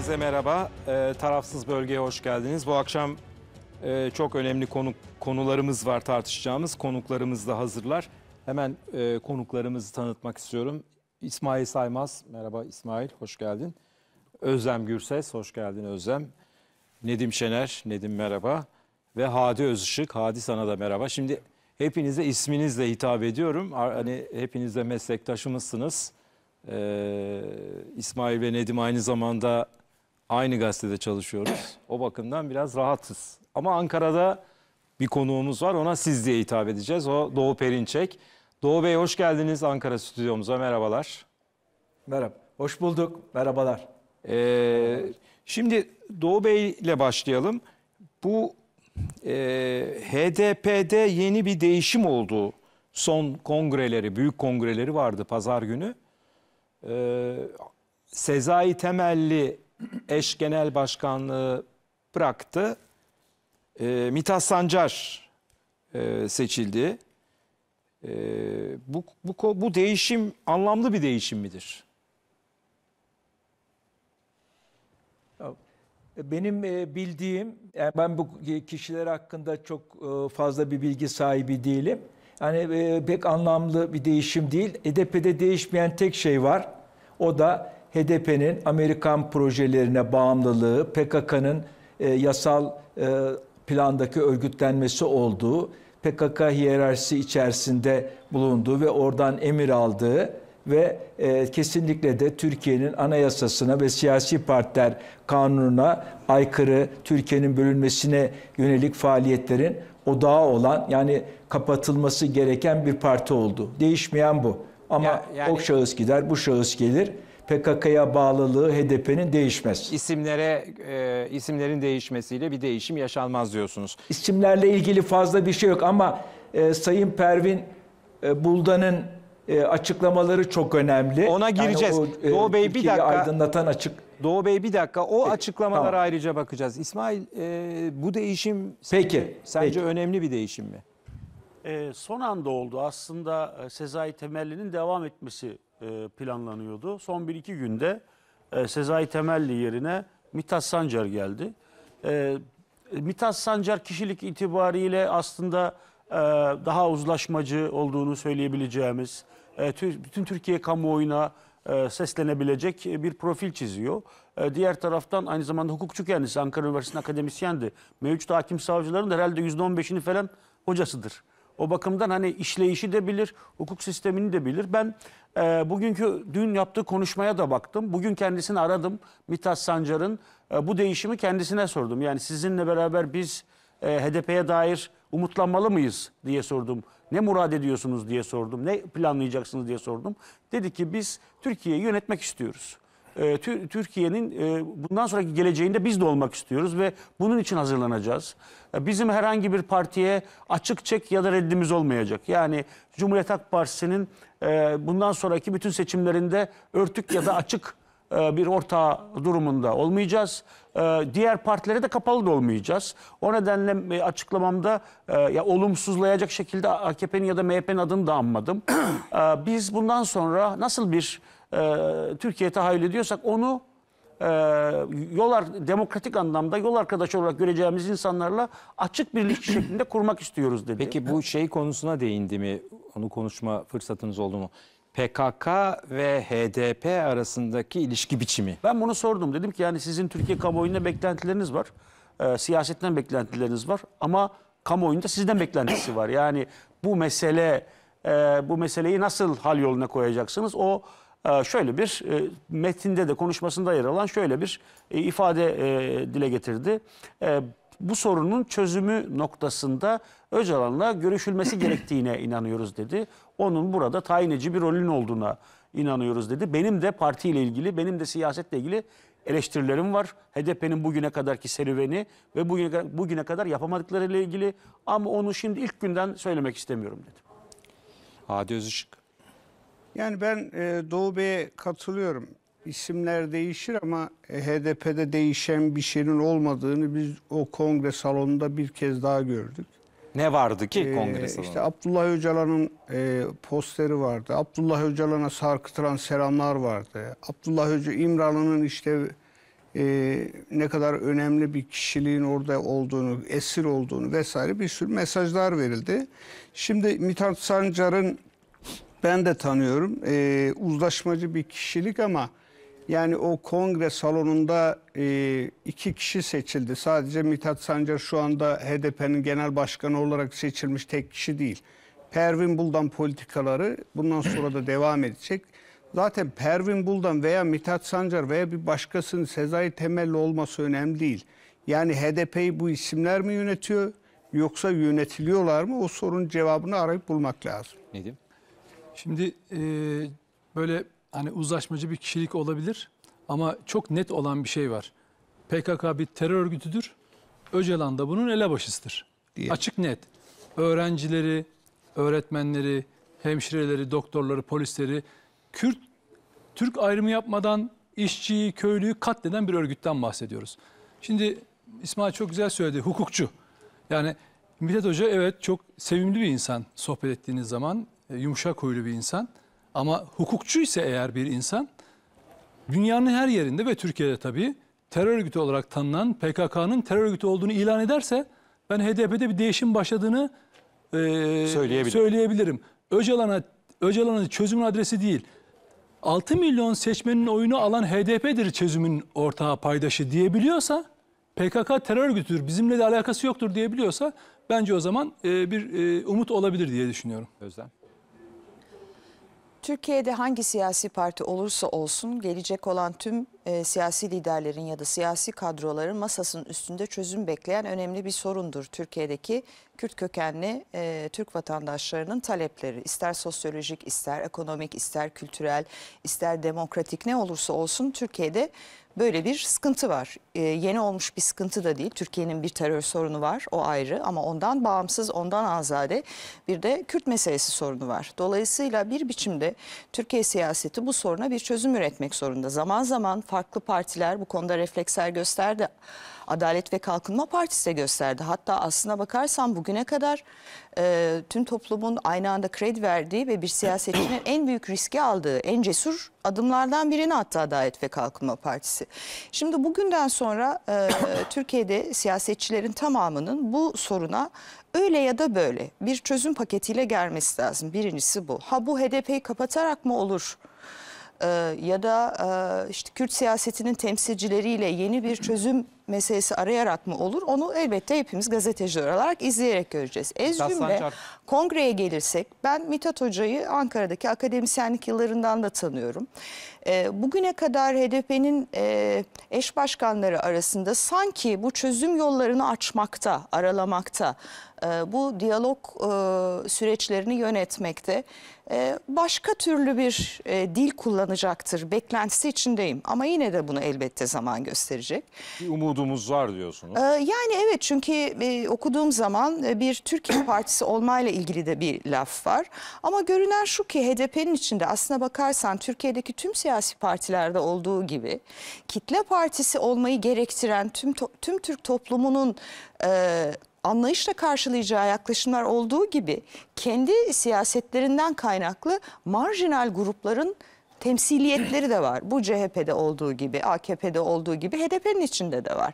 Hepinize merhaba. E, tarafsız bölgeye hoş geldiniz. Bu akşam e, çok önemli konu, konularımız var tartışacağımız. Konuklarımız da hazırlar. Hemen e, konuklarımızı tanıtmak istiyorum. İsmail Saymaz. Merhaba İsmail, hoş geldin. Özlem Gürses, hoş geldin Özlem. Nedim Şener, Nedim merhaba. Ve Hadi Özışık, Hadi sana da merhaba. Şimdi hepinize isminizle hitap ediyorum. Hani hepinize de meslektaşımızsınız. Ee, İsmail ve Nedim aynı zamanda Aynı gazetede çalışıyoruz. O bakımdan biraz rahatsız. Ama Ankara'da bir konuğumuz var. Ona siz diye hitap edeceğiz. O Doğu Perinçek. Doğu Bey hoş geldiniz Ankara stüdyomuza. Merhabalar. Merhaba. Hoş bulduk. Merhabalar. Ee, şimdi Doğu Bey ile başlayalım. Bu e, HDP'de yeni bir değişim oldu. Son kongreleri, büyük kongreleri vardı pazar günü. Ee, Sezai Temelli eş genel başkanlığı bıraktı. E, Mithat Sancar e, seçildi. E, bu, bu, bu değişim anlamlı bir değişim midir? Benim e, bildiğim, yani ben bu kişiler hakkında çok e, fazla bir bilgi sahibi değilim. Yani e, pek anlamlı bir değişim değil. EDP'de değişmeyen tek şey var. O da HDP'nin Amerikan projelerine bağımlılığı, PKK'nın e, yasal e, plandaki örgütlenmesi olduğu, PKK hiyerarşisi içerisinde bulunduğu ve oradan emir aldığı ve e, kesinlikle de Türkiye'nin anayasasına ve siyasi partiler kanununa aykırı Türkiye'nin bölünmesine yönelik faaliyetlerin odağı olan yani kapatılması gereken bir parti oldu. Değişmeyen bu. Ama ya, yani... o şahıs gider, bu şahıs gelir. PKK'ya bağlılığı HDP'nin değişmez. İsimlere e, isimlerin değişmesiyle bir değişim yaşanmaz diyorsunuz. İsimlerle ilgili fazla bir şey yok ama e, Sayın Pervin e, Buldan'ın e, açıklamaları çok önemli. Ona gireceğiz. Yani o, e, Doğu Bey bir dakika. aydınlatan açık. Doğu Bey bir dakika. O Peki, açıklamalara tamam. ayrıca bakacağız. İsmail e, bu değişim Peki. sence, sence Peki. önemli bir değişim mi? E, son anda oldu. Aslında e, Sezai Temelli'nin devam etmesi e, planlanıyordu. Son 1-2 günde e, Sezai Temelli yerine Mithat Sancar geldi. E, Mithat Sancar kişilik itibariyle aslında e, daha uzlaşmacı olduğunu söyleyebileceğimiz, e, bütün Türkiye kamuoyuna seslenebilecek bir profil çiziyor. diğer taraftan aynı zamanda hukukçu kendisi Ankara Üniversitesi'nin akademisyendi. Mevcut hakim savcıların da herhalde %15'ini falan hocasıdır. O bakımdan hani işleyişi de bilir, hukuk sistemini de bilir. Ben e, bugünkü dün yaptığı konuşmaya da baktım. Bugün kendisini aradım. Mithat Sancar'ın e, bu değişimi kendisine sordum. Yani sizinle beraber biz e, HDP'ye dair umutlanmalı mıyız diye sordum. Ne murad ediyorsunuz diye sordum. Ne planlayacaksınız diye sordum. Dedi ki biz Türkiye'yi yönetmek istiyoruz. Ee, Türkiye'nin e, bundan sonraki geleceğinde biz de olmak istiyoruz ve bunun için hazırlanacağız. E, bizim herhangi bir partiye açık çek ya da reddimiz olmayacak. Yani Cumhuriyet Halk Partisi'nin e, bundan sonraki bütün seçimlerinde örtük ya da açık bir ortağı durumunda olmayacağız. diğer partilere de kapalı da olmayacağız. O nedenle açıklamamda ya olumsuzlayacak şekilde AKP'nin ya da MHP'nin adını da anmadım. biz bundan sonra nasıl bir e, Türkiye tahayyül ediyorsak onu e, yol demokratik anlamda yol arkadaşı olarak göreceğimiz insanlarla açık birlikçi şeklinde kurmak istiyoruz dedi. Peki bu şey konusuna değindi mi? Onu konuşma fırsatınız oldu mu? PKK ve HDP arasındaki ilişki biçimi. Ben bunu sordum. Dedim ki yani sizin Türkiye kamuoyunda beklentileriniz var. E, siyasetten beklentileriniz var. Ama kamuoyunda sizden beklentisi var. Yani bu mesele e, bu meseleyi nasıl hal yoluna koyacaksınız? O ee, şöyle bir e, metinde de konuşmasında yer alan şöyle bir e, ifade e, dile getirdi. Bu sorunun çözümü noktasında Öcalan'la görüşülmesi gerektiğine inanıyoruz dedi. Onun burada tayinici bir rolün olduğuna inanıyoruz dedi. Benim de partiyle ilgili, benim de siyasetle ilgili eleştirilerim var. HDP'nin bugüne kadarki serüveni ve bugüne, bugüne kadar yapamadıklarıyla ilgili ama onu şimdi ilk günden söylemek istemiyorum dedi. Hadi Özışık. Yani ben e, Doğu Bey'e katılıyorum. İsimler değişir ama HDP'de değişen bir şeyin olmadığını biz o kongre salonunda bir kez daha gördük. Ne vardı ki ee, kongre salonunda? İşte Abdullah Öcalan'ın e, posteri vardı. Abdullah Öcalan'a sarkıtılan selamlar vardı. Abdullah Hoca İmralı'nın işte e, ne kadar önemli bir kişiliğin orada olduğunu, esir olduğunu vesaire bir sürü mesajlar verildi. Şimdi Mithat Sancar'ın ben de tanıyorum. E, uzlaşmacı bir kişilik ama yani o kongre salonunda e, iki kişi seçildi. Sadece Mithat Sancar şu anda HDP'nin genel başkanı olarak seçilmiş tek kişi değil. Pervin Buldan politikaları bundan sonra da devam edecek. Zaten Pervin Buldan veya Mithat Sancar veya bir başkasının Sezai Temelli olması önemli değil. Yani HDP'yi bu isimler mi yönetiyor yoksa yönetiliyorlar mı? O sorunun cevabını arayıp bulmak lazım. Nedim? Şimdi e, böyle hani uzlaşmacı bir kişilik olabilir ama çok net olan bir şey var. PKK bir terör örgütüdür. Öcalan da bunun elebaşısıdır. Diye. Açık net. Öğrencileri, öğretmenleri, hemşireleri, doktorları, polisleri Kürt Türk ayrımı yapmadan işçiyi, köylüyü katleden bir örgütten bahsediyoruz. Şimdi İsmail çok güzel söyledi. Hukukçu. Yani Mithat Hoca evet çok sevimli bir insan sohbet ettiğiniz zaman. E, yumuşak huylu bir insan. Ama hukukçu ise eğer bir insan dünyanın her yerinde ve Türkiye'de tabii terör örgütü olarak tanınan PKK'nın terör örgütü olduğunu ilan ederse ben HDP'de bir değişim başladığını e, söyleyebilirim. söyleyebilirim. Öcalan'a Öcalan'ın çözümün adresi değil. 6 milyon seçmenin oyunu alan HDP'dir çözümün ortağı paydaşı diyebiliyorsa PKK terör örgütüdür bizimle de alakası yoktur diyebiliyorsa bence o zaman e, bir e, umut olabilir diye düşünüyorum. Özlem. Türkiye'de hangi siyasi parti olursa olsun gelecek olan tüm e, siyasi liderlerin ya da siyasi kadroların masasının üstünde çözüm bekleyen önemli bir sorundur. Türkiye'deki Kürt kökenli e, Türk vatandaşlarının talepleri ister sosyolojik, ister ekonomik, ister kültürel, ister demokratik ne olursa olsun Türkiye'de böyle bir sıkıntı var. E, yeni olmuş bir sıkıntı da değil. Türkiye'nin bir terör sorunu var o ayrı ama ondan bağımsız ondan azade bir de Kürt meselesi sorunu var. Dolayısıyla bir biçimde Türkiye siyaseti bu soruna bir çözüm üretmek zorunda. Zaman zaman farklı partiler bu konuda refleksler gösterdi. Adalet ve Kalkınma Partisi de gösterdi. Hatta aslına bakarsan bugüne kadar e, tüm toplumun aynı anda kredi verdiği ve bir siyasetçinin en büyük riski aldığı en cesur adımlardan birini attı Adalet ve Kalkınma Partisi. Şimdi bugünden sonra sonra e, Türkiye'de siyasetçilerin tamamının bu soruna öyle ya da böyle bir çözüm paketiyle gelmesi lazım. Birincisi bu. Ha bu HDP'yi kapatarak mı olur? e, ya da e, işte Kürt siyasetinin temsilcileriyle yeni bir çözüm meselesi arayarak mı olur? Onu elbette hepimiz gazeteciler olarak izleyerek göreceğiz. Ez cümle kongreye gelirsek ben Mithat Hoca'yı Ankara'daki akademisyenlik yıllarından da tanıyorum. E, bugüne kadar HDP'nin e, eş başkanları arasında sanki bu çözüm yollarını açmakta, aralamakta, e, bu diyalog e, süreçlerini yönetmekte ee, başka türlü bir e, dil kullanacaktır. Beklentisi içindeyim ama yine de bunu elbette zaman gösterecek. Bir umudumuz var diyorsunuz. Ee, yani evet çünkü e, okuduğum zaman e, bir Türkiye Partisi olmayla ilgili de bir laf var. Ama görünen şu ki HDP'nin içinde aslına bakarsan Türkiye'deki tüm siyasi partilerde olduğu gibi kitle partisi olmayı gerektiren tüm tüm Türk toplumunun anlayışla karşılayacağı yaklaşımlar olduğu gibi kendi siyasetlerinden kaynaklı marjinal grupların temsiliyetleri de var. Bu CHP'de olduğu gibi, AKP'de olduğu gibi HDP'nin içinde de var.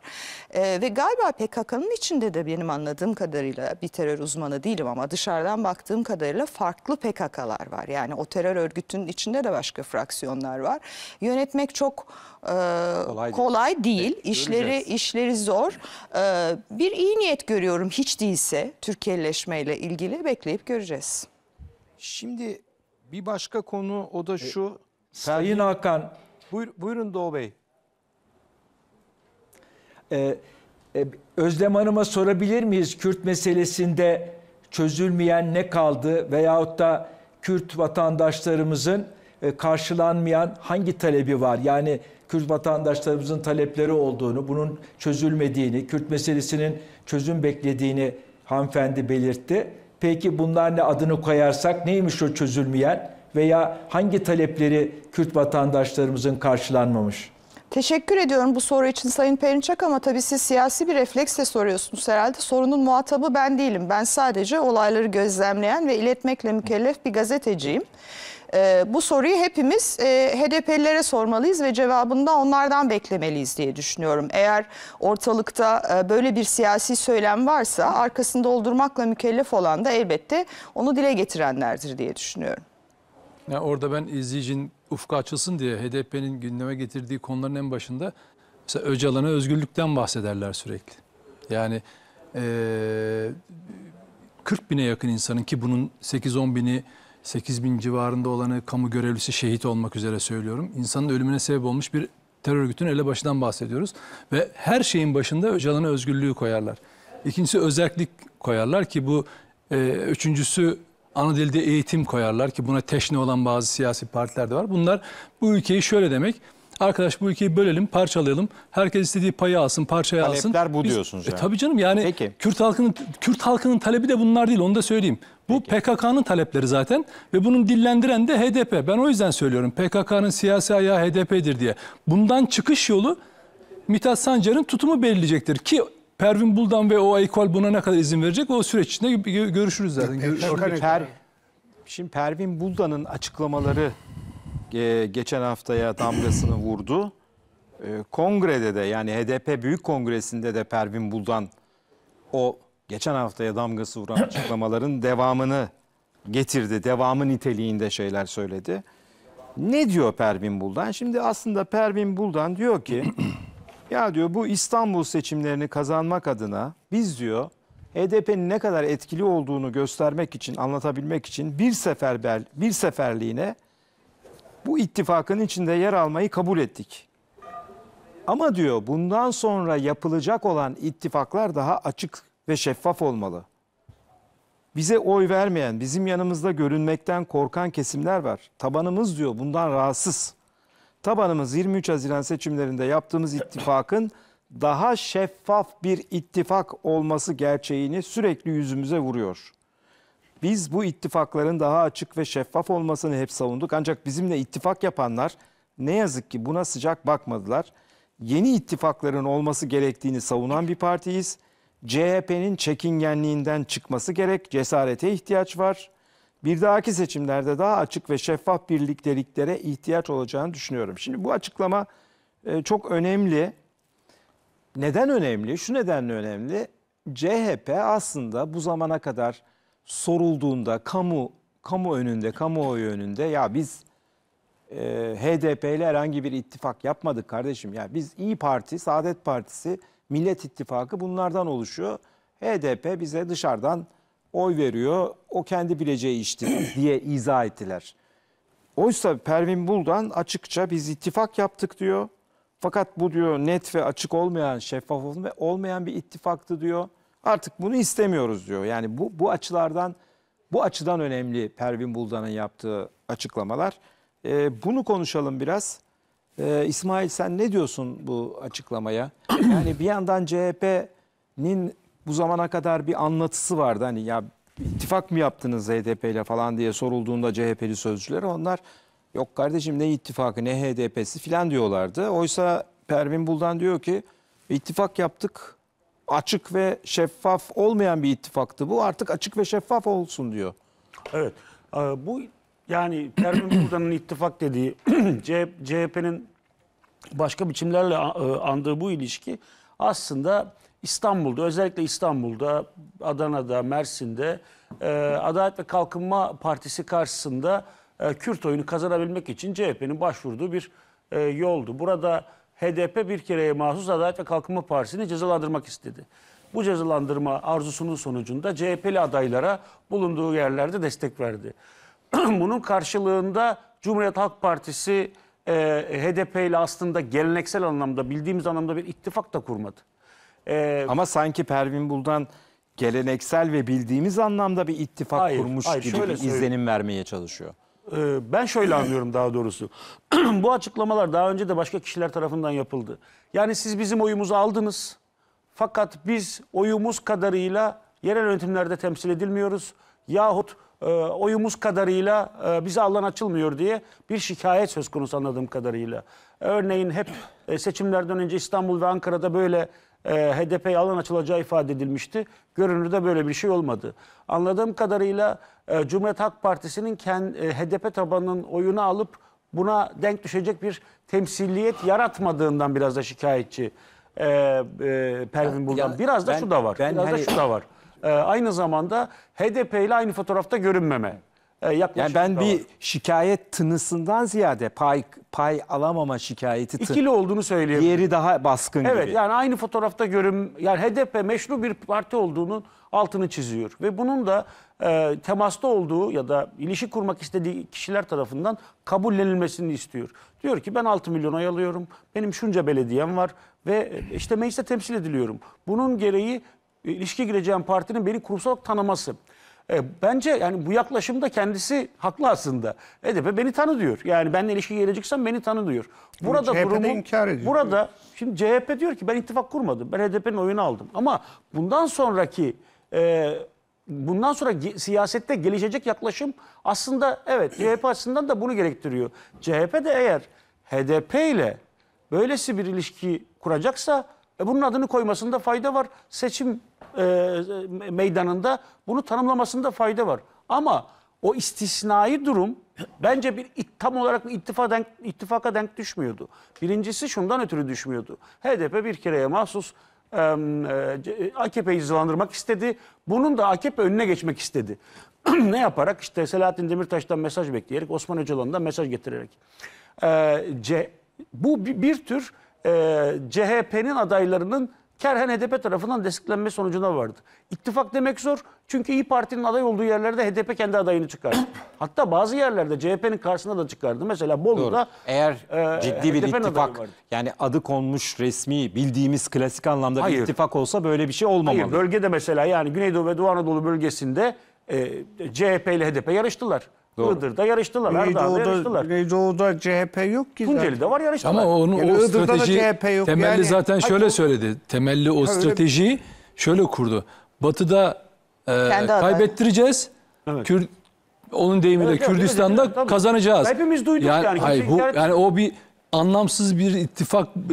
E, ve galiba PKK'nın içinde de benim anladığım kadarıyla bir terör uzmanı değilim ama dışarıdan baktığım kadarıyla farklı PKK'lar var. Yani o terör örgütünün içinde de başka fraksiyonlar var. Yönetmek çok e, kolay, kolay değil. değil. İşleri Göreceğiz. işleri zor. E, bir iyi niyet görüyorum hiç değilse Türkiyeleşmeyle ilgili bekleyip göreceğiz. Şimdi bir başka konu o da e, şu Sayın Hakan. Buyur, buyurun Doğu Bey. Ee, e, Özlem Hanım'a sorabilir miyiz Kürt meselesinde çözülmeyen ne kaldı veyahut da Kürt vatandaşlarımızın e, karşılanmayan hangi talebi var? Yani Kürt vatandaşlarımızın talepleri olduğunu, bunun çözülmediğini, Kürt meselesinin çözüm beklediğini hanımefendi belirtti. Peki bunlar ne adını koyarsak neymiş o çözülmeyen? veya hangi talepleri Kürt vatandaşlarımızın karşılanmamış? Teşekkür ediyorum bu soru için Sayın Perinçak ama tabii siz siyasi bir refleksle soruyorsunuz herhalde. Sorunun muhatabı ben değilim. Ben sadece olayları gözlemleyen ve iletmekle mükellef bir gazeteciyim. Ee, bu soruyu hepimiz e, HDP'lilere sormalıyız ve cevabını da onlardan beklemeliyiz diye düşünüyorum. Eğer ortalıkta e, böyle bir siyasi söylem varsa arkasını doldurmakla mükellef olan da elbette onu dile getirenlerdir diye düşünüyorum. Yani orada ben izleyicinin ufku açılsın diye HDP'nin gündeme getirdiği konuların en başında mesela Öcalan'a özgürlükten bahsederler sürekli. Yani e, 40 bine yakın insanın ki bunun 8-10 bini 8 bin civarında olanı kamu görevlisi şehit olmak üzere söylüyorum. İnsanın ölümüne sebep olmuş bir terör örgütünün elebaşından bahsediyoruz. Ve her şeyin başında Öcalan'a özgürlüğü koyarlar. İkincisi özellik koyarlar ki bu e, üçüncüsü ana dilde eğitim koyarlar ki buna teşne olan bazı siyasi partiler de var. Bunlar bu ülkeyi şöyle demek. Arkadaş bu ülkeyi bölelim, parçalayalım. Herkes istediği payı alsın, parçayı Talepler alsın. Talepler bu Biz, diyorsunuz. E, yani. tabii canım yani Peki. Kürt halkının Kürt halkının talebi de bunlar değil onu da söyleyeyim. Bu PKK'nın talepleri zaten ve bunun dillendiren de HDP. Ben o yüzden söylüyorum PKK'nın siyasi ayağı HDP'dir diye. Bundan çıkış yolu Mithat Sancar'ın tutumu belirleyecektir ki Pervin Buldan ve o ekol buna ne kadar izin verecek o süreç içinde görüşürüz zaten. Peki, Per, şimdi Pervin Buldan'ın açıklamaları e, geçen haftaya damgasını vurdu. E, kongrede de yani HDP Büyük Kongresi'nde de Pervin Buldan o geçen haftaya damgası vuran açıklamaların devamını getirdi. Devamı niteliğinde şeyler söyledi. Ne diyor Pervin Buldan? Şimdi aslında Pervin Buldan diyor ki ya diyor bu İstanbul seçimlerini kazanmak adına biz diyor HDP'nin ne kadar etkili olduğunu göstermek için, anlatabilmek için bir seferber bir seferliğine bu ittifakın içinde yer almayı kabul ettik. Ama diyor bundan sonra yapılacak olan ittifaklar daha açık ve şeffaf olmalı. Bize oy vermeyen, bizim yanımızda görünmekten korkan kesimler var. Tabanımız diyor bundan rahatsız tabanımız 23 Haziran seçimlerinde yaptığımız ittifakın daha şeffaf bir ittifak olması gerçeğini sürekli yüzümüze vuruyor. Biz bu ittifakların daha açık ve şeffaf olmasını hep savunduk ancak bizimle ittifak yapanlar ne yazık ki buna sıcak bakmadılar. Yeni ittifakların olması gerektiğini savunan bir partiyiz. CHP'nin çekingenliğinden çıkması gerek, cesarete ihtiyaç var bir dahaki seçimlerde daha açık ve şeffaf birlikteliklere ihtiyaç olacağını düşünüyorum. Şimdi bu açıklama e, çok önemli. Neden önemli? Şu nedenle önemli. CHP aslında bu zamana kadar sorulduğunda kamu kamu önünde, kamuoyu önünde ya biz e, HDP ile herhangi bir ittifak yapmadık kardeşim. Ya biz İyi Parti, Saadet Partisi, Millet İttifakı bunlardan oluşuyor. HDP bize dışarıdan oy veriyor. O kendi bileceği işti diye izah ettiler. Oysa Pervin Buldan açıkça biz ittifak yaptık diyor. Fakat bu diyor net ve açık olmayan, şeffaf olmayan bir ittifaktı diyor. Artık bunu istemiyoruz diyor. Yani bu, bu açılardan, bu açıdan önemli Pervin Buldan'ın yaptığı açıklamalar. Ee, bunu konuşalım biraz. Ee, İsmail sen ne diyorsun bu açıklamaya? Yani bir yandan CHP'nin bu zamana kadar bir anlatısı vardı. Hani ya ittifak mı yaptınız HDP ile falan diye sorulduğunda CHP'li sözcüler onlar yok kardeşim ne ittifakı ne HDP'si filan diyorlardı. Oysa Pervin Buldan diyor ki ittifak yaptık açık ve şeffaf olmayan bir ittifaktı bu artık açık ve şeffaf olsun diyor. Evet ee, bu yani Pervin Buldan'ın ittifak dediği CHP'nin başka biçimlerle e, andığı bu ilişki aslında İstanbul'da özellikle İstanbul'da, Adana'da, Mersin'de e, Adalet ve Kalkınma Partisi karşısında e, Kürt oyunu kazanabilmek için CHP'nin başvurduğu bir e, yoldu. Burada HDP bir kereye mahsus Adalet ve Kalkınma Partisi'ni cezalandırmak istedi. Bu cezalandırma arzusunun sonucunda CHP'li adaylara bulunduğu yerlerde destek verdi. Bunun karşılığında Cumhuriyet Halk Partisi e, HDP ile aslında geleneksel anlamda bildiğimiz anlamda bir ittifak da kurmadı. E, Ama sanki Pervin Buldan geleneksel ve bildiğimiz anlamda bir ittifak Hayır, kurmuş hayır, gibi bir izlenim vermeye çalışıyor. e, ben şöyle anlıyorum daha doğrusu. Bu açıklamalar daha önce de başka kişiler tarafından yapıldı. Yani siz bizim oyumuzu aldınız. Fakat biz oyumuz kadarıyla yerel yönetimlerde temsil edilmiyoruz. Yahut e, oyumuz kadarıyla e, bize alan açılmıyor diye bir şikayet söz konusu anladığım kadarıyla. Örneğin hep e, seçimlerden önce İstanbul ve Ankara'da böyle e, HDP'ye alan açılacağı ifade edilmişti. Görünürde böyle bir şey olmadı. Anladığım kadarıyla e, Cumhuriyet Halk Partisi'nin e, HDP tabanının oyunu alıp buna denk düşecek bir temsiliyet yaratmadığından biraz da şikayetçi e, e, Pervin Buldan. Biraz da ben, şu da var. Ben, biraz hani... da şu da var. E, aynı zamanda HDP ile aynı fotoğrafta görünmeme e, Yani ben bir var. şikayet tınısından ziyade pay pay alamama şikayeti ikili olduğunu söyleyebilirim. Yeri daha baskın evet, gibi. Evet yani aynı fotoğrafta görün yani HDP meşru bir parti olduğunun altını çiziyor. Ve bunun da e, temasta olduğu ya da ilişki kurmak istediği kişiler tarafından kabullenilmesini istiyor. Diyor ki ben 6 milyon oy alıyorum, benim şunca belediyem var ve e, işte mecliste temsil ediliyorum. Bunun gereği e, ilişki gireceğim partinin beni kurumsal tanıması. E, bence yani bu yaklaşımda kendisi haklı aslında. HDP beni tanı diyor. Yani benle ilişki geleceksen beni tanı diyor. Burada yani durumu inkar ediyor. Burada şimdi CHP diyor ki ben ittifak kurmadım. Ben HDP'nin oyunu aldım. Ama bundan sonraki e, bundan sonra siyasette gelişecek yaklaşım aslında evet CHP açısından da bunu gerektiriyor. CHP de eğer HDP ile böylesi bir ilişki kuracaksa e bunun adını koymasında fayda var. Seçim e, meydanında bunu tanımlamasında fayda var. Ama o istisnai durum bence bir tam olarak bir ittifaka denk, ittifaka denk düşmüyordu. Birincisi şundan ötürü düşmüyordu. HDP bir kereye mahsus e, e, AKP'yi hızlandırmak istedi. Bunun da AKP önüne geçmek istedi. ne yaparak? işte Selahattin Demirtaş'tan mesaj bekleyerek, Osman Öcalan'dan mesaj getirerek. E, C, bu bir, bir tür e, ee, CHP'nin adaylarının kerhen HDP tarafından desteklenme sonucuna vardı. İttifak demek zor çünkü İyi Parti'nin aday olduğu yerlerde HDP kendi adayını çıkardı. Hatta bazı yerlerde CHP'nin karşısında da çıkardı. Mesela Bolu'da Doğru. Eğer e, ciddi bir ittifak yani adı konmuş resmi bildiğimiz klasik anlamda Hayır. bir ittifak olsa böyle bir şey olmamalı. Hayır bölgede mesela yani Güneydoğu ve Doğu Anadolu bölgesinde e, CHP ile HDP yarıştılar. Doğru. Iğdır'da yarıştılar. Güneydoğu'da, yarıştılar. Güneydoğu'da CHP yok ki. Tunceli'de var yarıştılar. Ama onun o Iğdır'da strateji CHP yok. temelli yani, zaten şöyle hayır, söyledi. Temelli o stratejiyi şöyle kurdu. Batı'da e, kaybettireceğiz. Evet. Kürt onun deyimiyle evet, Kürdistan'da evet, evet, kazanacağız. Hepimiz duyduk yani. yani hayır, bu, yani o bir anlamsız bir ittifak e,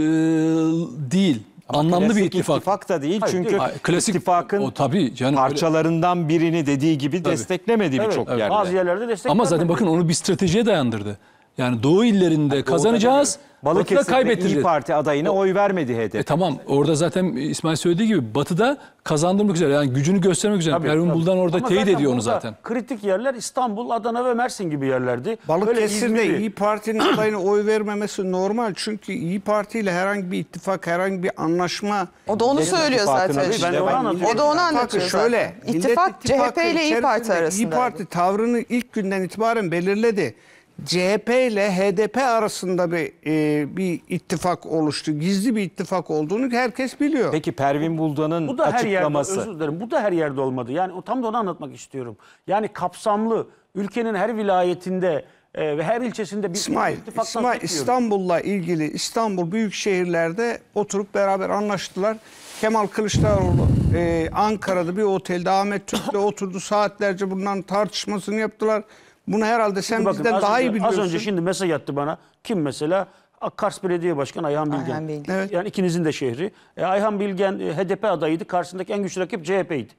değil. Ama anlamlı bir ittifak. ittifak da değil hayır, çünkü değil. klasik ittifakın o tabii canım parçalarından öyle. birini dediği gibi tabii. desteklemedi evet, birçok evet. yerde. Bazı yerlerde desteklemedi. Ama zaten bakın onu bir stratejiye dayandırdı. Yani Doğu illerinde yani kazanacağız. Doğu'da Balıkesir'de İyi Parti adayına o, oy vermedi HDP. E, tamam orada zaten İsmail söylediği gibi Batı'da kazandırmak üzere yani gücünü göstermek üzere. Tabii, Buldan orada Ama teyit ediyor onu zaten. Kritik yerler İstanbul, Adana ve Mersin gibi yerlerdi. Balıkesir'de İzmir'i... İyi Parti'nin adayına oy vermemesi normal. Çünkü İyi Parti ile herhangi bir ittifak, herhangi bir anlaşma... O da onu Millet söylüyor zaten. Işte. Ben ben o da onu anlatıyor şöyle, zaten. İttifak, ittifak CHP ile İyi Parti arasında. İyi Parti tavrını ilk günden itibaren belirledi. CHP ile HDP arasında bir e, bir ittifak oluştu. Gizli bir ittifak olduğunu herkes biliyor. Peki Pervin Buldan'ın bu da her açıklaması. Yerde, özür dilerim. Bu da her yerde olmadı. Yani tam da onu anlatmak istiyorum. Yani kapsamlı ülkenin her vilayetinde e, ve her ilçesinde bir İsmail, ittifaktan İsmail İstanbul'la ilgili İstanbul büyük şehirlerde oturup beraber anlaştılar. Kemal Kılıçdaroğlu e, Ankara'da bir otelde Ahmet Türk'le oturdu saatlerce bundan tartışmasını yaptılar. Bunu herhalde sen şimdi bakın, daha önce, iyi biliyorsun. Az önce şimdi mesaj attı bana. Kim mesela? Kars Belediye Başkanı Ayhan Bilgen. Ayhan Bilgen. Evet. Yani ikinizin de şehri. E, Ayhan Bilgen e, HDP adayıydı. Karşısındaki en güçlü rakip CHP'ydi.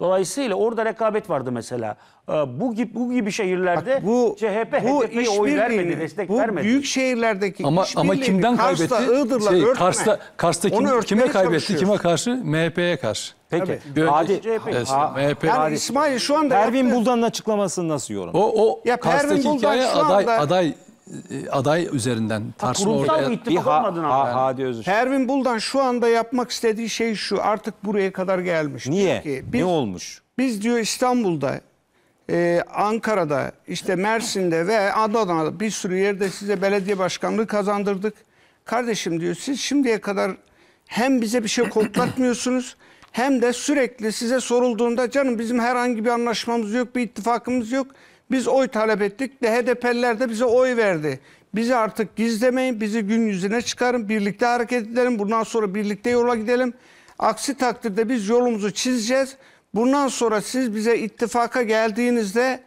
Dolayısıyla orada rekabet vardı mesela. Ee, bu gibi, bu gibi şehirlerde Bak bu, CHP bu HDP'ye oy vermedi, destek bu vermedi. büyük şehirlerdeki ama, ama kimden kaybetti? Şey, Kars'ta, Iğdır'la şey, örtme. Kars'ta, Kars'ta kim, kime kaybetti? Kime karşı? MHP'ye karşı. Peki. Tabii. Hadi. CHP. Evet, MHP. Yani İsmail şu anda Pervin yaptı. Buldan'ın açıklamasını nasıl yorum? O, o ya Pervin Buldan şu aday, aday e, aday üzerinden tartışma ortaya... Bir ha, ha, Hadi Pervin Buldan şu anda yapmak istediği şey şu. Artık buraya kadar gelmiş. Niye? Ki, biz, ne olmuş? Biz diyor İstanbul'da, e, Ankara'da, işte Mersin'de ve Adana'da bir sürü yerde size belediye başkanlığı kazandırdık. Kardeşim diyor siz şimdiye kadar hem bize bir şey koklatmıyorsunuz hem de sürekli size sorulduğunda canım bizim herhangi bir anlaşmamız yok, bir ittifakımız yok. Biz oy talep ettik de HDP'liler de bize oy verdi. Bizi artık gizlemeyin, bizi gün yüzüne çıkarın, birlikte hareket edelim. Bundan sonra birlikte yola gidelim. Aksi takdirde biz yolumuzu çizeceğiz. Bundan sonra siz bize ittifaka geldiğinizde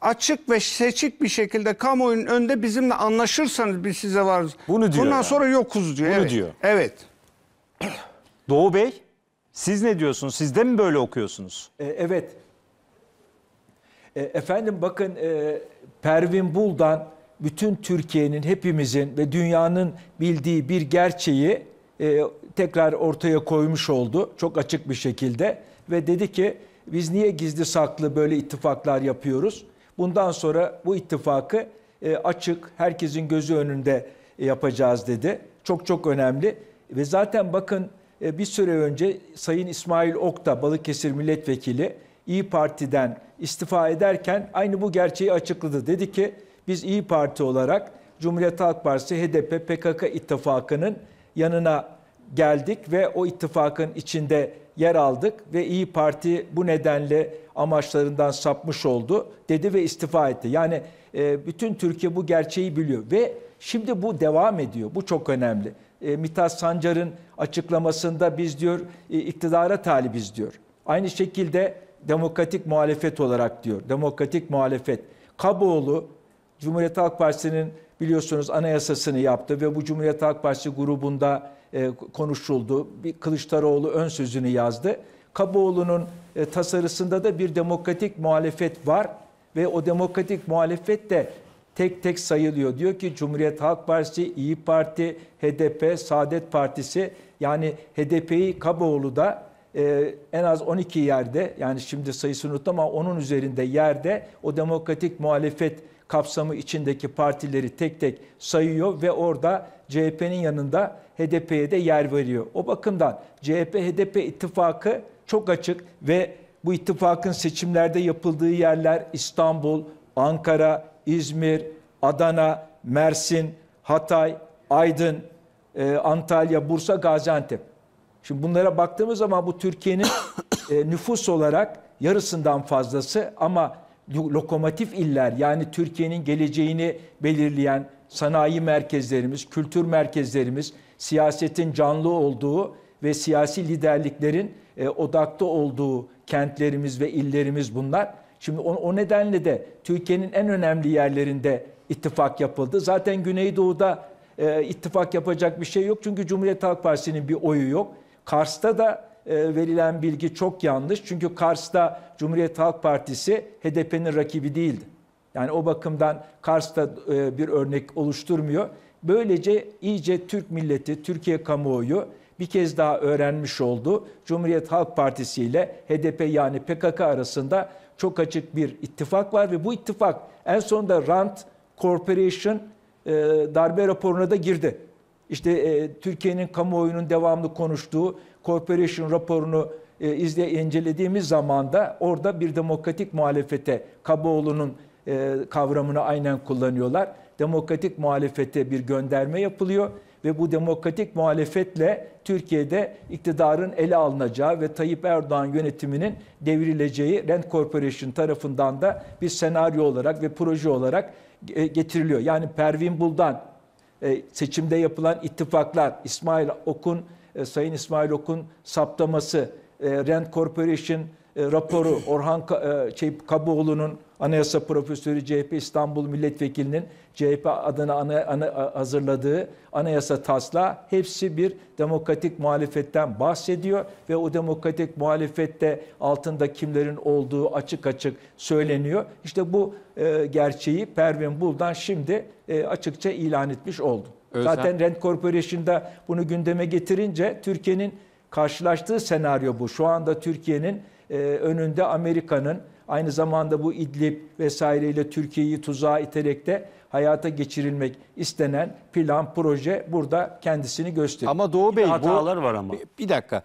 açık ve seçik bir şekilde kamuoyunun önünde bizimle anlaşırsanız biz size varız. Bunu diyor. Bundan yani. sonra yokuz diyor. Bunu evet. diyor. Evet. Doğu Bey siz ne diyorsunuz? Siz de mi böyle okuyorsunuz? Ee, evet. E, efendim bakın e, Pervin Buldan bütün Türkiye'nin, hepimizin ve dünyanın bildiği bir gerçeği e, tekrar ortaya koymuş oldu. Çok açık bir şekilde ve dedi ki biz niye gizli saklı böyle ittifaklar yapıyoruz? Bundan sonra bu ittifakı e, açık, herkesin gözü önünde yapacağız dedi. Çok çok önemli ve zaten bakın e, bir süre önce Sayın İsmail Okta, Balıkesir Milletvekili İyi Parti'den istifa ederken aynı bu gerçeği açıkladı. Dedi ki biz İyi Parti olarak Cumhuriyet Halk Partisi HDP PKK ittifakının yanına geldik ve o ittifakın içinde yer aldık ve İyi Parti bu nedenle amaçlarından sapmış oldu dedi ve istifa etti. Yani e, bütün Türkiye bu gerçeği biliyor ve şimdi bu devam ediyor. Bu çok önemli. E, Mithat Sancar'ın açıklamasında biz diyor e, iktidara talibiz diyor. Aynı şekilde demokratik muhalefet olarak diyor. Demokratik muhalefet. Kaboğlu Cumhuriyet Halk Partisi'nin biliyorsunuz anayasasını yaptı ve bu Cumhuriyet Halk Partisi grubunda e, konuşuldu. Bir Kılıçdaroğlu ön sözünü yazdı. Kaboğlu'nun e, tasarısında da bir demokratik muhalefet var ve o demokratik muhalefet de tek tek sayılıyor. Diyor ki Cumhuriyet Halk Partisi, İyi Parti, HDP, Saadet Partisi yani HDP'yi da e, en az 12 yerde yani şimdi sayısını unuttum ama onun üzerinde yerde o demokratik muhalefet kapsamı içindeki partileri tek tek sayıyor ve orada CHP'nin yanında HDP'ye de yer veriyor. O bakımdan CHP-HDP ittifakı çok açık ve bu ittifakın seçimlerde yapıldığı yerler İstanbul, Ankara, İzmir, Adana, Mersin, Hatay, Aydın, e, Antalya, Bursa, Gaziantep. Şimdi bunlara baktığımız zaman bu Türkiye'nin e, nüfus olarak yarısından fazlası ama lokomotif iller yani Türkiye'nin geleceğini belirleyen sanayi merkezlerimiz, kültür merkezlerimiz, siyasetin canlı olduğu ve siyasi liderliklerin e, odakta olduğu kentlerimiz ve illerimiz bunlar. Şimdi o, o nedenle de Türkiye'nin en önemli yerlerinde ittifak yapıldı. Zaten Güneydoğu'da e, ittifak yapacak bir şey yok çünkü Cumhuriyet Halk Partisi'nin bir oyu yok. Kars'ta da e, verilen bilgi çok yanlış. Çünkü Kars'ta Cumhuriyet Halk Partisi HDP'nin rakibi değildi. Yani o bakımdan Kars'ta e, bir örnek oluşturmuyor. Böylece iyice Türk milleti, Türkiye kamuoyu bir kez daha öğrenmiş oldu. Cumhuriyet Halk Partisi ile HDP yani PKK arasında çok açık bir ittifak var ve bu ittifak en sonunda Rand Corporation e, darbe raporuna da girdi işte e, Türkiye'nin kamuoyunun devamlı konuştuğu Corporation raporunu e, izle incelediğimiz zaman da orada bir demokratik muhalefete Kaboğlu'nun e, kavramını aynen kullanıyorlar. Demokratik muhalefete bir gönderme yapılıyor ve bu demokratik muhalefetle Türkiye'de iktidarın ele alınacağı ve Tayyip Erdoğan yönetiminin devrileceği Rent Corporation tarafından da bir senaryo olarak ve proje olarak e, getiriliyor. Yani Pervin Buldan e, seçimde yapılan ittifaklar, İsmail Okun, e, Sayın İsmail Okun saptaması, e, Rent Corporation e, raporu Orhan e, şey, Kaboğlu'nun anayasa profesörü CHP İstanbul Milletvekili'nin CHP adına ana, ana, hazırladığı anayasa taslağı hepsi bir demokratik muhalefetten bahsediyor ve o demokratik muhalefette altında kimlerin olduğu açık açık söyleniyor. İşte bu e, gerçeği Pervin Buldan şimdi e, açıkça ilan etmiş oldu. Özel. Zaten Rent Corporation'da bunu gündeme getirince Türkiye'nin karşılaştığı senaryo bu. Şu anda Türkiye'nin e, önünde Amerika'nın aynı zamanda bu İdlib vesaireyle Türkiye'yi tuzağa iterek de hayata geçirilmek istenen plan, proje burada kendisini gösteriyor. Ama Doğu Bey hatalar bu, var ama. Bir, bir dakika.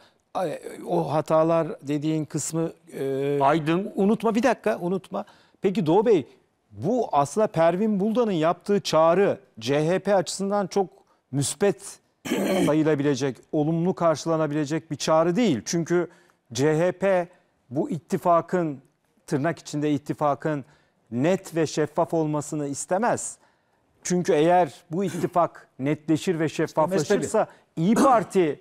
O hatalar dediğin kısmı e, Aydın unutma bir dakika unutma. Peki Doğu Bey bu aslında Pervin Buldan'ın yaptığı çağrı CHP açısından çok müspet sayılabilecek, olumlu karşılanabilecek bir çağrı değil. Çünkü CHP bu ittifakın tırnak içinde ittifakın net ve şeffaf olmasını istemez. Çünkü eğer bu ittifak netleşir ve şeffaflaşırsa İyi Parti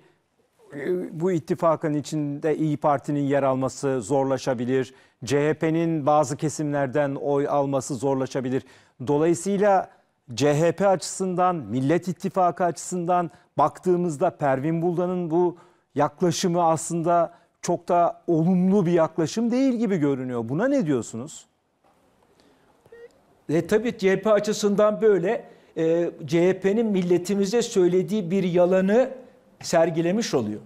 e, bu ittifakın içinde İyi Parti'nin yer alması zorlaşabilir. CHP'nin bazı kesimlerden oy alması zorlaşabilir. Dolayısıyla CHP açısından, Millet İttifakı açısından baktığımızda Pervin Buldan'ın bu yaklaşımı aslında çok da olumlu bir yaklaşım değil gibi görünüyor. Buna ne diyorsunuz? E, tabii CHP açısından böyle e, CHP'nin milletimize söylediği bir yalanı sergilemiş oluyor.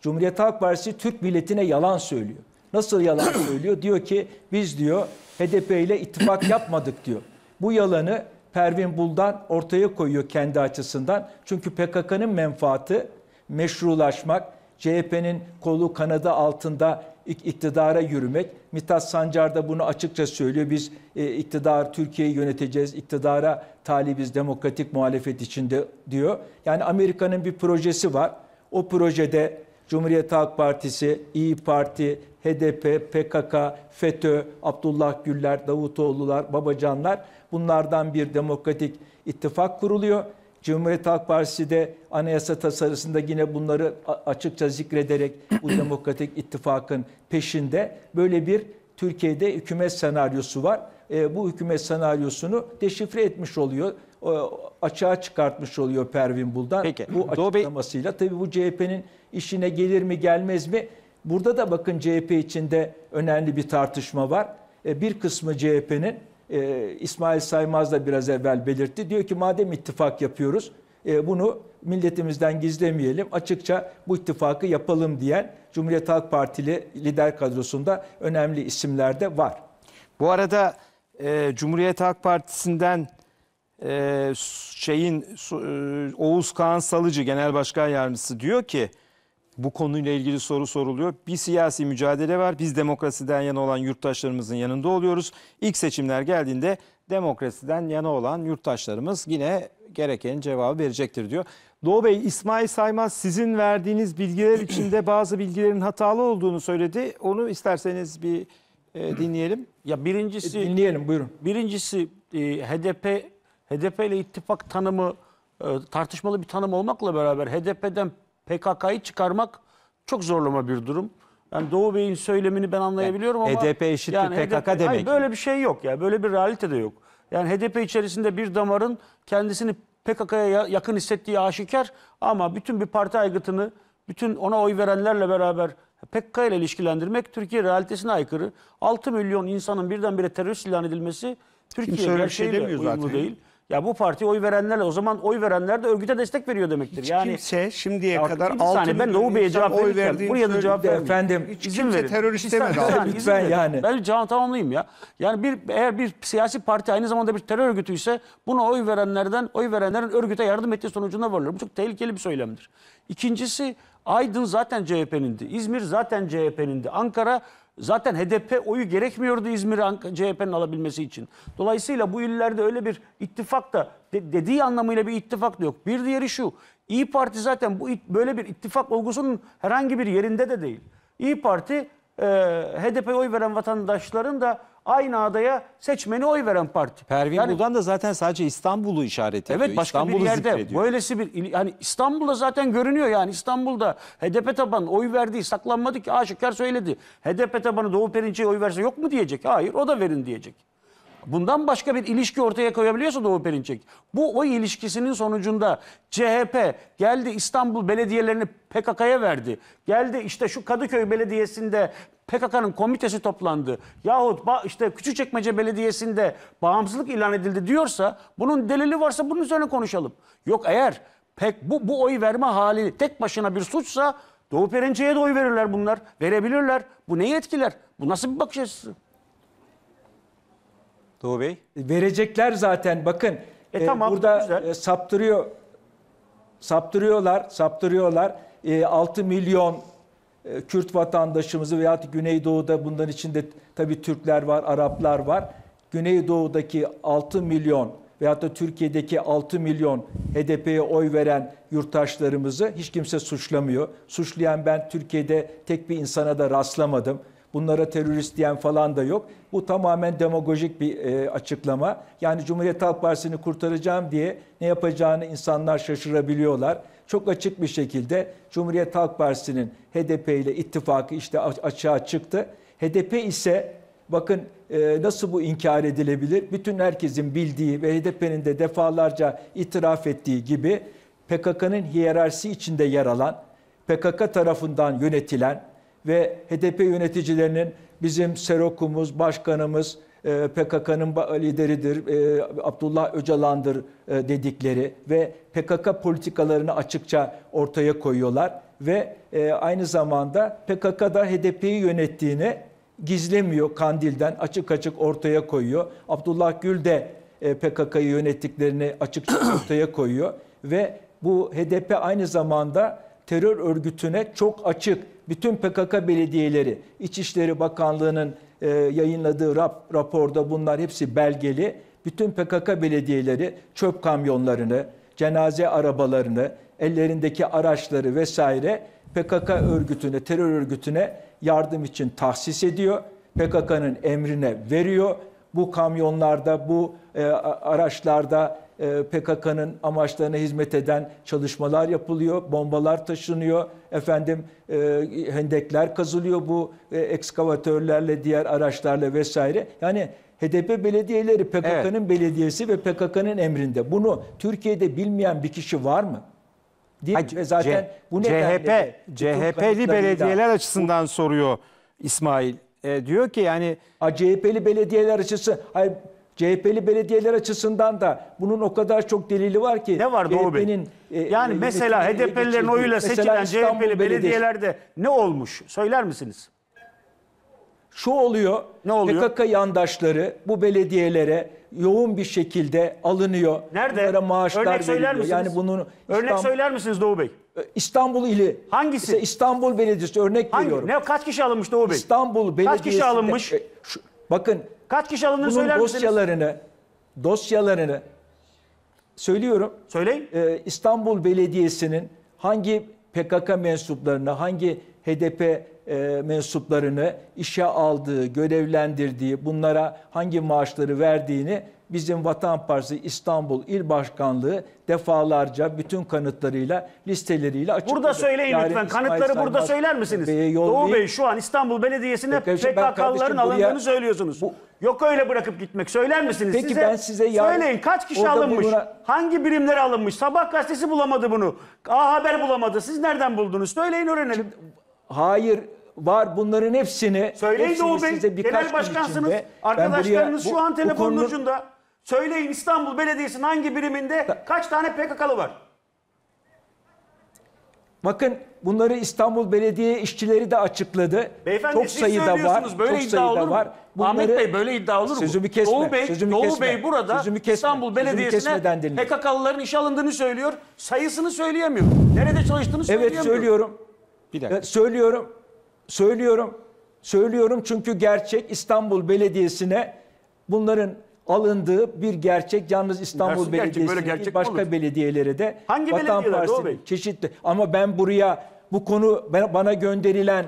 Cumhuriyet Halk Partisi Türk milletine yalan söylüyor. Nasıl yalan söylüyor? Diyor ki biz diyor HDP ile ittifak yapmadık diyor. Bu yalanı Pervin Buldan ortaya koyuyor kendi açısından. Çünkü PKK'nın menfaati meşrulaşmak, CHP'nin kolu kanadı altında iktidara yürümek. Mithat Sancar da bunu açıkça söylüyor. Biz e, iktidar Türkiye'yi yöneteceğiz, İktidara talibiz demokratik muhalefet içinde diyor. Yani Amerika'nın bir projesi var. O projede Cumhuriyet Halk Partisi, İyi Parti, HDP, PKK, FETÖ, Abdullah Güller, Davutoğlu'lar, Babacanlar bunlardan bir demokratik ittifak kuruluyor Cumhuriyet Halk Partisi de anayasa tasarısında yine bunları açıkça zikrederek bu demokratik ittifakın peşinde böyle bir Türkiye'de hükümet senaryosu var. E, bu hükümet senaryosunu deşifre etmiş oluyor. E, açığa çıkartmış oluyor Pervin Buldan. Peki. Bu açıklamasıyla Bey... tabii bu CHP'nin işine gelir mi gelmez mi? Burada da bakın CHP içinde önemli bir tartışma var. E, bir kısmı CHP'nin e, İsmail Saymaz da biraz evvel belirtti. Diyor ki madem ittifak yapıyoruz e, bunu milletimizden gizlemeyelim. Açıkça bu ittifakı yapalım diyen Cumhuriyet Halk Partili lider kadrosunda önemli isimler de var. Bu arada e, Cumhuriyet Halk Partisi'nden e, şeyin e, Oğuz Kağan Salıcı Genel Başkan Yardımcısı diyor ki bu konuyla ilgili soru soruluyor. Bir siyasi mücadele var. Biz demokrasiden yana olan yurttaşlarımızın yanında oluyoruz. İlk seçimler geldiğinde demokrasiden yana olan yurttaşlarımız yine gereken cevabı verecektir diyor. Doğu Bey, İsmail Saymaz sizin verdiğiniz bilgiler içinde bazı bilgilerin hatalı olduğunu söyledi. Onu isterseniz bir e, dinleyelim. Ya birincisi e, dinleyelim buyurun. Birincisi e, HDP HDP ile ittifak tanımı e, tartışmalı bir tanım olmakla beraber HDP'den PKK'yı çıkarmak çok zorlama bir durum. Yani Doğu Bey'in söylemini ben anlayabiliyorum ama HDP eşittir yani PKK HDP, demek. Hayır, böyle bir şey yok ya. böyle bir realite de yok. Yani HDP içerisinde bir damarın kendisini PKK'ya yakın hissettiği aşikar ama bütün bir parti aygıtını bütün ona oy verenlerle beraber PKK ile ilişkilendirmek Türkiye realitesine aykırı. 6 milyon insanın birdenbire terörist ilan edilmesi Türkiye şey gerçeğiyle şey uyumlu zaten. değil. Ya bu partiye oy verenlerle o zaman oy verenler de örgüte destek veriyor demektir. Hiç yani kimse şimdiye ya, kadar altı saniye, ben Doğu Lohube'ye cevap oy verdiğim buraya da cevap vermeyeyim. Efendim hiç izin kimse verin. terörist demedi. Yani, Ben yani. Ben cevap tamamlayayım ya. Yani bir eğer bir siyasi parti aynı zamanda bir terör örgütü ise buna oy verenlerden oy verenlerin örgüte yardım ettiği sonucuna varılır. Bu çok tehlikeli bir söylemdir. İkincisi Aydın zaten CHP'nindi. İzmir zaten CHP'nindi. Ankara Zaten HDP oyu gerekmiyordu İzmir CHP'nin alabilmesi için. Dolayısıyla bu illerde öyle bir ittifak da de, dediği anlamıyla bir ittifak da yok. Bir diğeri şu. İyi Parti zaten bu böyle bir ittifak olgusunun herhangi bir yerinde de değil. İyi Parti e, HDP'ye oy veren vatandaşların da aynı adaya seçmeni oy veren parti. Pervin yani, Buldan da zaten sadece İstanbul'u işaret ediyor. Evet başka İstanbul'u bir yerde zikrediyor. böylesi bir yani İstanbul'da zaten görünüyor yani İstanbul'da HDP tabanı oy verdiği saklanmadı ki aşikar söyledi. HDP tabanı Doğu Perinçe'ye oy verse yok mu diyecek. Hayır o da verin diyecek. Bundan başka bir ilişki ortaya koyabiliyorsa Doğu Perinçek. Bu o ilişkisinin sonucunda CHP geldi İstanbul belediyelerini PKK'ya verdi. Geldi işte şu Kadıköy Belediyesi'nde PKK'nın komitesi toplandı. Yahut işte Küçükçekmece Belediyesi'nde bağımsızlık ilan edildi diyorsa bunun delili varsa bunun üzerine konuşalım. Yok eğer pek bu, bu oy verme hali tek başına bir suçsa Doğu Perinçek'e de oy verirler bunlar. Verebilirler. Bu neyi etkiler? Bu nasıl bir bakış açısı? Doğu Bey? E, verecekler zaten bakın. E, e, tamam, burada güzel. E, saptırıyor saptırıyorlar, saptırıyorlar. E, 6 milyon e, Kürt vatandaşımızı veya Güneydoğu'da bundan içinde tabii Türkler var, Araplar var. Güneydoğu'daki 6 milyon veyahut da Türkiye'deki 6 milyon HDP'ye oy veren yurttaşlarımızı hiç kimse suçlamıyor. Suçlayan ben Türkiye'de tek bir insana da rastlamadım. Bunlara terörist diyen falan da yok. Bu tamamen demagojik bir e, açıklama. Yani Cumhuriyet Halk Partisi'ni kurtaracağım diye ne yapacağını insanlar şaşırabiliyorlar. Çok açık bir şekilde Cumhuriyet Halk Partisi'nin HDP ile ittifakı işte açığa çıktı. HDP ise bakın e, nasıl bu inkar edilebilir? Bütün herkesin bildiği ve HDP'nin de defalarca itiraf ettiği gibi PKK'nın hiyerarşi içinde yer alan, PKK tarafından yönetilen, ve HDP yöneticilerinin bizim Serokumuz, başkanımız, e, PKK'nın lideridir, e, Abdullah Öcalan'dır e, dedikleri ve PKK politikalarını açıkça ortaya koyuyorlar ve aynı zamanda PKK'da HDP'yi yönettiğini gizlemiyor Kandil'den açık açık ortaya koyuyor. Abdullah Gül de PKK'yı yönettiklerini açıkça ortaya koyuyor ve bu HDP aynı zamanda terör örgütüne çok açık bütün PKK belediyeleri, İçişleri Bakanlığı'nın e, yayınladığı rap, raporda bunlar hepsi belgeli. Bütün PKK belediyeleri çöp kamyonlarını, cenaze arabalarını, ellerindeki araçları vesaire PKK örgütüne, terör örgütüne yardım için tahsis ediyor. PKK'nın emrine veriyor. Bu kamyonlarda, bu e, araçlarda e, PKK'nın amaçlarına hizmet eden çalışmalar yapılıyor, bombalar taşınıyor, efendim e, hendekler kazılıyor bu e, ekskavatörlerle, diğer araçlarla vesaire. Yani HDP belediyeleri PKK'nın evet. belediyesi ve PKK'nın emrinde. Bunu Türkiye'de bilmeyen bir kişi var mı? Değil ha, ve zaten C bu nedenle CHP de, CHP'li belediyeler açısından bu, soruyor İsmail. E, diyor ki yani A, CHP'li belediyeler açısı hayır CHP'li belediyeler açısından da bunun o kadar çok delili var ki. Ne var Doğu Bey? E, yani e, mesela HDP'lilerin oyuyla seçilen İstanbul CHP'li belediyelerde ne olmuş? Söyler misiniz? Şu oluyor, ne oluyor? PKK yandaşları bu belediyelere yoğun bir şekilde alınıyor. Nerede? Bunlara maaşlar Örnek söyler veriliyor. misiniz? Yani bunun İstanbul, Örnek söyler misiniz Doğu Bey? İstanbul ili. Hangisi? İşte İstanbul Belediyesi örnek Hangi? veriyorum. Ne kaç kişi alınmış Doğu Bey? İstanbul Belediyesi. Kaç kişi alınmış? E, e, şu, bakın Kaç kişi alındığını Bunun söyler misiniz? dosyalarını, dosyalarını söylüyorum. Söyleyin. Ee, İstanbul Belediyesi'nin hangi PKK mensuplarını, hangi HDP e, mensuplarını işe aldığı, görevlendirdiği, bunlara hangi maaşları verdiğini bizim Vatan Partisi İstanbul İl Başkanlığı defalarca bütün kanıtlarıyla listeleriyle açıkladı. Burada söyleyin Yarın lütfen. Kanıtları Saymaz burada söyler misiniz? Bey'e Doğu Bey şu an İstanbul Belediyesi'ne Peki, şimdi PKK'lıların alındığını söylüyorsunuz. Bu- Yok öyle bırakıp gitmek. Söyler misiniz? Peki ben size yarın- Söyleyin kaç kişi alınmış? buna- Hangi birimler alınmış? Sabah gazetesi bulamadı bunu. A Haber bulamadı. Siz nereden buldunuz? Söyleyin öğrenelim. Hayır var bunların hepsini. Söyleyin hepsini Doğu Bey. size birkaç Genel gün başkansınız. içinde ben buraya- Arkadaşlarınız bu- şu an bu telefonun konunun- ucunda. Söyleyin İstanbul Belediyesi'nin hangi biriminde kaç tane PKK'lı var? Bakın bunları İstanbul Belediye işçileri de açıkladı. Beyefendi çok siz sayıda var. Böyle çok iddia sayıda olur mu? var. Bunları, Ahmet Bey böyle iddia olur mu? Sözümü kesme. Doğu Bey, sözümü Doğu kesme, Bey burada sözümü kesme, İstanbul Belediyesi'ne PKK'lıların iş alındığını söylüyor. Sayısını söyleyemiyor. Nerede çalıştığını söyleyemiyor. Evet söylüyorum. Bir dakika. Söylüyorum. Söylüyorum. Söylüyorum çünkü gerçek İstanbul Belediyesi'ne bunların alındığı bir gerçek. Yalnız İstanbul Dersin Belediyesi başka olur? belediyelere de Hangi belediyeler Doğu çeşitli. Ama ben buraya bu konu bana gönderilen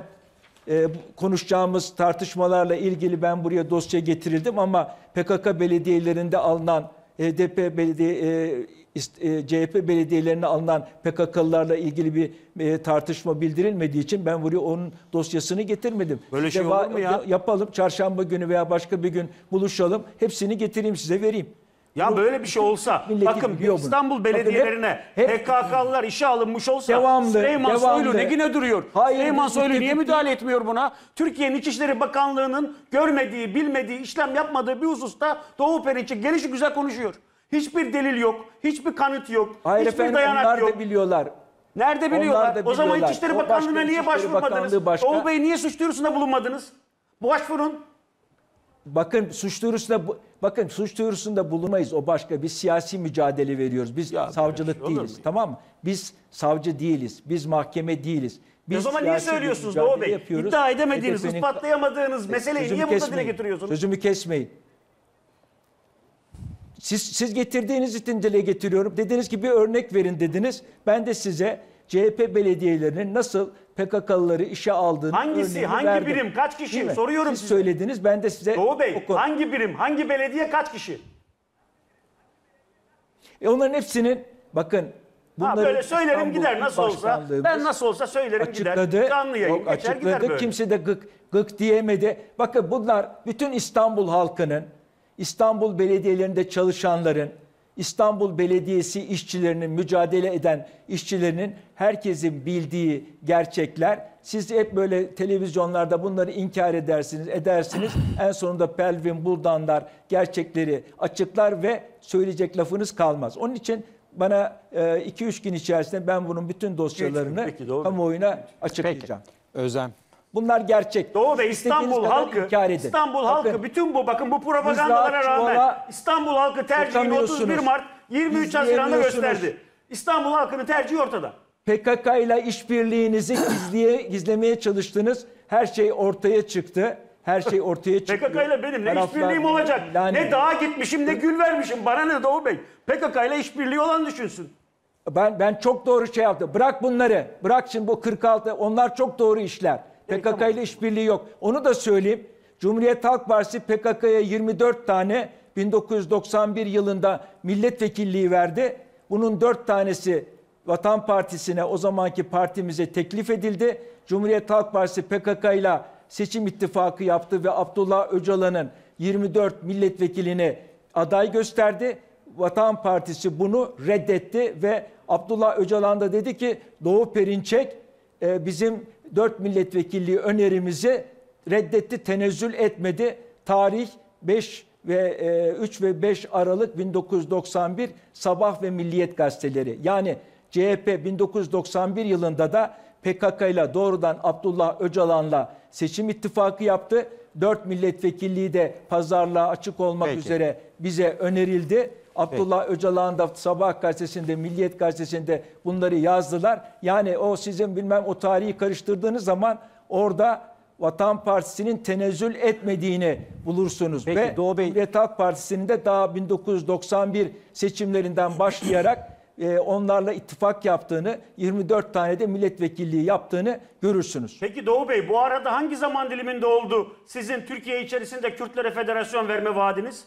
e, konuşacağımız tartışmalarla ilgili ben buraya dosya getirildim ama PKK belediyelerinde alınan HDP belediye e, e, CHP belediyelerine alınan PKK'lılarla ilgili bir e, tartışma bildirilmediği için ben buraya onun dosyasını getirmedim. Böyle şey Deva, olur mu ya? Yapalım çarşamba günü veya başka bir gün buluşalım. Hepsini getireyim size vereyim. Ya Bu, böyle bir şey olsa bakın İstanbul bunu. belediyelerine PKK'lılar işe alınmış olsa devamlı, Süleyman devamlı. Soylu ne güne duruyor? Hayır, Süleyman Soylu niye müdahale etmiyor buna? Türkiye'nin İçişleri Bakanlığı'nın görmediği, bilmediği, işlem yapmadığı bir hususta Doğu Perinçek gelişi güzel konuşuyor. Hiçbir delil yok, hiçbir kanıt yok, Hayır hiçbir efendim, dayanak onlar yok. da biliyorlar. Nerede biliyorlar? da O zaman biliyorlar. İçişleri Bakanlığı'na niye İçişleri başvurmadınız? Bakanlığı başka. Doğu Bey niye suç duyurusunda bulunmadınız? Başvurun. Bakın suç duyurusunda bu- bakın suç duyurusunda bulunmayız. O başka. bir siyasi mücadele veriyoruz. Biz Ya savcılık şey değiliz. mu? Tamam mı? Biz savcı değiliz. Biz mahkeme değiliz. E Biz o zaman niye söylüyorsunuz Doğu mücadele Bey? yapıyoruz. İddia edemediğiniz, HDP'nin ispatlayamadığınız meseleyi Sözümü niye burada dile getiriyorsunuz? Sözümü kesmeyin. Siz, siz getirdiğiniz için dile getiriyorum. Dediniz ki bir örnek verin dediniz. Ben de size CHP belediyelerinin nasıl PKK'lıları işe aldığını Hangisi, hangi verdim. birim, kaç kişi Değil soruyorum Siz size. söylediniz ben de size... Doğu Bey, oku. hangi birim, hangi belediye, kaç kişi? E onların hepsinin, bakın... Ha, böyle söylerim İstanbul gider nasıl olsa, ben nasıl olsa söylerim açıkladı, gider, canlı yayın geçer açıkladı, gider böyle. Kimse de gık, gık diyemedi. Bakın bunlar bütün İstanbul halkının İstanbul belediyelerinde çalışanların, İstanbul Belediyesi işçilerinin, mücadele eden işçilerinin herkesin bildiği gerçekler. Siz hep böyle televizyonlarda bunları inkar edersiniz, edersiniz. en sonunda Pelvin Buldanlar gerçekleri açıklar ve söyleyecek lafınız kalmaz. Onun için bana 2-3 e, gün içerisinde ben bunun bütün dosyalarını Peki, doğru. kamuoyuna açıklayacağım. Peki. Özlem. Bunlar gerçek. Doğu ve İstanbul halkı İstanbul halkı bakın, bütün bu bakın bu propagandalara rağmen İstanbul halkı tercihini 31 Mart 23 Haziran'da gösterdi. İstanbul halkının tercihi ortada. PKK ile işbirliğinizi gizliye, gizlemeye çalıştınız. Her şey ortaya çıktı. Her şey ortaya çıktı. PKK ile benim ne işbirliğim olacak? Yani, ne dağa gitmişim ne gül vermişim. Bana ne Doğu Bey? PKK ile işbirliği olan düşünsün. Ben ben çok doğru şey yaptım. Bırak bunları. Bırak şimdi bu 46 onlar çok doğru işler. PKK ile işbirliği yok. Onu da söyleyeyim. Cumhuriyet Halk Partisi PKK'ya 24 tane 1991 yılında milletvekilliği verdi. Bunun 4 tanesi Vatan Partisi'ne o zamanki partimize teklif edildi. Cumhuriyet Halk Partisi PKK ile seçim ittifakı yaptı ve Abdullah Öcalan'ın 24 milletvekilini aday gösterdi. Vatan Partisi bunu reddetti ve Abdullah Öcalan da dedi ki Doğu Perinçek e, bizim 4 milletvekilliği önerimizi reddetti, tenezzül etmedi. Tarih 5 ve 3 e, ve 5 Aralık 1991 Sabah ve Milliyet gazeteleri. Yani CHP 1991 yılında da PKK ile doğrudan Abdullah Öcalan'la seçim ittifakı yaptı. 4 milletvekilliği de pazarlığa açık olmak Peki. üzere bize önerildi. Abdullah Peki. Öcalan da Sabah gazetesinde, Milliyet gazetesinde bunları yazdılar. Yani o sizin bilmem o tarihi karıştırdığınız zaman orada Vatan Partisi'nin tenezzül etmediğini bulursunuz. Peki, Ve Doğu Bey... Cumhuriyet Halk Partisi'nin de daha 1991 seçimlerinden başlayarak e, onlarla ittifak yaptığını, 24 tane de milletvekilliği yaptığını görürsünüz. Peki Doğu Bey bu arada hangi zaman diliminde oldu sizin Türkiye içerisinde Kürtlere federasyon verme vaadiniz?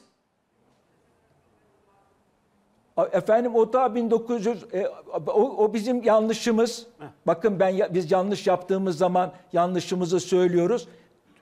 Efendim o da 1900 e, o, o bizim yanlışımız. Heh. Bakın ben biz yanlış yaptığımız zaman yanlışımızı söylüyoruz.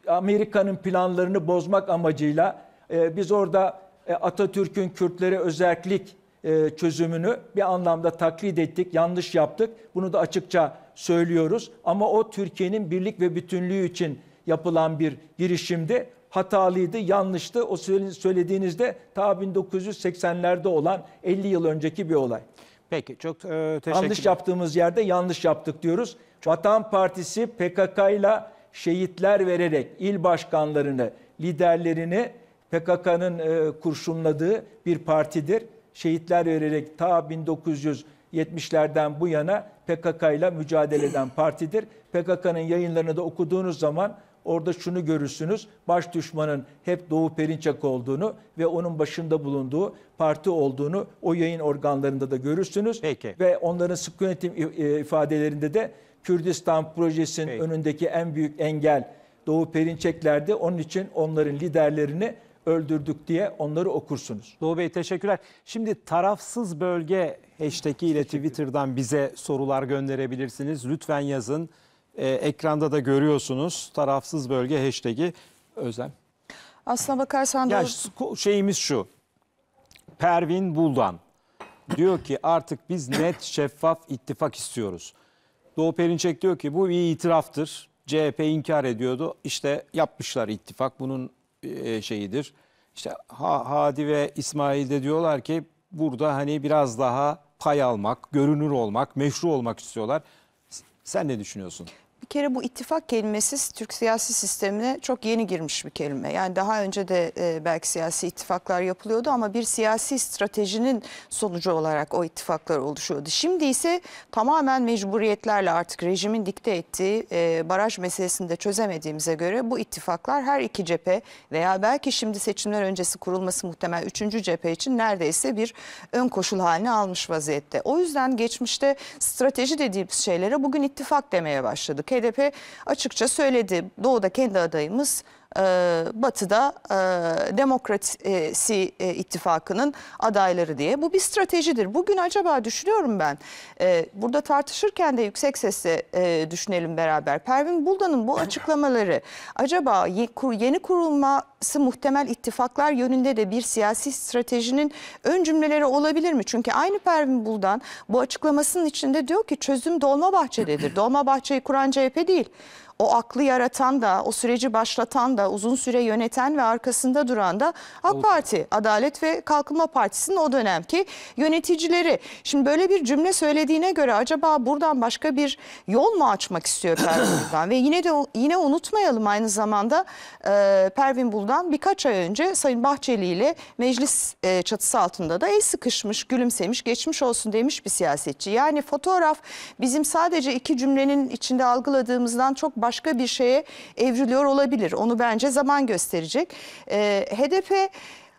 Amerika'nın planlarını bozmak amacıyla e, biz orada e, Atatürk'ün Kürtlere özellik e, çözümünü bir anlamda taklit ettik, yanlış yaptık. Bunu da açıkça söylüyoruz. Ama o Türkiye'nin birlik ve bütünlüğü için yapılan bir girişimdi hatalıydı, yanlıştı. O söylediğinizde ta 1980'lerde olan 50 yıl önceki bir olay. Peki çok e, teşekkür Yanlış yaptığımız yerde yanlış yaptık diyoruz. Çok. Vatan Partisi PKK ile şehitler vererek il başkanlarını, liderlerini PKK'nın e, kurşunladığı bir partidir. Şehitler vererek ta 1970'lerden bu yana PKK ile mücadele eden partidir. PKK'nın yayınlarını da okuduğunuz zaman Orada şunu görürsünüz. Baş düşmanın hep Doğu Perinçek olduğunu ve onun başında bulunduğu parti olduğunu o yayın organlarında da görürsünüz. Peki. Ve onların sık yönetim e, ifadelerinde de Kürdistan projesinin Peki. önündeki en büyük engel Doğu Perinçeklerdi. Onun için onların liderlerini öldürdük diye onları okursunuz. Doğu Bey teşekkürler. Şimdi tarafsız bölge hashtag ile Twitter'dan bize sorular gönderebilirsiniz. Lütfen yazın. E, ekranda da görüyorsunuz tarafsız bölge hashtag'i Özlem. Aslına bakarsan da... Ya şeyimiz şu. Pervin Buldan diyor ki artık biz net şeffaf ittifak istiyoruz. Doğu Perinçek diyor ki bu bir itiraftır. CHP inkar ediyordu. İşte yapmışlar ittifak bunun e, şeyidir. İşte Hadi ve İsmail de diyorlar ki burada hani biraz daha pay almak, görünür olmak, meşru olmak istiyorlar. Sen ne düşünüyorsun? Bir kere bu ittifak kelimesi Türk siyasi sistemine çok yeni girmiş bir kelime. Yani daha önce de e, belki siyasi ittifaklar yapılıyordu ama bir siyasi stratejinin sonucu olarak o ittifaklar oluşuyordu. Şimdi ise tamamen mecburiyetlerle artık rejimin dikte ettiği e, baraj meselesini de çözemediğimize göre bu ittifaklar her iki cephe veya belki şimdi seçimler öncesi kurulması muhtemel üçüncü cephe için neredeyse bir ön koşul haline almış vaziyette. O yüzden geçmişte strateji dediğimiz şeylere bugün ittifak demeye başladık. HDP açıkça söyledi. Doğu'da kendi adayımız ee, Batı'da e, Demokrasi e, e, ittifakının adayları diye. Bu bir stratejidir. Bugün acaba düşünüyorum ben, e, burada tartışırken de yüksek sesle düşünelim beraber. Pervin Buldan'ın bu açıklamaları acaba yeni kurulması muhtemel ittifaklar yönünde de bir siyasi stratejinin ön cümleleri olabilir mi? Çünkü aynı Pervin Buldan bu açıklamasının içinde diyor ki çözüm Dolmabahçe'dedir. Dolmabahçe'yi kuran CHP değil o aklı yaratan da, o süreci başlatan da, uzun süre yöneten ve arkasında duran da AK Parti, Adalet ve Kalkınma Partisi'nin o dönemki yöneticileri. Şimdi böyle bir cümle söylediğine göre acaba buradan başka bir yol mu açmak istiyor Pervin Buldan? ve yine de yine unutmayalım aynı zamanda e, Pervin Buldan birkaç ay önce Sayın Bahçeli ile meclis e, çatısı altında da el sıkışmış, gülümsemiş, geçmiş olsun demiş bir siyasetçi. Yani fotoğraf bizim sadece iki cümlenin içinde algıladığımızdan çok başka başka bir şeye evriliyor olabilir. Onu bence zaman gösterecek. E, ee, HDP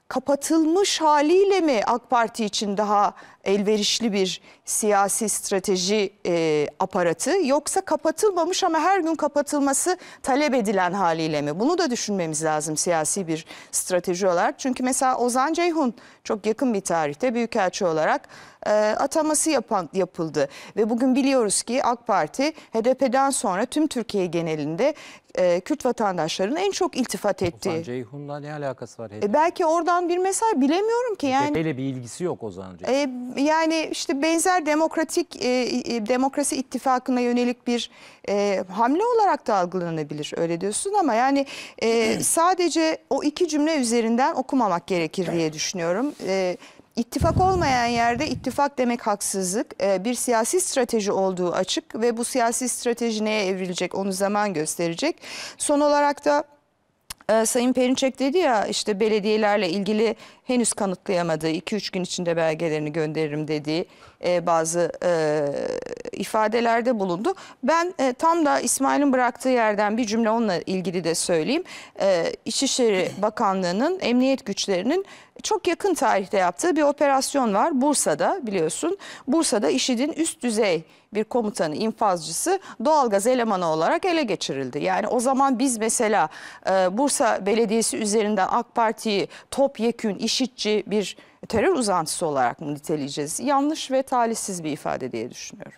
kapatılmış haliyle mi AK Parti için daha elverişli bir siyasi strateji e, aparatı yoksa kapatılmamış ama her gün kapatılması talep edilen haliyle mi? Bunu da düşünmemiz lazım siyasi bir strateji olarak. Çünkü mesela Ozan Ceyhun çok yakın bir tarihte büyükelçi olarak e, ataması yapan, yapıldı. Ve bugün biliyoruz ki AK Parti HDP'den sonra tüm Türkiye genelinde e, Kürt vatandaşlarının en çok iltifat ettiği. Ozan Ceyhun'la ne alakası var? E, belki oradan bir mesaj bilemiyorum ki yani. HDP bir ilgisi yok Ozan Ceyhun. E, yani işte benzer demokratik e, e, demokrasi ittifakına yönelik bir e, hamle olarak da algılanabilir öyle diyorsun ama yani e, sadece o iki cümle üzerinden okumamak gerekir diye düşünüyorum. E, İttifak olmayan yerde ittifak demek haksızlık. E, bir siyasi strateji olduğu açık ve bu siyasi strateji neye evrilecek onu zaman gösterecek. Son olarak da e, Sayın Perinçek dedi ya işte belediyelerle ilgili henüz kanıtlayamadığı 2-3 gün içinde belgelerini gönderirim dediği e, bazı e, ifadelerde bulundu. Ben e, tam da İsmail'in bıraktığı yerden bir cümle onunla ilgili de söyleyeyim. E, İçişleri Bakanlığı'nın emniyet güçlerinin çok yakın tarihte yaptığı bir operasyon var. Bursa'da biliyorsun. Bursa'da IŞİD'in üst düzey bir komutanı, infazcısı doğalgaz elemanı olarak ele geçirildi. Yani o zaman biz mesela e, Bursa Belediyesi üzerinden AK Parti'yi topyekün, işitçi bir terör uzantısı olarak mı niteleyeceğiz? Yanlış ve talihsiz bir ifade diye düşünüyorum.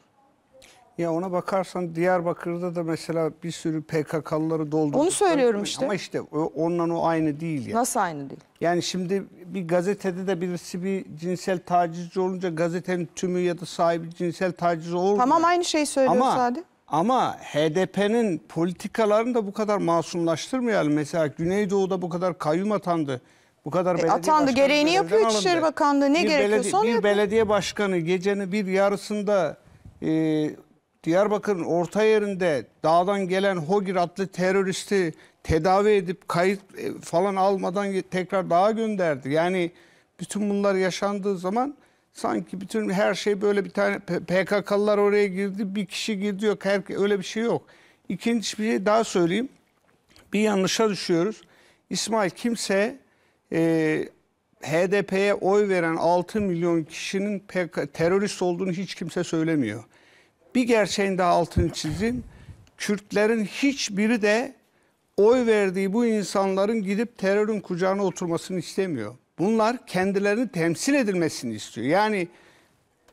Ya ona bakarsan Diyarbakır'da da mesela bir sürü PKK'lıları doldurdu. Onu söylüyorum işte. Ama işte ondan o aynı değil ya. Yani. Nasıl aynı değil? Yani şimdi bir gazetede de birisi bir cinsel tacizci olunca gazetenin tümü ya da sahibi cinsel taciz olur. Tamam aynı şeyi söylüyorum ama, Sadi. Ama HDP'nin politikalarını da bu kadar masumlaştırmayalım. Mesela Güneydoğu'da bu kadar kayyum atandı. Bu kadar e, belediye atandı gereğini yapıyor alındı. İçişleri Bakanlığı. Ne bir gerekiyorsa onu Bir yapıyor. belediye başkanı gecenin bir yarısında e, Diyarbakır'ın orta yerinde dağdan gelen Hogir adlı teröristi tedavi edip kayıt e, falan almadan tekrar dağa gönderdi. Yani bütün bunlar yaşandığı zaman sanki bütün her şey böyle bir tane PKK'lılar oraya girdi, bir kişi girdi yok her Öyle bir şey yok. İkinci bir şey daha söyleyeyim. Bir yanlışa düşüyoruz. İsmail kimse e, ee, HDP'ye oy veren 6 milyon kişinin PK, terörist olduğunu hiç kimse söylemiyor. Bir gerçeğin daha altını çizeyim. Kürtlerin hiçbiri de oy verdiği bu insanların gidip terörün kucağına oturmasını istemiyor. Bunlar kendilerini temsil edilmesini istiyor. Yani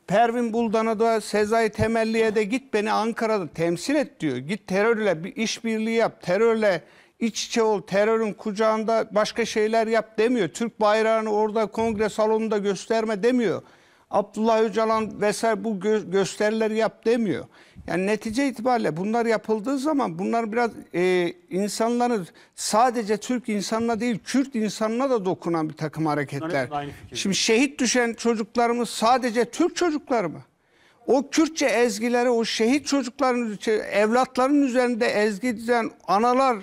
Pervin Buldan'a da Sezai Temelli'ye de git beni Ankara'da temsil et diyor. Git terörle bir işbirliği yap, terörle iç içe ol, terörün kucağında başka şeyler yap demiyor. Türk bayrağını orada kongre salonunda gösterme demiyor. Abdullah Öcalan vesaire bu gö gösterileri yap demiyor. Yani netice itibariyle bunlar yapıldığı zaman bunlar biraz e, insanların sadece Türk insanına değil Kürt insanına da dokunan bir takım hareketler. Şimdi şehit düşen çocuklarımız sadece Türk çocukları mı? O Kürtçe ezgileri o şehit çocukların evlatlarının üzerinde ezgi dizen analar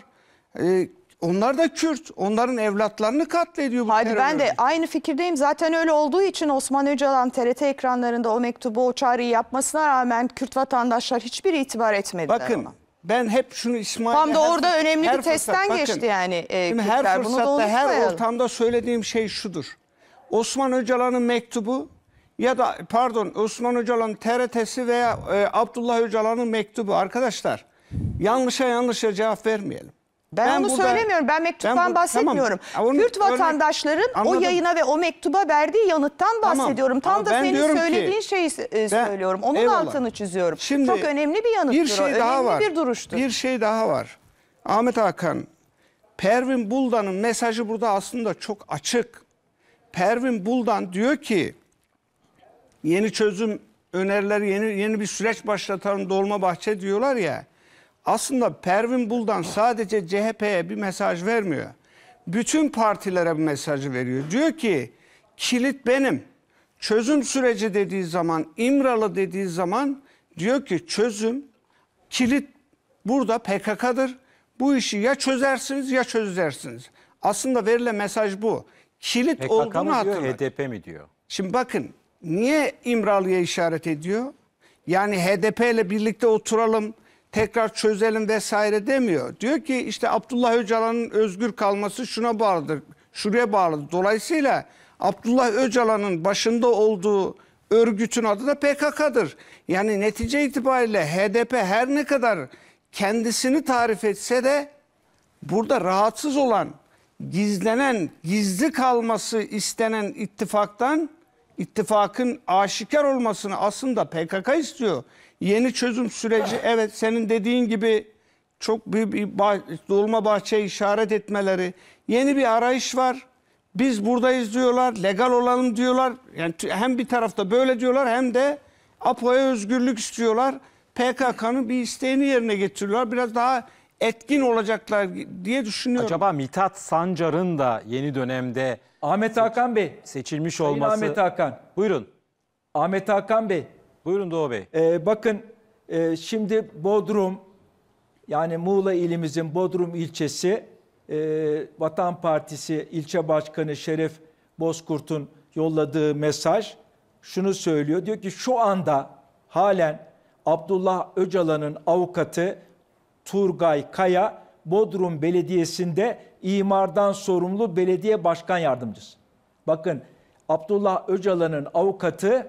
e, onlar da Kürt. Onların evlatlarını katlediyor bu Hadi ben de aynı fikirdeyim. Zaten öyle olduğu için Osman Öcalan TRT ekranlarında o mektubu, o çağrıyı yapmasına rağmen Kürt vatandaşlar hiçbir itibar etmediler Bakın ona. ben hep şunu İsmail... Tam da orada önemli bir testten fırsat, geçti bakın, yani e, Kürtler. Her Bunu fırsatta, her ortamda söylediğim şey şudur. Osman Öcalan'ın mektubu ya da pardon Osman Öcalan'ın TRT'si veya e, Abdullah Öcalan'ın mektubu arkadaşlar yanlışa yanlışa cevap vermeyelim. Ben, ben onu burada, söylemiyorum. Ben mektuptan ben bu, bahsetmiyorum. Tamam, onu, Kürt vatandaşların anladım. o yayına ve o mektuba verdiği yanıttan bahsediyorum. Tamam, Tam da senin söylediğin ki, şeyi e, söylüyorum. Onun eyvallah. altını çiziyorum. Şimdi, Çok önemli bir yanıttır bir şey o. Önemli daha var. bir duruştur. Bir şey daha var. Ahmet Hakan, Pervin Buldan'ın mesajı burada aslında çok açık. Pervin Buldan diyor ki yeni çözüm önerileri, yeni yeni bir süreç başlatalım Dolma Bahçe diyorlar ya aslında Pervin Buldan sadece CHP'ye bir mesaj vermiyor. Bütün partilere bir mesajı veriyor. Diyor ki kilit benim. Çözüm süreci dediği zaman, İmralı dediği zaman diyor ki çözüm, kilit burada PKK'dır. Bu işi ya çözersiniz ya çözersiniz. Aslında verilen mesaj bu. Kilit PKK olduğunu mı HDP mi diyor? Şimdi bakın niye İmralı'ya işaret ediyor? Yani HDP ile birlikte oturalım, tekrar çözelim vesaire demiyor. Diyor ki işte Abdullah Öcalan'ın özgür kalması şuna bağlıdır, şuraya bağlıdır. Dolayısıyla Abdullah Öcalan'ın başında olduğu örgütün adı da PKK'dır. Yani netice itibariyle HDP her ne kadar kendisini tarif etse de burada rahatsız olan, gizlenen, gizli kalması istenen ittifaktan ittifakın aşikar olmasını aslında PKK istiyor. Yeni çözüm süreci evet senin dediğin gibi çok büyük bir dolma bahçe işaret etmeleri. Yeni bir arayış var. Biz buradayız diyorlar. Legal olalım diyorlar. Yani hem bir tarafta böyle diyorlar hem de APO'ya özgürlük istiyorlar. PKK'nın bir isteğini yerine getiriyorlar. Biraz daha etkin olacaklar diye düşünüyorum. Acaba Mithat Sancar'ın da yeni dönemde Ahmet Hakan Bey seçilmiş Sayın olması. Ahmet Hakan. Buyurun. Ahmet Hakan Bey Buyurun Doğu Bey. Ee, bakın e, şimdi Bodrum yani Muğla ilimizin Bodrum ilçesi e, Vatan Partisi ilçe başkanı Şeref Bozkurt'un yolladığı mesaj şunu söylüyor. Diyor ki şu anda halen Abdullah Öcalan'ın avukatı Turgay Kaya Bodrum Belediyesi'nde imardan sorumlu belediye başkan yardımcısı. Bakın Abdullah Öcalan'ın avukatı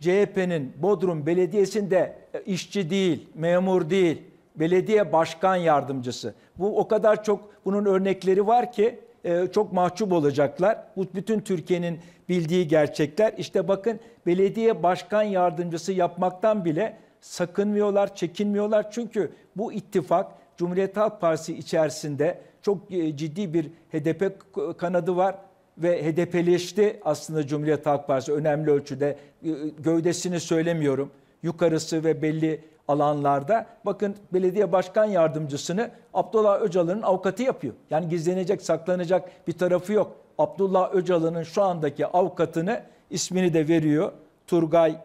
CHP'nin Bodrum Belediyesi'nde e, işçi değil, memur değil, belediye başkan yardımcısı. Bu o kadar çok bunun örnekleri var ki e, çok mahcup olacaklar. Bu bütün Türkiye'nin bildiği gerçekler. İşte bakın belediye başkan yardımcısı yapmaktan bile sakınmıyorlar, çekinmiyorlar. Çünkü bu ittifak Cumhuriyet Halk Partisi içerisinde çok e, ciddi bir HDP kanadı var ve HDP'leşti aslında Cumhuriyet Halk Partisi önemli ölçüde. Ee, gövdesini söylemiyorum. Yukarısı ve belli alanlarda bakın belediye başkan yardımcısını Abdullah Öcalan'ın avukatı yapıyor. Yani gizlenecek, saklanacak bir tarafı yok. Abdullah Öcalan'ın şu andaki avukatını ismini de veriyor. Turgay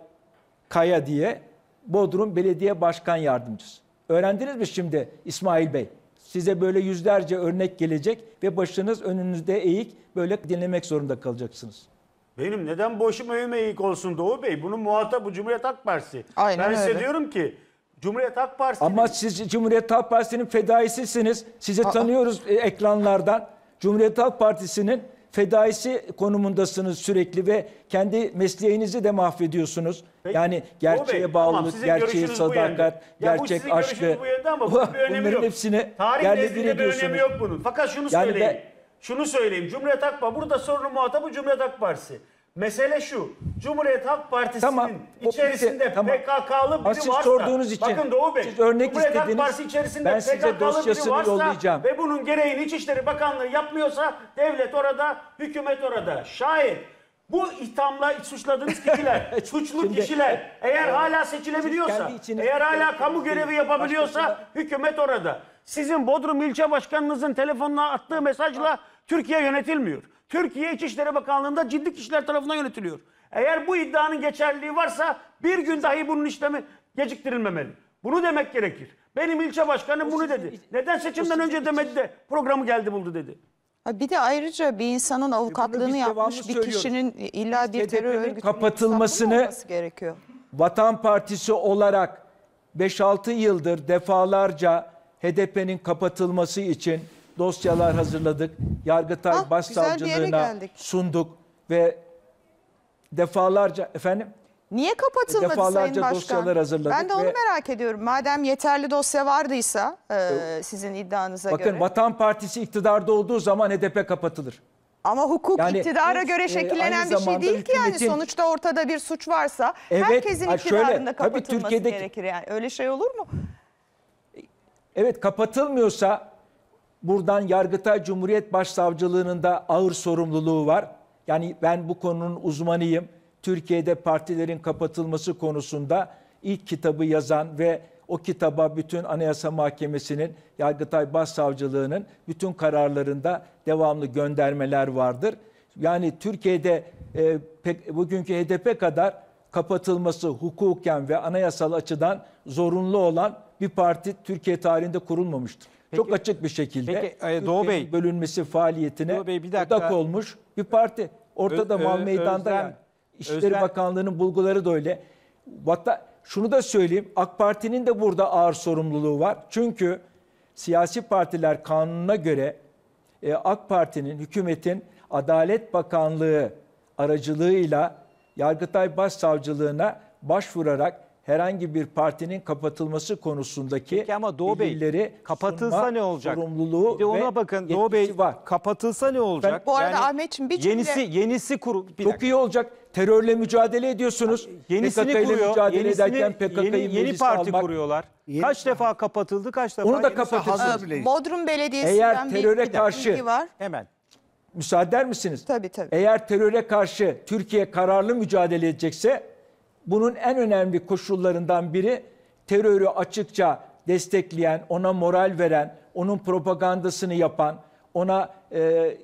Kaya diye Bodrum Belediye Başkan Yardımcısı. Öğrendiniz mi şimdi İsmail Bey? Size böyle yüzlerce örnek gelecek ve başınız önünüzde eğik böyle dinlemek zorunda kalacaksınız. Benim neden boşum evime eğik olsun Doğu Bey? Bunun muhatabı Cumhuriyet Halk Partisi. Aynen ben öyle. size ki Cumhuriyet Halk Partisi. Ama siz Cumhuriyet Halk Partisi'nin fedaisisiniz. Sizi Aa. tanıyoruz e, ekranlardan. Cumhuriyet Halk Partisi'nin fedaisi konumundasınız sürekli ve kendi mesleğinizi de mahvediyorsunuz. Peki, yani gerçeğe Bey, bağlılık, tamam, gerçeğe sadakat, gerçek bu aşkı. Bu yönde ama bunun bir önemi yok. hepsini Tarih bir önemi yok bunun. Fakat şunu yani söyleyeyim. Ben, şunu söyleyeyim. Cumhuriyet Halk burada sorunun muhatabı Cumhuriyet Halk Partisi. Mesele şu. Cumhuriyet Halk Partisi'nin Tamam, içerisinde tamam. PKK'lı biri siz varsa sorduğunuz için, Bakın Doğu Bey. siz örnek Cumhuriyet Halk Partisi içerisinde Ben size PKK'lı biri varsa yollayacağım. ve bunun gereğini İçişleri Bakanlığı yapmıyorsa devlet orada, hükümet orada. Şayet bu ithamla suçladığınız kişiler, suçlu Şimdi- kişiler eğer hala seçilebiliyorsa, eğer hala kamu görevi yapabiliyorsa Başkasına- hükümet orada. Sizin Bodrum ilçe başkanınızın telefonuna attığı mesajla Türkiye yönetilmiyor. Türkiye İçişleri Bakanlığı'nda ciddi kişiler tarafından yönetiliyor. Eğer bu iddianın geçerliliği varsa bir gün dahi bunun işlemi geciktirilmemeli. Bunu demek gerekir. Benim ilçe başkanım bunu dedi. Neden seçimden önce demedi de programı geldi buldu dedi. Bir de ayrıca bir insanın avukatlığını yapmış bir kişinin illa bir terör TDP'nin kapatılmasını- gerekiyor. Vatan Partisi olarak 5-6 yıldır defalarca HDP'nin kapatılması için dosyalar hazırladık. Yargıtay ah, Başsavcılığına sunduk ve defalarca efendim Niye kapatılmadı defalarca Sayın Başkan? dosyalar hazırladık. Ben de onu ve, merak ediyorum. Madem yeterli dosya vardıysa e, e sizin iddianıza bakın, göre. Bakın Vatan Partisi iktidarda olduğu zaman HDP kapatılır. Ama hukuk yani, iktidara göre e, şekillenen bir şey değil ki yani sonuçta ortada bir suç varsa evet, herkesin iktidarında şöyle, kapatılması tabii Türkiye'deki, gerekir yani öyle şey olur mu? Evet kapatılmıyorsa Buradan Yargıtay Cumhuriyet Başsavcılığı'nın da ağır sorumluluğu var. Yani ben bu konunun uzmanıyım. Türkiye'de partilerin kapatılması konusunda ilk kitabı yazan ve o kitaba bütün Anayasa Mahkemesi'nin, Yargıtay Başsavcılığı'nın bütün kararlarında devamlı göndermeler vardır. Yani Türkiye'de e, pek, bugünkü HDP kadar kapatılması hukuken ve anayasal açıdan zorunlu olan bir parti Türkiye tarihinde kurulmamıştır. Peki, Çok açık bir şekilde peki, e, Doğu Bey bölünmesi faaliyetine Doğu Bey, bir dakika. odak olmuş bir parti. Ortada Ö, mal meydanda Özlem, yani. İşleri Özlem. Bakanlığı'nın bulguları da öyle. Hatta şunu da söyleyeyim AK Parti'nin de burada ağır sorumluluğu var. Çünkü siyasi partiler kanununa göre e, AK Parti'nin, hükümetin Adalet Bakanlığı aracılığıyla Yargıtay Başsavcılığına başvurarak herhangi bir partinin kapatılması konusundaki Peki ama Doğu Bey kapatılsa sunma, ne olacak? Sorumluluğu bir de ona bakın Doğu Bey var. kapatılsa ne olacak? Ben, bu arada yani, için bir cümle yenisi yenisi kuru bir çok iyi olacak. Terörle mücadele ediyorsunuz. Yani, yenisini PKK kuruyor. Mücadele yenisini, ederken PKK'yı yeni, yeni parti almak. kuruyorlar. Yeni kaç defa kapatıldı, kaç defa? Onu da kapatırsınız. Bodrum Belediyesi'nden Eğer teröre bir, karşı bilgi var. Hemen müsaade eder misiniz? Tabii tabii. Eğer teröre karşı Türkiye kararlı mücadele edecekse bunun en önemli koşullarından biri terörü açıkça destekleyen, ona moral veren, onun propagandasını yapan, ona e,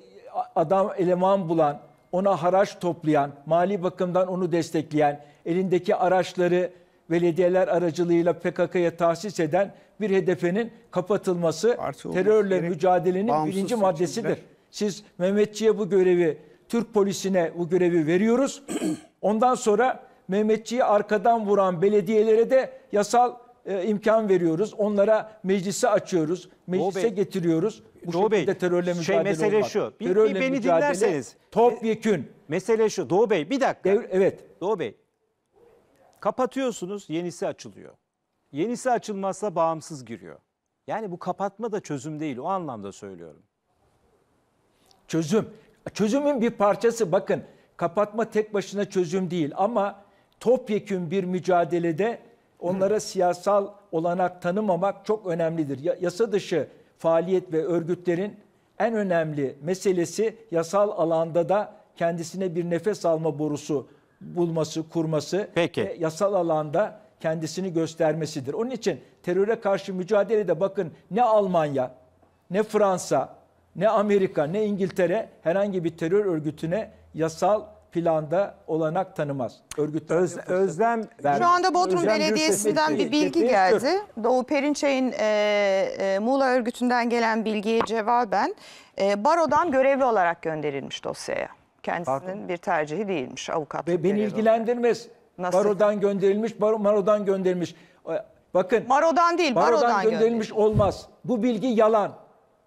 adam eleman bulan, ona haraç toplayan, mali bakımdan onu destekleyen, elindeki araçları belediyeler aracılığıyla PKK'ya tahsis eden bir hedefenin kapatılması Artı terörle mücadelenin birinci maddesidir. Siz Mehmetçi'ye bu görevi, Türk polisine bu görevi veriyoruz. Ondan sonra Mehmetçiği arkadan vuran belediyelere de yasal e, imkan veriyoruz. Onlara meclise açıyoruz. Meclise Doğu getiriyoruz. Bu Doğu şekilde Bey, terörle şey mücadele şey mesele olmak. şu. Bir, terörle bir beni dinlerseniz. Top yekün. Mesele şu. Doğu Bey bir dakika. Devr, evet. Doğu Bey. Kapatıyorsunuz, yenisi açılıyor. Yenisi açılmazsa bağımsız giriyor. Yani bu kapatma da çözüm değil. O anlamda söylüyorum. Çözüm. Çözümün bir parçası. Bakın kapatma tek başına çözüm değil ama topyekün bir mücadelede onlara Hı. siyasal olanak tanımamak çok önemlidir. Yasa dışı faaliyet ve örgütlerin en önemli meselesi yasal alanda da kendisine bir nefes alma borusu bulması, kurması Peki. ve yasal alanda kendisini göstermesidir. Onun için teröre karşı mücadelede bakın ne Almanya, ne Fransa, ne Amerika, ne İngiltere herhangi bir terör örgütüne yasal planda olanak tanımaz. Örgütler Öz, Özlem ver, Şu anda Bodrum Özlem Belediyesi'nden bir bilgi geldi. Doğu Perinçey'in e, e, Muğla örgütünden gelen bilgiye cevaben e, barodan görevli olarak gönderilmiş dosyaya. Kendisinin Pardon. bir tercihi değilmiş avukat. Be, beni ilgilendirmez. Nasıl? Barodan gönderilmiş, baro, marodan gönderilmiş. E, bakın. Marodan değil, barodan, barodan gönderilmiş olmaz. Bu bilgi yalan.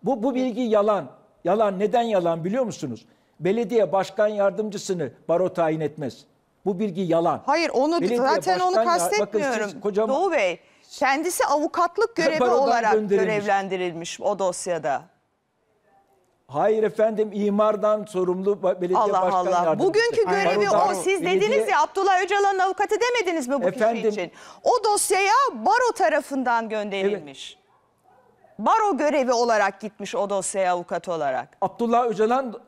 Bu bu bilgi yalan. Yalan neden yalan biliyor musunuz? belediye başkan yardımcısını baro tayin etmez. Bu bilgi yalan. Hayır onu belediye zaten onu kastetmiyorum. Bakın siz Doğu Bey kendisi avukatlık görevi olarak görevlendirilmiş o dosyada. Hayır efendim imardan sorumlu belediye Allah başkan Allah. yardımcısı. Bugünkü görevi Barodan, o. Siz belediye... dediniz ya Abdullah Öcalan'ın avukatı demediniz mi bu efendim, kişi için? O dosyaya baro tarafından gönderilmiş. Evet. Baro görevi olarak gitmiş o dosyaya avukat olarak. Abdullah Öcalan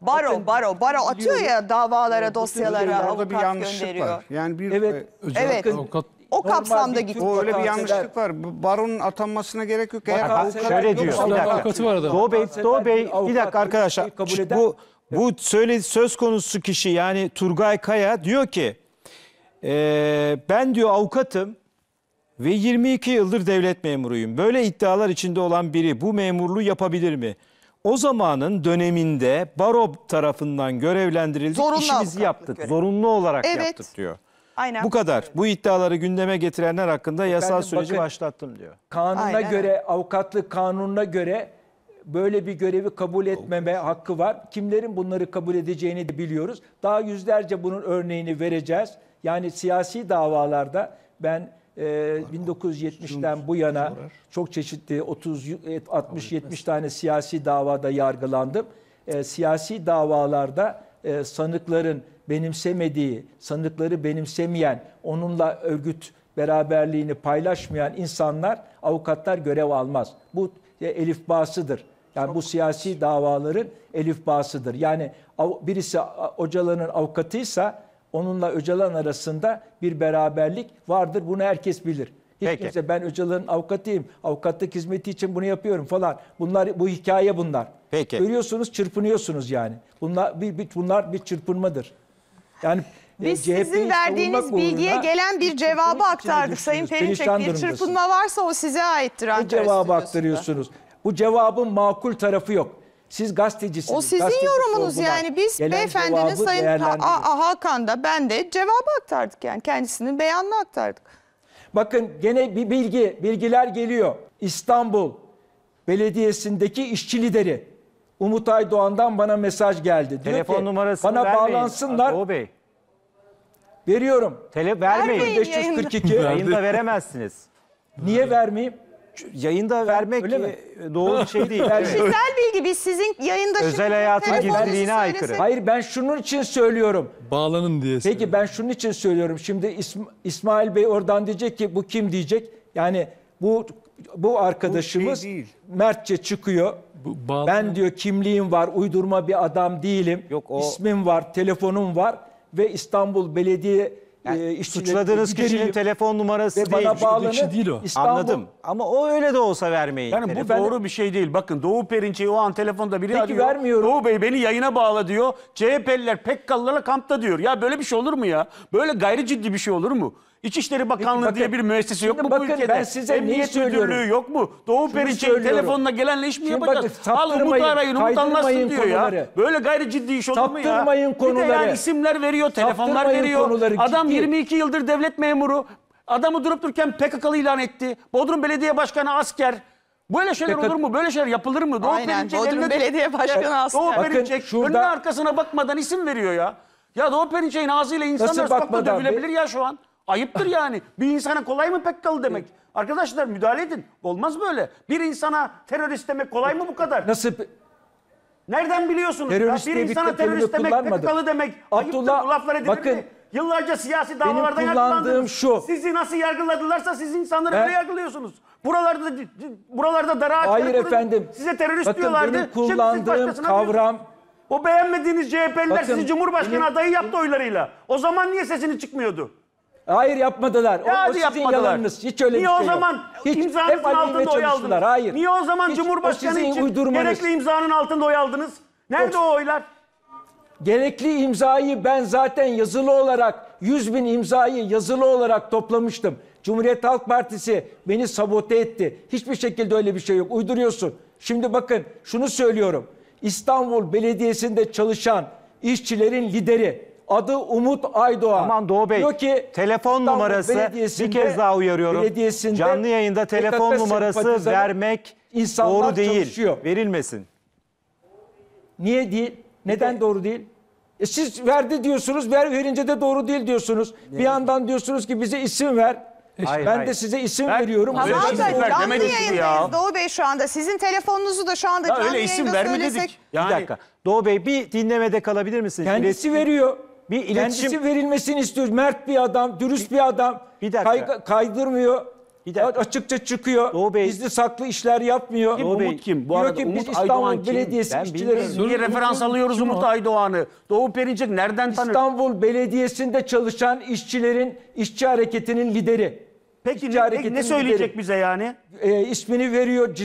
Baro, baro, baro atıyor ya davalara, ee, dosyalara avukat Orada bir yanlışlık gönderiyor. var. Yani bir Evet. e, özel Evet. avukat- O kapsamda Normal gitti. o öyle bir yanlışlık var. Baronun atanmasına gerek yok. Eğer Bak, avukat- şöyle diyor. Bir dakika. Doğu Bey, Doğu Bey bir dakika arkadaşlar. Bu bu söyle söz konusu kişi yani Turgay Kaya diyor ki eee, ben diyor avukatım ve 22 yıldır devlet memuruyum. Böyle iddialar içinde olan biri bu memurluğu yapabilir mi? o zamanın döneminde baro tarafından görevlendirildik, Zorunlu işimizi yaptık. görevi. Zorunlu olarak Evet. yaptık diyor. Aynen. Bu kadar. Bu iddiaları gündeme getirenler hakkında yasal Efendim, süreci bakın- başlattım diyor. Kanuna Aynen. göre, avukatlık kanununa göre böyle bir görevi kabul etmeme hakkı var. Kimlerin bunları kabul edeceğini de biliyoruz. Daha yüzlerce bunun örneğini vereceğiz. Yani siyasi davalarda ben e, ee, 1970'ten bu yana çok çeşitli 30 60 70 tane siyasi davada yargılandım. E, siyasi davalarda e, sanıkların benimsemediği, sanıkları benimsemeyen, onunla örgüt beraberliğini paylaşmayan insanlar avukatlar görev almaz. Bu e, elifbasıdır. Yani bu siyasi davaların elifbasıdır. Yani birisi hocaların avukatıysa onunla Öcalan arasında bir beraberlik vardır. Bunu herkes bilir. Hiç Peki. kimse ben Öcalan'ın avukatıyım, avukatlık hizmeti için bunu yapıyorum falan. Bunlar bu hikaye bunlar. Peki. Görüyorsunuz çırpınıyorsunuz yani. Bunlar bir, bir bunlar bir çırpınmadır. Yani e, biz CHP'yi sizin verdiğiniz bilgiye uğruna, gelen bir cevabı aktardık Sayın Perinçek. Bir çırpınma varsa o size aittir. Bu cevabı aktarıyorsunuz. Bu cevabın makul tarafı yok. Siz gazetecisiniz. O sizin gazeteci yorumunuz yani. Biz beyefendinin Sayın da ben de cevabı aktardık yani. Kendisinin beyanını aktardık. Bakın gene bir bilgi, bilgiler geliyor. İstanbul Belediyesi'ndeki işçi lideri Umut Aydoğan'dan bana mesaj geldi. Diyor Telefon ki, numarasını bana vermeyin. bağlansınlar. Doğu Bey. Veriyorum. Tele vermeyin. 542. Yayında veremezsiniz. Niye vermeyeyim? yayında vermek e, doğru bir şey değil. Yani Kişisel bilgi biz sizin yayında Özel şimdi hayatın gizliliğine aykırı. Hayır ben şunun için söylüyorum. Bağlanın diye. Peki ben şunun için söylüyorum. Şimdi İsmail Bey oradan diyecek ki bu kim diyecek? Yani bu bu şey arkadaşımız değil. Mertçe çıkıyor. Bu bağlı- Ben diyor kimliğim var, uydurma bir adam değilim. Yok, o- İsmim var, telefonum var ve İstanbul Belediye yani, e, suçladığınız gidereyim. kişinin telefon numarası Ve değil. bana Kişi değil o. İstanbul. Anladım. Ama o öyle de olsa vermeyin. Yani bu telefon. doğru bir şey değil. Bakın Doğu Perinçe'yi o an telefonda biri Peki, arıyor. vermiyorum. Doğu Bey beni yayına bağla diyor. CHP'liler Pekkalılarla kampta diyor. Ya böyle bir şey olur mu ya? Böyle gayri ciddi bir şey olur mu? İçişleri Bakanlığı Peki, bakın, diye bir müessese yok mu bakın, bu ülkede? Ben size Emniyet Müdürlüğü yok mu? Doğu Perinçek'in telefonuna gelenle iş mi şimdi yapacağız? Bakın, Al Umut arayın, Umut anlatsın diyor konuları. ya. Böyle gayri ciddi iş olur mu ya? Konuları. Bir de yani isimler veriyor, telefonlar veriyor. Konuları, Adam ciddi. 22 yıldır devlet memuru. Adamı durup dururken PKK'lı ilan etti. Bodrum Belediye Başkanı asker. Böyle şeyler PKK... olur mu? Böyle şeyler yapılır mı? Doğu Aynen. Perinçek, Bodrum eline... Belediye Başkanı asker. Doğu Perinçek şurada... önüne arkasına bakmadan isim veriyor ya. Ya Doğu Perinçek'in ağzıyla insanlar sokakta dövülebilir ya şu an. Ayıptır yani. Bir insana kolay mı Pekkalı demek? Arkadaşlar müdahale edin. Olmaz böyle. Bir insana terörist demek kolay mı bu kadar? Nasıl Nereden biliyorsunuz? Terörist ya bir diye bir insana terörist demek, kullanmadım. PKK'lı demek. Abdullah, Ayıptır bu laflar edilir bakın, mi? Yıllarca siyasi davalarda kullandığım şu. Sizi nasıl yargıladılarsa siz insanları Ben- öyle yargılıyorsunuz. Buralarda buralarda dara Hayır kurun. efendim. Size terörist bakın diyorlardı. benim kullandığım başkasına kavram O beğenmediğiniz CHP'liler sizi Cumhurbaşkanı benim- adayı yaptı oylarıyla. O zaman niye sesini çıkmıyordu? Hayır yapmadılar. O, o sizin yapmadılar. yalanınız. Hiç öyle Niye bir şey o yok. zaman Hiç. imzanızın Hep aleyhime altında oy aldınız? Hayır. Niye o zaman Cumhurbaşkanı için uydurmanız. gerekli imzanın altında oy aldınız? Nerede o oylar? Gerekli imzayı ben zaten yazılı olarak 100 bin imzayı yazılı olarak toplamıştım. Cumhuriyet Halk Partisi beni sabote etti. Hiçbir şekilde öyle bir şey yok. Uyduruyorsun. Şimdi bakın şunu söylüyorum. İstanbul Belediyesi'nde çalışan işçilerin lideri Adı Umut Aydoğan. Aman Doğu Bey. Diyor ki telefon numarası bir kez daha uyarıyorum. Canlı yayında telefon numarası vermek doğru değil. Çalışıyor. Verilmesin. Niye değil? Neden doğru değil? E siz verdi diyorsunuz, ver verince de doğru değil diyorsunuz. Ne? Bir yandan diyorsunuz ki bize isim ver. Hayır, ben hayır. de size isim ben, veriyorum. Tamam da canlı yayındayız ya. Doğu Bey şu anda. Sizin telefonunuzu da şu anda canlı öyle isim verme söylesek... dedik. Yani... Bir dakika. Doğu Bey bir dinlemede kalabilir misiniz? Kendisi Üretim... veriyor bir iletişim Kendisi verilmesini istiyoruz. Mert bir adam, dürüst bir, adam. Bir dakika. Kay, kaydırmıyor. Bir dakika. Açıkça çıkıyor. Doğu Bey. Gizli saklı işler yapmıyor. Doğu Bey. Umut kim? Bu arada ki, Umut İstanbul Aydoğan Belediyesi ben işçileriz. Niye referans Umut, alıyoruz Umut Aydoğan'ı? Doğu Perinçek nereden tanır? İstanbul Belediyesi'nde çalışan işçilerin, işçi hareketinin lideri. Peki işçi ne, ne söyleyecek lideri. bize yani? E, ismini veriyor.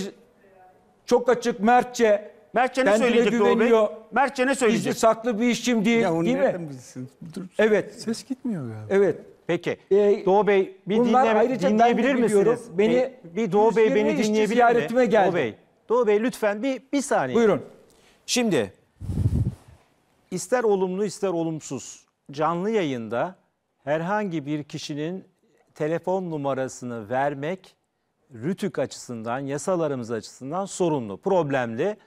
Çok açık, mertçe Mertçe ne Kendine söyleyecek Doğu Bey? Mertçe ne Gizli söyleyecek? saklı bir işçim değil. Ya onu değil mi? Dur. Evet. Ses gitmiyor galiba. Evet. Peki. Ee, Doğu Bey bir bunlar dinleyebilir misiniz? Beni bir, bir Doğu Bey beni işçi dinleyebilir mi? geldi. Doğu Bey, Doğu Bey lütfen bir bir saniye. Buyurun. Şimdi ister olumlu ister olumsuz canlı yayında herhangi bir kişinin telefon numarasını vermek rütük açısından, yasalarımız açısından sorunlu, problemli.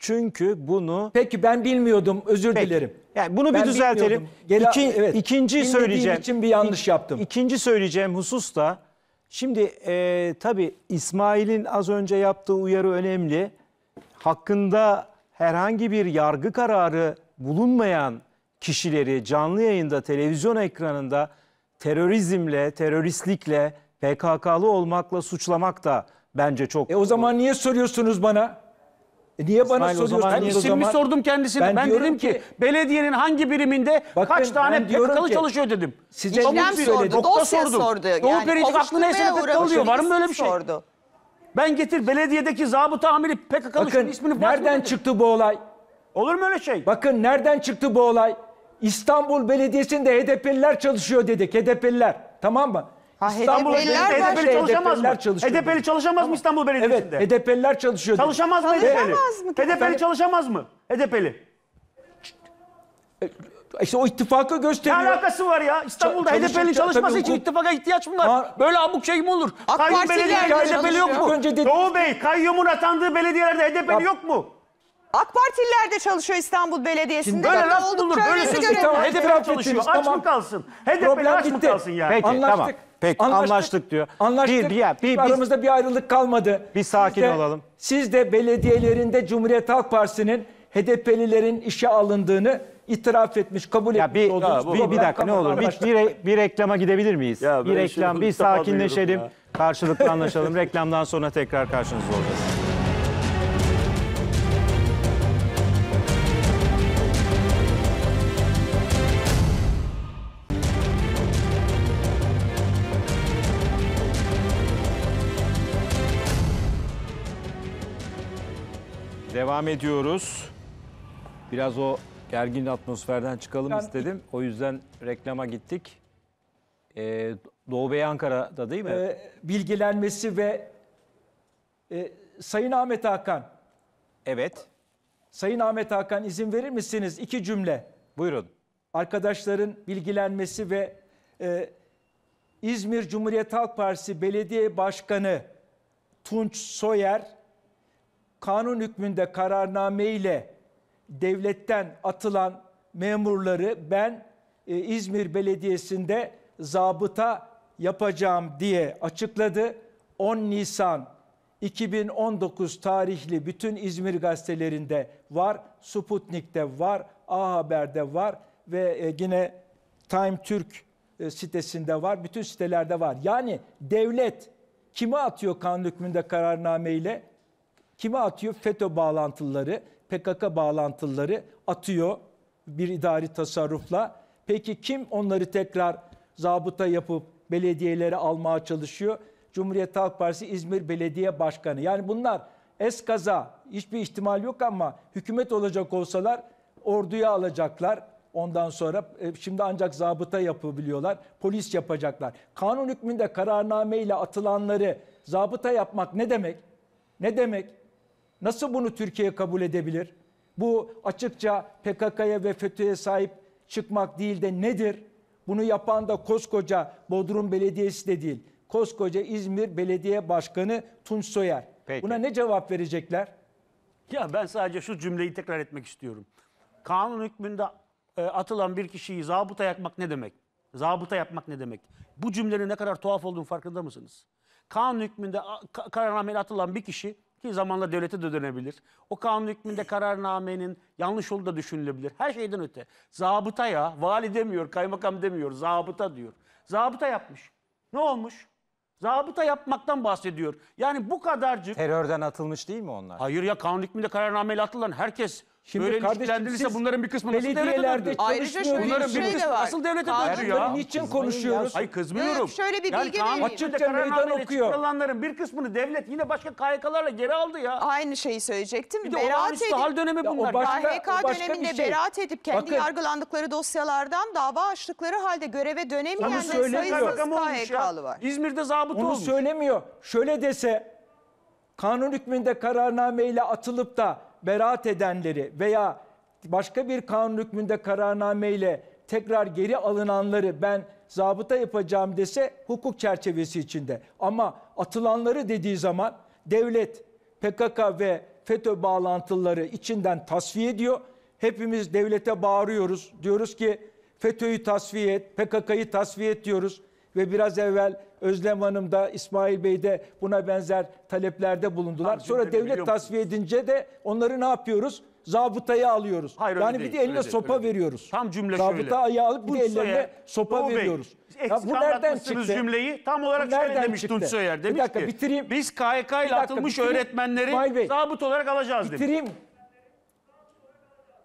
Çünkü bunu... Peki ben bilmiyordum özür Peki. dilerim. Yani bunu ben bir düzeltelim. Gele... İki, evet. İkinci söyleyeceğim. için bir yanlış yaptım. İkinci söyleyeceğim husus da şimdi e, tabii İsmail'in az önce yaptığı uyarı önemli. Hakkında herhangi bir yargı kararı bulunmayan kişileri canlı yayında televizyon ekranında terörizmle, teröristlikle, PKK'lı olmakla suçlamak da bence çok... E o zaman niye soruyorsunuz bana? E niye bana İsmail, soruyorsun? Ben isim zaman... mi sordum kendisine? Ben, ben dedim ki, ki belediyenin hangi biriminde Bak kaç ben, tane PKK'lı ki, çalışıyor dedim. Size İşlem sordu, dosya sordu. sordu. Yani, Doğu Perinçek aklına esenlikle oluyor. Var mı böyle bir şey? Sordu. Ben getir belediyedeki zabıta amiri PKK'lı ismini nereden çıktı bu olay? Olur mu öyle şey? Bakın nereden çıktı bu olay? İstanbul Belediyesi'nde HDP'liler çalışıyor dedik. HDP'liler. Tamam mı? İstanbul HDP'liler HDP'li, HDP'li çalışamaz mı? çalışıyor. HDP'li çalışamaz mı İstanbul Belediyesi'nde? Evet, HDP'liler çalışıyor. Çalışamaz mı HDP'li? Çalışamaz mı? HDP'li çalışamaz mı? HDP'li. İşte o ittifakı gösteriyor. Ne alakası var ya? İstanbul'da HDP'nin çalışması için ittifaka ihtiyaç mı var? Ha. Böyle abuk şey mi olur? AK Kayyum belediyelerde HDP'li yok mu? Önce dedi... Doğu Bey, kayyumun atandığı belediyelerde HDP'li yok mu? AK Partililer de çalışıyor İstanbul Belediyesi'nde. Böyle laf olur? Böyle sözü tamam. HDP'li çalışıyor. Aç mı kalsın? HDP'li aç mı kalsın yani? Peki, Anlaştık. Tamam. Peki anlaştık, anlaştık diyor. Anlaştık. Bir, bir, ya, bir, aramızda bir, ayrılık kalmadı. Bir sakin siz de, olalım. Siz de belediyelerinde Cumhuriyet Halk Partisi'nin HDP'lilerin işe alındığını itiraf etmiş, kabul ya etmiş bir, oldunuz. Ya, bu, bir, bir dakika ne olur bir, bir, bir reklama gidebilir miyiz? Ya, bir reklam, bir sakinleşelim. Karşılıklı anlaşalım. Reklamdan sonra tekrar karşınızda olacağız. Devam ediyoruz. Biraz o gergin atmosferden çıkalım Yani- istedim. O yüzden reklama gittik. Ee, Doğu Bey Ankara'da değil mi? e, bilgilenmesi ve e, Sayın Ahmet Hakan, evet. Sayın Ahmet Hakan izin verir misiniz? İki cümle. Buyurun. Arkadaşların bilgilenmesi ve e, İzmir Cumhuriyet Halk Partisi Belediye Başkanı Tunç Soyer kanun hükmünde kararname ile devletten atılan memurları ben e, İzmir Belediyesi'nde zabıta yapacağım diye açıkladı. 10 Nisan 2019 tarihli bütün İzmir gazetelerinde var, Sputnik'te var, A Haber'de var ve e, yine Time Türk e, sitesinde var, bütün sitelerde var. Yani devlet kime atıyor kanun hükmünde kararnameyle? Kime atıyor? FETÖ bağlantılıları, PKK bağlantılıları atıyor bir idari tasarrufla. Peki kim onları tekrar zabıta yapıp belediyelere almaya çalışıyor? Cumhuriyet Halk Partisi İzmir Belediye Başkanı. Yani bunlar eskaza hiçbir ihtimal yok ama hükümet olacak olsalar orduya alacaklar. Ondan sonra e, şimdi ancak zabıta yapabiliyorlar. Polis yapacaklar. Kanun hükmünde kararname ile atılanları zabıta yapmak ne demek? Ne demek? Nasıl bunu Türkiye kabul edebilir? Bu açıkça PKK'ya ve FETÖ'ye sahip çıkmak değil de nedir? Bunu yapan da koskoca Bodrum Belediyesi de değil. Koskoca İzmir Belediye Başkanı Tunç Soyer. Peki. Buna ne cevap verecekler? Ya ben sadece şu cümleyi tekrar etmek istiyorum. Kanun hükmünde e, atılan bir kişiyi zabıta yakmak ne demek? Zabıta yapmak ne demek? Bu cümlenin ne kadar tuhaf olduğunu farkında mısınız? Kanun hükmünde kararname atılan bir kişi ki zamanla devlete de dönebilir. O kanun hükmünde kararnamenin yanlış olduğu da düşünülebilir. Her şeyden öte. Zabıta ya, vali demiyor, kaymakam demiyor, zabıta diyor. Zabıta yapmış. Ne olmuş? Zabıta yapmaktan bahsediyor. Yani bu kadarcık... Terörden atılmış değil mi onlar? Hayır ya kanun hükmünde kararnameyle atılan herkes Şimdi Böyle ilişkilendirilirse bunların bir kısmı nasıl devlete döndü? Ayrıca şöyle bir Bunların bir şey de var. nasıl devlete döndü ya? Bunların niçin konuşuyoruz? Hayır kızmıyorum. Evet, şöyle bir bilgi vereyim. Açıkça meydan okuyor. Çıkarılanların bir kısmını devlet yine başka KHK'larla geri aldı ya. Aynı şeyi söyleyecektim. Bir de beraat edip, hal dönemi bunlar. o başka, KHK o başka döneminde bir şey. beraat edip kendi Bakın. yargılandıkları dosyalardan dava açtıkları halde göreve dönemeyenlerin sayısız KHK'lı var. İzmir'de zabıt olmuş. Onu söylemiyor. Şöyle dese kanun hükmünde kararnameyle atılıp da beraat edenleri veya başka bir kanun hükmünde kararnameyle tekrar geri alınanları ben zabıta yapacağım dese hukuk çerçevesi içinde. Ama atılanları dediği zaman devlet PKK ve FETÖ bağlantıları içinden tasfiye ediyor. Hepimiz devlete bağırıyoruz. Diyoruz ki FETÖ'yü tasfiye et, PKK'yı tasfiye et diyoruz ve biraz evvel Özlem Hanım da İsmail Bey de buna benzer taleplerde bulundular. Abi, Sonra devlet tasfiye edince de onları ne yapıyoruz? Zabıtayı alıyoruz. Hayır, yani bir değil, de eline sopa değil, veriyoruz. Tam cümle Zabıta şöyle. Zabıta alıp bir de ellerine sopa Doğu veriyoruz. Bey, ya bu nereden çıktı? cümleyi tam olarak bu şöyle demiş Tunç Soyer. Demiş bir dakika, ki bitireyim. biz KHK ile atılmış bitireyim. öğretmenleri Bey, zabıt olarak alacağız bitireyim. demiş.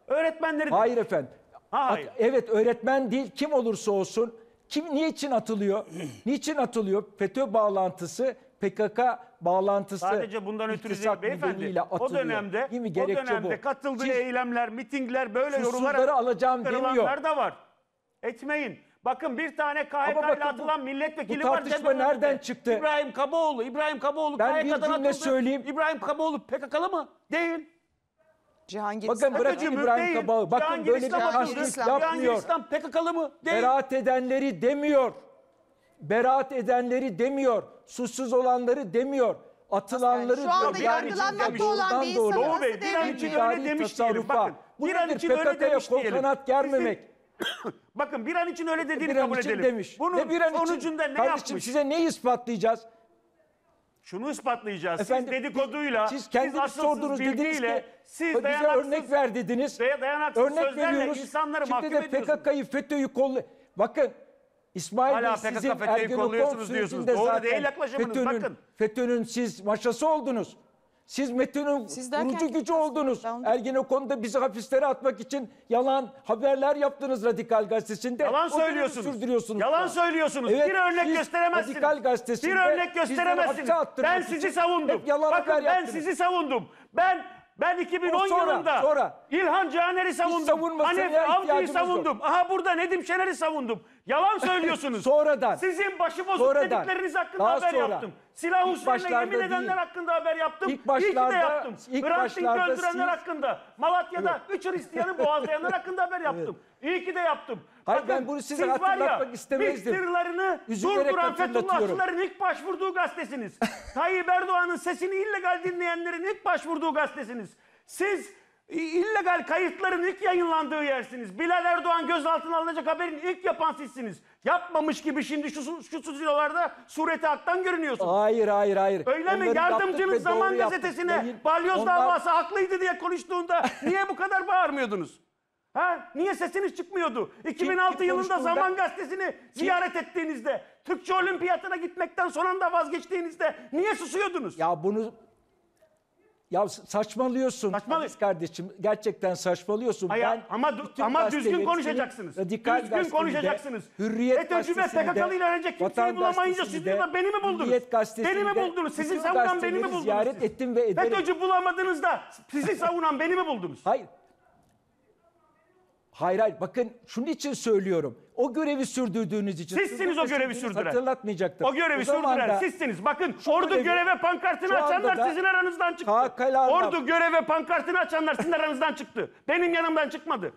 Öğretmenleri Hayır efendim. Hayır. Evet öğretmen değil kim olursa olsun kim niçin atılıyor? niçin atılıyor? FETÖ bağlantısı, PKK bağlantısı. Sadece bundan ötürü değil beyefendi. Atılıyor. O dönemde, değil mi? o dönemde bu. katıldığı Çiz, eylemler, mitingler, böyle yorumlar alacağım demiyor. da var. Etmeyin. Bakın bir tane KHK ile atılan bu, milletvekili bu var. Bu tartışma var, nereden çıktı? İbrahim Kaboğlu, İbrahim Kaboğlu ben KHK'dan atıldı. Ben bir cümle söyleyeyim. İbrahim Kaboğlu PKK'lı mı? Değil. Cihangir Bakın İslam. bırakın Öcümüm İbrahim değil. Kabağı. Bakın böyle bir İslam haşlık İslam. yapmıyor. Cihangir İslam PKK'lı mı? Değil. Beraat edenleri demiyor. Beraat edenleri demiyor. Suçsuz olanları demiyor. Atılanları Şu anda yargılanmakta olan bir insan Doğru Bey, bir an için öyle demiş diyelim. Bakın, bir an için öyle demiş diyelim. kanat germemek. Bakın bir an için öyle e, dediğini kabul edelim. Demiş. Bunun ne bir an sonucunda için, ne kardeşim, yapmış? size ne ispatlayacağız? şunu ispatlayacağız. Efendim, siz dedikoduyla, siz kendiniz siz sordunuz dediniz ki siz bize örnek ver dediniz. dayanaksız örnek sözlerle veriyoruz. insanları Şimdi mahkum de PKK'yı FETÖ'yü kolla... Bakın İsmail Hala Bey sizin PKK, Ergenekon diyorsunuz. Doğru zaten değil yaklaşımınız FETÖ'nün, bakın. FETÖ'nün siz maşası oldunuz. Siz METÖ'nün kurucu gücü oldunuz. Ergenekon'da bizi hapislere atmak için yalan haberler yaptınız Radikal Gazetesi'nde. Yalan söylüyorsunuz. Sürdürüyorsunuz yalan söylüyorsunuz. Evet, bir örnek gösteremezsiniz. Radikal Gazetesi'nde bir örnek gösteremezsiniz. Ben sizi savundum. Hep yalan Bakın ben yaptınız. sizi savundum. Ben ben 2010 O sonra, yılında sonra. İlhan Caner'i savundum. savunmasına Hanefi Avcı'yı ihtiyacımız yok. savundum. Aha burada Nedim Şener'i savundum. Yalan söylüyorsunuz. Sonradan. Sizin başı bozuk Sonradan. dedikleriniz hakkında Daha haber sonra. yaptım. Silah İlk usulüne başlarda yemin edenler değil. hakkında haber yaptım. İlk İyi ki de yaptım. ilk başlarda öldürenler siz- hakkında. Malatya'da 3 Hristiyan'ı boğazlayanlar hakkında haber yaptım. İyi ki de yaptım. Hayır Bakın, ben bunu size siz hatırlatmak ya, istemezdim. Siz sırlarını durduran Fethullahçıların ilk başvurduğu gazetesiniz. Tayyip Erdoğan'ın sesini illegal dinleyenlerin ilk başvurduğu gazetesiniz. Siz illegal kayıtların ilk yayınlandığı yersiniz. Bilal Erdoğan gözaltına alınacak haberin ilk yapan sizsiniz. Yapmamış gibi şimdi şu, şu stüdyolarda sureti haktan görünüyorsunuz. Hayır hayır hayır. Öyle Onları mi? Yardımcınız Zaman Gazetesi'ne Balyoz Onlar... davası haklıydı diye konuştuğunda niye bu kadar bağırmıyordunuz? Ha? Niye sesiniz çıkmıyordu? 2006 yılında konuştuğunda- Zaman Gazetesi'ni ziyaret ettiğinizde, Türkçe Olimpiyatı'na gitmekten son anda vazgeçtiğinizde niye susuyordunuz? Ya bunu ya saçmalıyorsun Saçmalı- kardeşim. Gerçekten saçmalıyorsun. Hayır, ama ama düzgün konuşacaksınız. Radikal Düzgün konuşacaksınız. Hürriyet FETÖ'cü ve gazetesinde, PKK'lı ile öğrenecek kimseyi Vatan bulamayınca siz gazetesinde, beni mi buldunuz? Hürriyet gazetesinde Beni mi buldunuz? Sizin savunan beni mi buldunuz? Ziyaret siz? ettim ve ederim. FETÖ'cü bulamadınız da sizi savunan beni mi buldunuz? Hayır. Hayır hayır bakın şunun için söylüyorum. O görevi sürdürdüğünüz için. Sizsiniz o görevi sürdüren. Hatırlatmayacaktım. O görevi o sürdüren sizsiniz. Bakın ordu görevi, göreve pankartını açanlar sizin aranızdan çıktı. Ordu göreve pankartını açanlar sizin aranızdan çıktı. Benim yanımdan çıkmadı.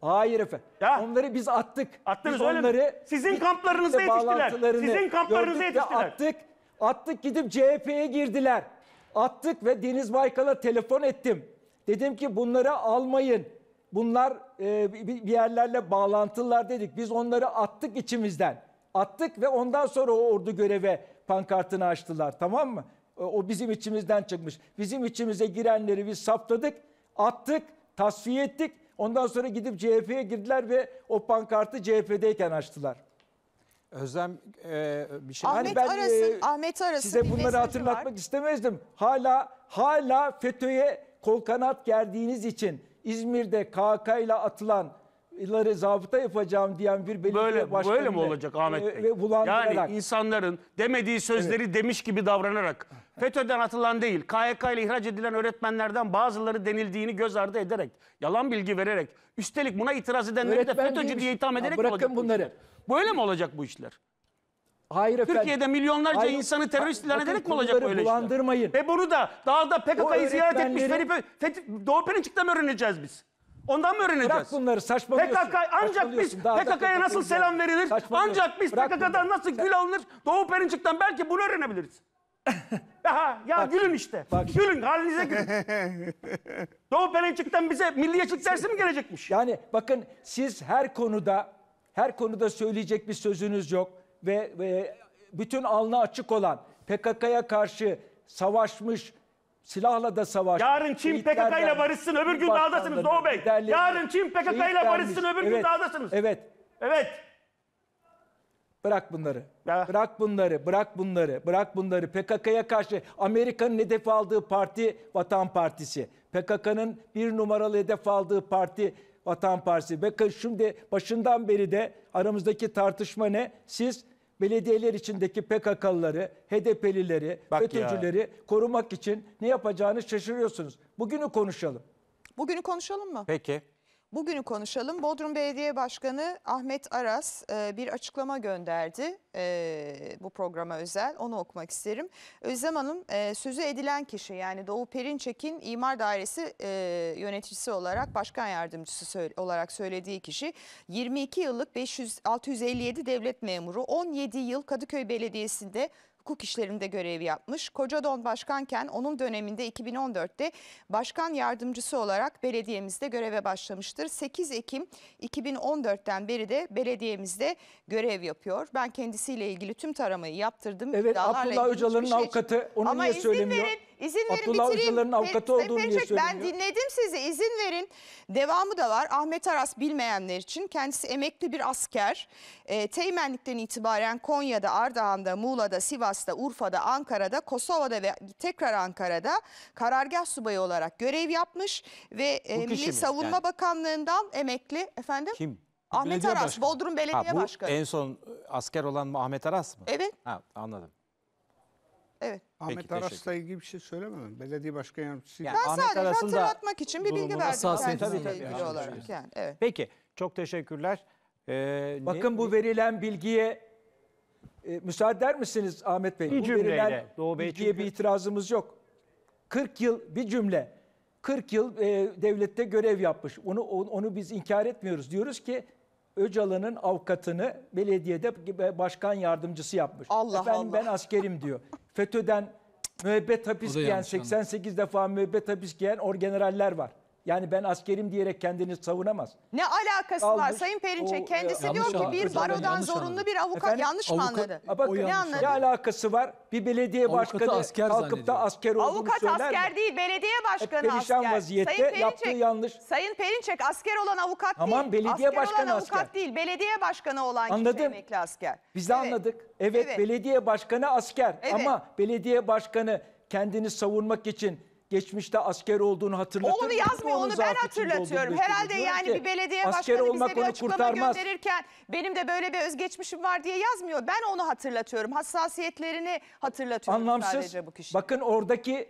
Hayır efendim. Ya. Onları biz attık. Attınız biz öyle onları mi? Sizin kamplarınıza yetiştiler. Sizin kamplarınıza yetiştiler. Attık. Attık gidip CHP'ye girdiler. Attık ve Deniz Baykal'a telefon ettim. Dedim ki bunları almayın. Bunlar e, bir yerlerle bağlantılılar dedik. Biz onları attık içimizden. Attık ve ondan sonra o ordu göreve pankartını açtılar tamam mı? E, o bizim içimizden çıkmış. Bizim içimize girenleri biz saptadık, attık, tasfiye ettik. Ondan sonra gidip CHP'ye girdiler ve o pankartı CHP'deyken açtılar. Özlem e, bir şey. Ahmet hani ben arası, e, Ahmet arası size bunları hatırlatmak var. istemezdim. Hala hala FETÖ'ye kol kanat gerdiğiniz için İzmir'de KK ile atılan ları zabıta yapacağım diyen bir belediye böyle, başkanı böyle mi olacak Ahmet e, Bey? Ve bulandırarak. Yani insanların demediği sözleri evet. demiş gibi davranarak FETÖ'den atılan değil KYK ile ihraç edilen öğretmenlerden bazıları denildiğini göz ardı ederek yalan bilgi vererek üstelik buna itiraz edenleri Öğretmen de FETÖ'cü diye itham ederek bırakın olacak bunları. Bu işler. Böyle mi olacak bu işler? Hayır efendim. Türkiye'de milyonlarca Hayır, insanı terörist ilan ederek mi olacak böyle bulandırmayın. işler? Ve bunu da dağda PKK'yı ziyaret etmiş Feripe, Fethi, Doğu Perinçik'ten mi öğreneceğiz biz? Ondan mı öğreneceğiz? Bırak bunları saçmalıyorsun. PKK ancak biz PKK'ya nasıl selam verilir? Ancak biz Bırak PKK'dan nasıl gül alınır? Doğu Perinçik'ten belki bunu öğrenebiliriz. Aha, ya bak, gülün işte. Bak. Gülün halinize gülün. Doğu Perinçik'ten bize milliyetçilik dersi mi gelecekmiş? Yani bakın siz her konuda her konuda söyleyecek bir sözünüz yok ve, ve bütün alnı açık olan PKK'ya karşı savaşmış, silahla da savaş. Yarın Çin PKK ile barışsın, öbür gün dağdasınız Doğu Bey. Yarın Çin PKK ile barışsın, öbür evet, gün dağdasınız. Evet. Evet. Bırak bunları. Ya. Bırak bunları, bırak bunları, bırak bunları. PKK'ya karşı Amerika'nın hedef aldığı parti Vatan Partisi. PKK'nın bir numaralı hedef aldığı parti Vatan Partisi. Bakın şimdi başından beri de aramızdaki tartışma ne? Siz belediyeler içindeki PKK'lıları, HDP'lileri, FETÖ'cüleri korumak için ne yapacağını şaşırıyorsunuz. Bugünü konuşalım. Bugünü konuşalım mı? Peki. Bugünü konuşalım. Bodrum Belediye Başkanı Ahmet Aras e, bir açıklama gönderdi e, bu programa özel. Onu okumak isterim. Özlem Hanım e, sözü edilen kişi yani Doğu Perinçek'in imar dairesi yöneticisi olarak başkan yardımcısı olarak söylediği kişi 22 yıllık 500, 657 devlet memuru 17 yıl Kadıköy Belediyesi'nde hukuk işlerinde görev yapmış. Koca Don başkanken onun döneminde 2014'te başkan yardımcısı olarak belediyemizde göreve başlamıştır. 8 Ekim 2014'ten beri de belediyemizde görev yapıyor. Ben kendisiyle ilgili tüm taramayı yaptırdım. Evet İddialarla Abdullah ilgili Öcalan'ın şey avukatı onu Ama niye izin söylemiyor? verip İzin verin Abdullah bitireyim. Öcalan'ın avukatı olduğunu diye söyleniyor. Ben dinledim sizi İzin verin. Devamı da var. Ahmet Aras bilmeyenler için kendisi emekli bir asker. E, teğmenlikten itibaren Konya'da, Ardahan'da, Muğla'da, Sivas'ta, Urfa'da, Ankara'da, Kosova'da ve tekrar Ankara'da karargah subayı olarak görev yapmış ve e, Milli mi? Savunma yani... Bakanlığından emekli efendim. Kim? Ahmet Belediye Aras, Başkanı. Bodrum Belediye ha, bu Başkanı. En son asker olan Ahmet Aras mı? Evet. Ha, anladım. Evet. Ahmet teşekkür Aras'la ilgili bir şey söylemedim. Belediye başkan yardımcısı. Yani Ben Ahmet sadece da hatırlatmak için bir bilgi durumu verdim nasıl Tabii, tabii, yani. Yani, evet. Peki çok teşekkürler. Ee, ne- Bakın bu verilen bilgiye e, müsaade eder misiniz Ahmet Bey? Bir bu verilen Doğu Bey, bilgiye çünkü- bir itirazımız yok. 40 yıl bir cümle. 40 yıl e, devlette görev yapmış. Onu on- onu biz inkar etmiyoruz. Diyoruz ki Öcalan'ın avukatını belediyede başkan yardımcısı yapmış. Allah Efendim Allah. ben askerim diyor. FETÖ'den müebbet hapis giyen, 88 defa müebbet hapis giyen orgeneraller var. Yani ben askerim diyerek kendini savunamaz. Ne alakası var Sayın Perinçek? o- e, Kendisi diyor ki bir Zaten barodan zorunlu anladı. bir avukat. Efendim? Yanlış mı anladı? Ha, Bakın, ne anladı? ne alakası var? Bir belediye başkanı asker kalkıp da asker olduğunu Avukat söyler asker mi? değil, belediye e, başkanı perişan asker. vaziyette, yaptığı yanlış. Sayın Perinçek asker olan avukat Tamam, belediye asker başkanı olan avukat değil, belediye başkanı olan Anladım. kişi emekli asker. Biz de Evet. anladık. Evet, Evet. belediye başkanı asker Evet. ama belediye başkanı kendini savunmak için geçmişte asker olduğunu hatırlatır. Onu yazmıyor, onu ben hatırlatıyorum. Herhalde yani bir belediye başkanı olmak bize bir açıklama kurtarmaz. gönderirken benim de böyle bir özgeçmişim var diye yazmıyor. Ben onu hatırlatıyorum. Hassasiyetlerini hatırlatıyorum Anlamsız. sadece bu kişi. Bakın oradaki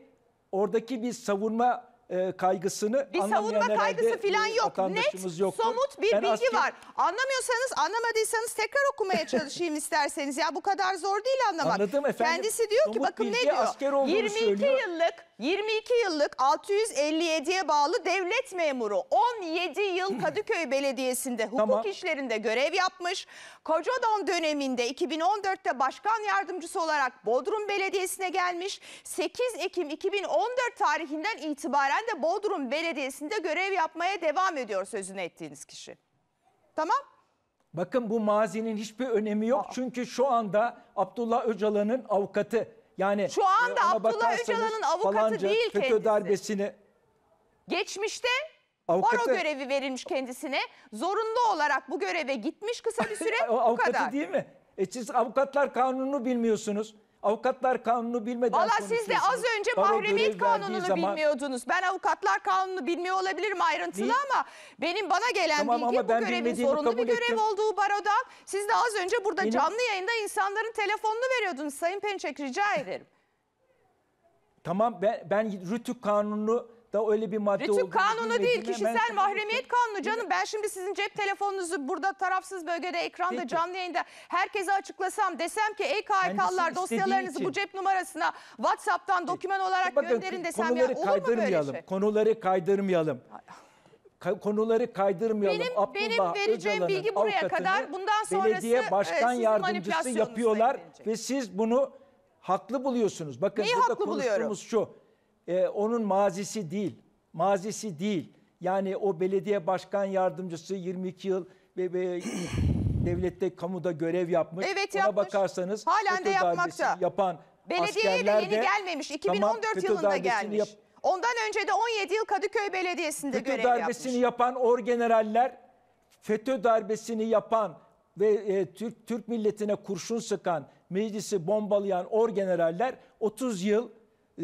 oradaki bir savunma e, kaygısını bir savunma kaygısı falan yok. Net, yoktur. somut bir ben bilgi asker... var. Anlamıyorsanız, anlamadıysanız tekrar okumaya çalışayım isterseniz. Ya bu kadar zor değil anlamak. Anladım efendim. Kendisi diyor somut ki bakın ne diyor? 22 söylüyor. yıllık 22 yıllık 657'ye bağlı devlet memuru 17 yıl Kadıköy Belediyesi'nde hukuk tamam. işlerinde görev yapmış. Kocadon döneminde 2014'te başkan yardımcısı olarak Bodrum Belediyesi'ne gelmiş. 8 Ekim 2014 tarihinden itibaren ben de Bodrum Belediyesi'nde görev yapmaya devam ediyor sözünü ettiğiniz kişi. Tamam? Bakın bu mazinin hiçbir önemi yok. Aa. Çünkü şu anda Abdullah Öcalan'ın avukatı yani şu anda e, Abdullah Öcalan'ın avukatı değil FETÖ kendisi. darbesini geçmişte avukatı, baro görevi verilmiş kendisine. Zorunlu olarak bu göreve gitmiş kısa bir süre. avukatı bu kadar. değil mi? E siz avukatlar kanunu bilmiyorsunuz. Avukatlar kanunu bilmeden Valla siz de az önce mahremiyet kanununu zaman- bilmiyordunuz. Ben avukatlar kanunu bilmiyor olabilirim ayrıntılı Neyi? ama benim bana gelen Tamam bilgi ama bu ben görevin bilmediğimi zorunlu bir görev ettim. olduğu baroda. Siz de az önce burada Benim- canlı yayında insanların telefonunu veriyordunuz Sayın Pençek rica ederim. Tamam ben, ben Rütük kanunu da öyle bir madde Rütük kanunu değil bilmediğime kişisel mahremiyet kanunu canım. Ben şimdi sizin cep telefonunuzu burada tarafsız bölgede ekranda Peki. canlı yayında herkese açıklasam desem ki ey KHK'lar Kendisi istediği dosyalarınızı bu cep numarasına WhatsApp'tan doküman olarak Bakın, gönderin desem ya konuları olur mu böyle şey? kaydırmayalım. şey? Konuları kaydırmayalım. Ka- konuları kaydırmayalım. Benim- benim vereceğim bilgi buraya kadar. Bundan sonrası, e, belediye başkan sizin yardımcısı yapıyorlar ve siz bunu haklı buluyorsunuz. Bakın Neyi burada haklı buluyorum? şu e, onun mazisi değil. Mazisi değil. Yani o belediye başkan yardımcısı 22 yıl ve, ve devlette kamuda görev yapmış. Evet Ona yapmış. bakarsanız Halen de yapmakta. Yapan Belediyeye de yeni gelmemiş. 2014 tamam, yılında gelmiş. Yap- Ondan önce de 17 yıl Kadıköy Belediyesi'nde FETÖ görev yapmış. FETÖ darbesini yapan orgeneraller, FETÖ darbesini yapan ve e, Türk, Türk milletine kurşun sıkan, meclisi bombalayan orgeneraller 30 yıl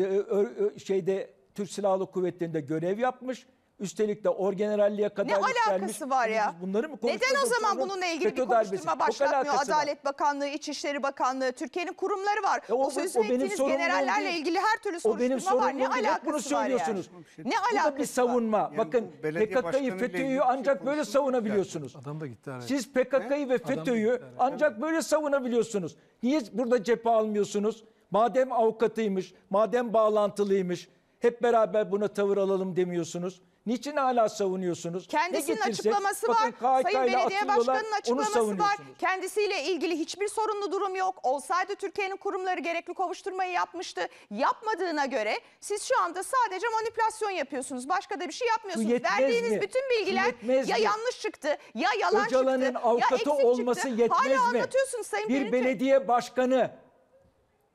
ee, şeyde Türk Silahlı Kuvvetleri'nde görev yapmış. Üstelik de orgeneralliğe kadar ne alakası var ya? Bunları mı Neden o zaman bununla ilgili bir konuşturma başlatmıyor Adalet var. Bakanlığı, İçişleri Bakanlığı, Türkiye'nin kurumları var. E, o, o sözü o ettiğiniz generallerle değil. ilgili her türlü soruşturma var. Ne alakası Bunu söylüyorsunuz. var Ne alakası var? Bu da bir savunma. Yani Bakın PKK'yı, FETÖ'yü şey ancak şey böyle savunabiliyorsunuz. Adam da gitti araya. Siz PKK'yı ve FETÖ'yü ancak böyle savunabiliyorsunuz. Niye burada cephe almıyorsunuz? Madem avukatıymış, madem bağlantılıymış, hep beraber buna tavır alalım demiyorsunuz. Niçin hala savunuyorsunuz? Kendisinin açıklaması var. Sayın Belediye Başkanı'nın açıklaması var. Kendisiyle ilgili hiçbir sorunlu durum yok. Olsaydı Türkiye'nin kurumları gerekli kovuşturmayı yapmıştı. Yapmadığına göre siz şu anda sadece manipülasyon yapıyorsunuz. Başka da bir şey yapmıyorsunuz. Verdiğiniz mi? bütün bilgiler ya yanlış çıktı, ya yalan Hocalanın çıktı, ya eksik olması çıktı. Yetmez hala mi? anlatıyorsunuz Sayın Bir Belediye Başkanı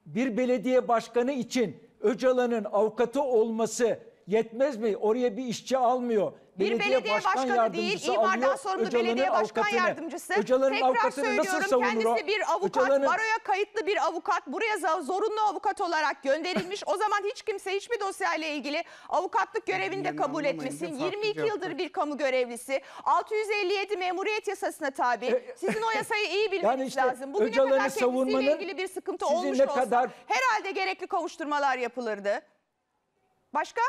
bir belediye başkanı için Öcalan'ın avukatı olması yetmez mi? Oraya bir işçi almıyor bir belediye başkan başkanı değil, imardan sorumlu belediye başkan avukatını. yardımcısı. Öcalan'ın Tekrar avukatını nasıl söylüyorum savunur kendisi bir avukat, Öcalan'ın- baroya kayıtlı bir avukat, buraya za- zorunlu avukat olarak gönderilmiş. o zaman hiç kimse hiçbir dosyayla ilgili avukatlık görevini de kabul etmesin. 22 yıldır bir kamu görevlisi. 657 memuriyet yasasına tabi. E, e, sizin o yasayı iyi bilmeniz işte lazım. Bugüne kadar savunmanın kendisiyle ilgili bir sıkıntı sizin olmuş ne olsa kadar- herhalde gerekli kovuşturmalar yapılırdı. Başka?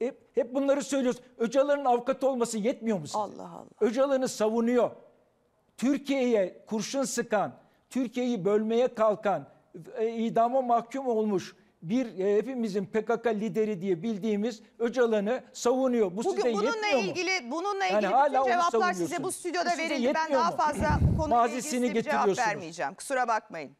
Hep, hep bunları söylüyoruz. Öcalan'ın avukatı olması yetmiyor mu size? Allah Allah. Öcalan'ı savunuyor. Türkiye'ye kurşun sıkan, Türkiye'yi bölmeye kalkan, e, idama mahkum olmuş bir e, hepimizin PKK lideri diye bildiğimiz Öcalan'ı savunuyor. Bu Bugün size bununla yetmiyor mu? ilgili bununla ilgili yani bütün cevaplar size bu stüdyoda verildi. Ben daha mu? fazla bu konuyla ilgili cevap vermeyeceğim. Kusura bakmayın.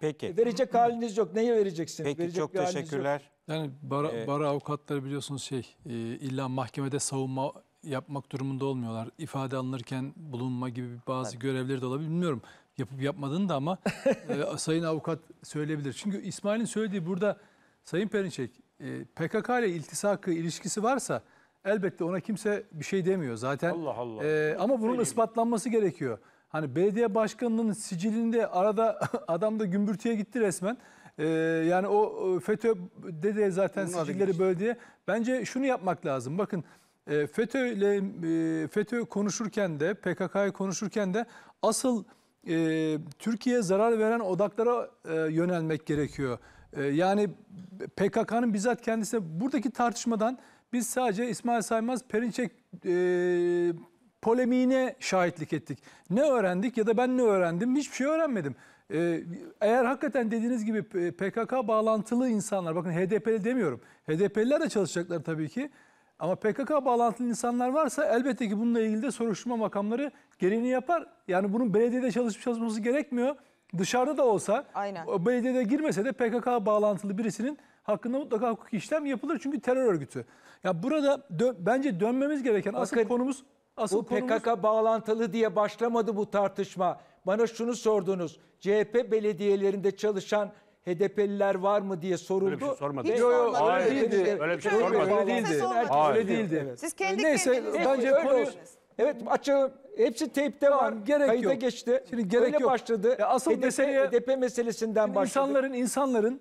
Peki. E, verecek haliniz yok. Neye vereceksiniz? Peki Verecek çok teşekkürler. Yani bara, ee, bara avukatları biliyorsunuz şey e, illa mahkemede savunma yapmak durumunda olmuyorlar. İfade alınırken bulunma gibi bazı tabii. görevleri de olabilir. Bilmiyorum yapıp yapmadığını da ama e, sayın avukat söyleyebilir. Çünkü İsmail'in söylediği burada Sayın Perinçek e, PKK ile iltisakı ilişkisi varsa elbette ona kimse bir şey demiyor zaten. Allah Allah. E, ama bunun Söyleyeyim. ispatlanması gerekiyor. Hani belediye başkanının sicilinde arada adam da gümbürtüye gitti resmen. Ee, yani o e, FETÖ'de de zaten Bunun sicilleri böyle diye. Bence şunu yapmak lazım. Bakın e, FETÖ ile e, FETÖ konuşurken de PKK'yı konuşurken de asıl e, Türkiye'ye zarar veren odaklara e, yönelmek gerekiyor. E, yani PKK'nın bizzat kendisi buradaki tartışmadan biz sadece İsmail Saymaz Perinçek e, polemiğine şahitlik ettik. Ne öğrendik ya da ben ne öğrendim hiçbir şey öğrenmedim. Ee, eğer hakikaten dediğiniz gibi PKK bağlantılı insanlar, bakın HDP'li demiyorum. HDP'liler de çalışacaklar tabii ki. Ama PKK bağlantılı insanlar varsa elbette ki bununla ilgili de soruşturma makamları gereğini yapar. Yani bunun belediyede çalışıp çalışması gerekmiyor. Dışarıda da olsa, Aynen. belediyede girmese de PKK bağlantılı birisinin hakkında mutlaka hukuki işlem yapılır. Çünkü terör örgütü. Ya burada dö bence dönmemiz gereken Bakın, asıl konumuz asıl bu konumuz... PKK bağlantılı diye başlamadı bu tartışma bana şunu sordunuz. CHP belediyelerinde çalışan HDP'liler var mı diye soruldu. Öyle bir şey sormadı. Hiç Yok yok öyle değildi. Şey öyle bir şey sormadı. Öyle değildi. Öyle değildi. Evet. Siz kendi Neyse bence konu Evet açalım. Hepsi teypte tamam, var. Gerek Kayıda yok. geçti. Şimdi gerek Öyle yok. başladı. Ya asıl HDP, meseleye, HDP meselesinden Şimdi başladı. İnsanların, insanların...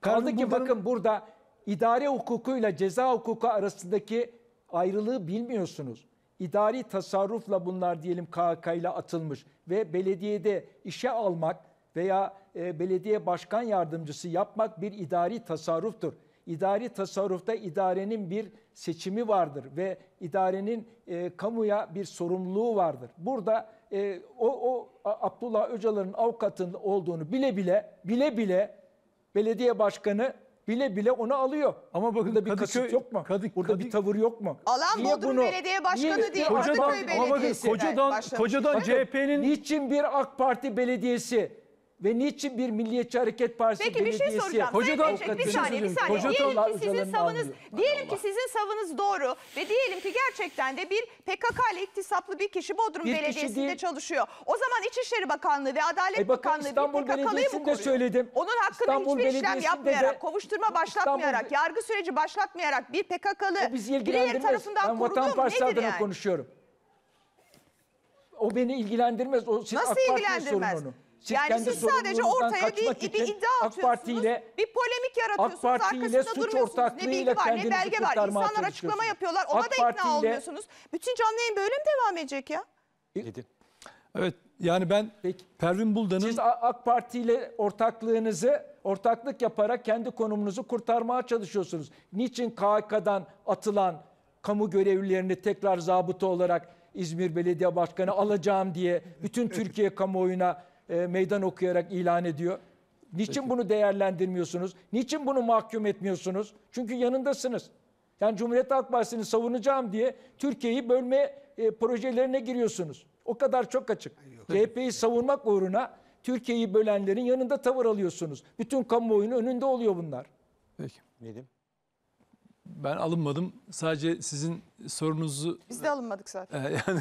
Kaldı ki bakın burada idare hukukuyla ceza hukuku arasındaki ayrılığı bilmiyorsunuz idari tasarrufla bunlar diyelim KHK ile atılmış ve belediyede işe almak veya e, belediye başkan yardımcısı yapmak bir idari tasarruftur. İdari tasarrufta idarenin bir seçimi vardır ve idarenin e, kamuya bir sorumluluğu vardır. Burada e, o, o Abdullah Öcalan'ın avukatın olduğunu bile bile bile bile belediye başkanı bile bile onu alıyor. Ama bakın da bir Kadıköy, yok mu? Kadık, burada Kadık, bir tavır yok mu? Alan niye Bodrum bunu, Belediye Başkanı niye, değil. Kocadan, Kadıköy Kocadan, Kocadan CHP'nin... Niçin bir AK Parti belediyesi ve niçin bir Milliyetçi Hareket Partisi Peki bir şey soracağım. Sayın Kocaman- bir saniye bir saniye. diyelim ki sizin Kocaman- savınız diyelim ki sizin savınız doğru ve diyelim ki gerçekten de bir PKK ile iktisaplı bir kişi Bodrum Bir Belediyesi'nde değil. çalışıyor. O zaman İçişleri Bakanlığı ve Adalet E bakın Bakanlığı İstanbul bir PKK'lıyı mı Belediyesi'nde koruyor? söyledim. Onun hakkında İstanbul hiçbir işlem yapmayarak, de- kovuşturma başlatmayarak, İstanbul- yargı süreci başlatmayarak bir PKK'lı O bizi tarafından ben korunuyor Vatan Partisi adına yani? konuşuyorum. O beni ilgilendirmez. O Nasıl ilgilendirmez? Siz yani siz sadece ortaya bir, bir iddia AK Parti bir polemik yaratıyorsunuz. AK Parti suç ortaklığıyla ne bilgi var, ne belge var. İnsanlar açıklama yapıyorlar. Ona AK da Parti ikna ile... olmuyorsunuz. Bütün canlı yayın böyle mi devam edecek ya? E, Dedi. Evet yani ben Peki. Pervin Buldan'ın... Siz AK Parti ile ortaklığınızı ortaklık yaparak kendi konumunuzu kurtarmaya çalışıyorsunuz. Niçin KHK'dan atılan kamu görevlilerini tekrar zabıta olarak İzmir Belediye Başkanı alacağım diye bütün Türkiye kamuoyuna e, meydan okuyarak ilan ediyor. Niçin Peki. bunu değerlendirmiyorsunuz? Niçin bunu mahkum etmiyorsunuz? Çünkü yanındasınız. Yani Cumhuriyet Halk Partisi'ni savunacağım diye Türkiye'yi bölme e, projelerine giriyorsunuz. O kadar çok açık. CHP'yi savunmak uğruna Türkiye'yi bölenlerin yanında tavır alıyorsunuz. Bütün kamuoyunun önünde oluyor bunlar. Peki. Nedim? Ben alınmadım. Sadece sizin sorunuzu... Biz de alınmadık zaten. yani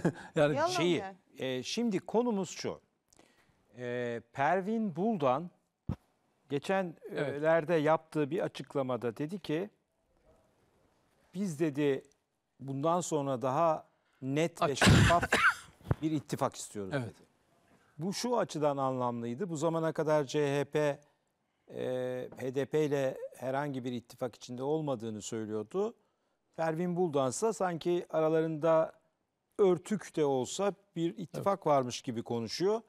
yani şeyi yani. E, şimdi konumuz şu e, Pervin Buldan geçenlerde evet. yaptığı bir açıklamada dedi ki biz dedi bundan sonra daha net ve şeffaf bir ittifak istiyoruz evet. dedi. Bu şu açıdan anlamlıydı. Bu zamana kadar CHP e, HDP ile herhangi bir ittifak içinde olmadığını söylüyordu. Pervin Buldansa sanki aralarında örtük de olsa bir ittifak evet. varmış gibi konuşuyor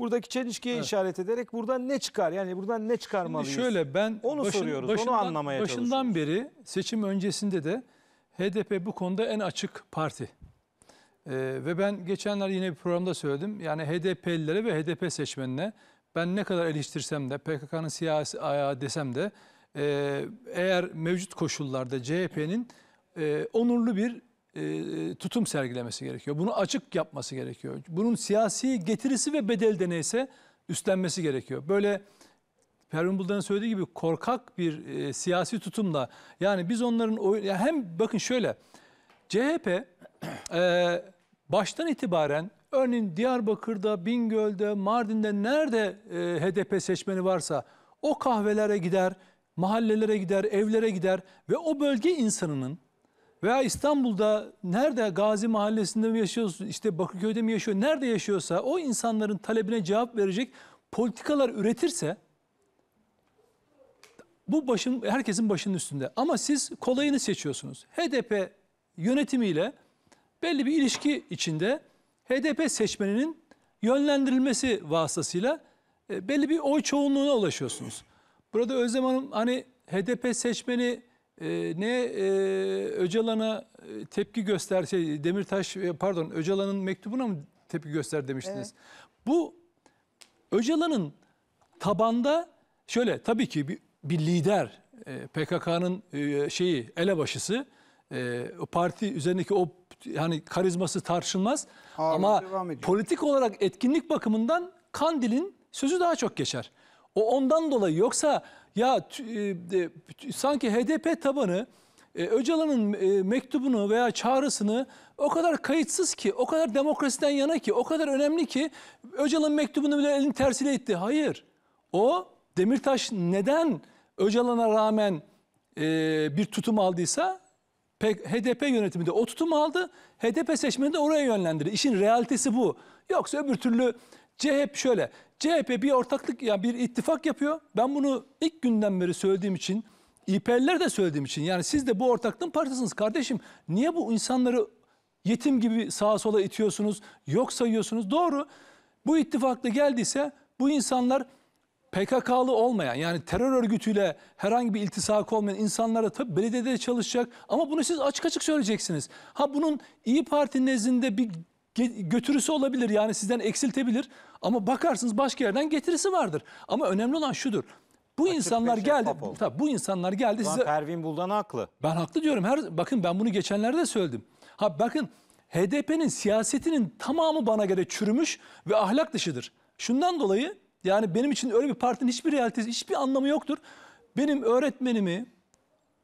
buradaki çelişkiye evet. işaret ederek buradan ne çıkar? Yani buradan ne çıkarmalıyız? Şimdi şöyle ben onu başın, soruyoruz, başından, onu anlamaya başından beri seçim öncesinde de HDP bu konuda en açık parti. Ee, ve ben geçenler yine bir programda söyledim. Yani HDP'lilere ve HDP seçmenine ben ne kadar eleştirsem de PKK'nın siyasi ayağı desem de e, eğer mevcut koşullarda CHP'nin e, onurlu bir e, tutum sergilemesi gerekiyor. Bunu açık yapması gerekiyor. Bunun siyasi getirisi ve bedel de neyse üstlenmesi gerekiyor. Böyle Pervin Buldan'ın söylediği gibi korkak bir e, siyasi tutumla yani biz onların oy, ya hem bakın şöyle CHP e, baştan itibaren örneğin Diyarbakır'da, Bingöl'de, Mardin'de nerede e, HDP seçmeni varsa o kahvelere gider, mahallelere gider, evlere gider ve o bölge insanının veya İstanbul'da nerede Gazi Mahallesi'nde mi yaşıyorsun, işte Bakırköy'de mi yaşıyor, nerede yaşıyorsa o insanların talebine cevap verecek politikalar üretirse bu başın, herkesin başının üstünde. Ama siz kolayını seçiyorsunuz. HDP yönetimiyle belli bir ilişki içinde HDP seçmeninin yönlendirilmesi vasıtasıyla e, belli bir oy çoğunluğuna ulaşıyorsunuz. Burada Özlem Hanım hani HDP seçmeni e, ne e, Öcalan'a e, tepki göster şey Demirtaş e, pardon Öcalan'ın mektubuna mı tepki göster demiştiniz. Evet. Bu Öcalan'ın tabanda şöyle tabii ki bir, bir lider e, PKK'nın e, şeyi elebaşısı e, parti üzerindeki o hani karizması tartışılmaz Hala ama politik olarak etkinlik bakımından Kandil'in sözü daha çok geçer. O ondan dolayı yoksa ya e, sanki HDP tabanı e, Öcalan'ın e, mektubunu veya çağrısını o kadar kayıtsız ki, o kadar demokrasiden yana ki, o kadar önemli ki Öcalan'ın mektubunu bile elin tersiyle itti. Hayır. O Demirtaş neden Öcalan'a rağmen bir tutum aldıysa HDP yönetimi de o tutum aldı. HDP seçmeni de oraya yönlendirdi. İşin realitesi bu. Yoksa öbür türlü CHP şöyle. CHP bir ortaklık yani bir ittifak yapıyor. Ben bunu ilk günden beri söylediğim için İP'liler de söylediğim için yani siz de bu ortaklığın partisiniz kardeşim. Niye bu insanları yetim gibi sağa sola itiyorsunuz, yok sayıyorsunuz? Doğru. Bu ittifakla geldiyse bu insanlar PKK'lı olmayan yani terör örgütüyle herhangi bir iltisakı olmayan insanlara tabii belediyede çalışacak ama bunu siz açık açık söyleyeceksiniz. Ha bunun İyi Parti nezdinde bir götürüsü olabilir yani sizden eksiltebilir ama bakarsınız başka yerden getirisi vardır. Ama önemli olan şudur. Bu Açık insanlar şey geldi. Tabii bu insanlar geldi Ulan size. Pervin Buldan haklı. Ben haklı diyorum. Her bakın ben bunu geçenlerde söyledim. Ha bakın HDP'nin siyasetinin tamamı bana göre çürümüş ve ahlak dışıdır. Şundan dolayı yani benim için öyle bir partinin hiçbir realitesi, hiçbir anlamı yoktur. Benim öğretmenimi,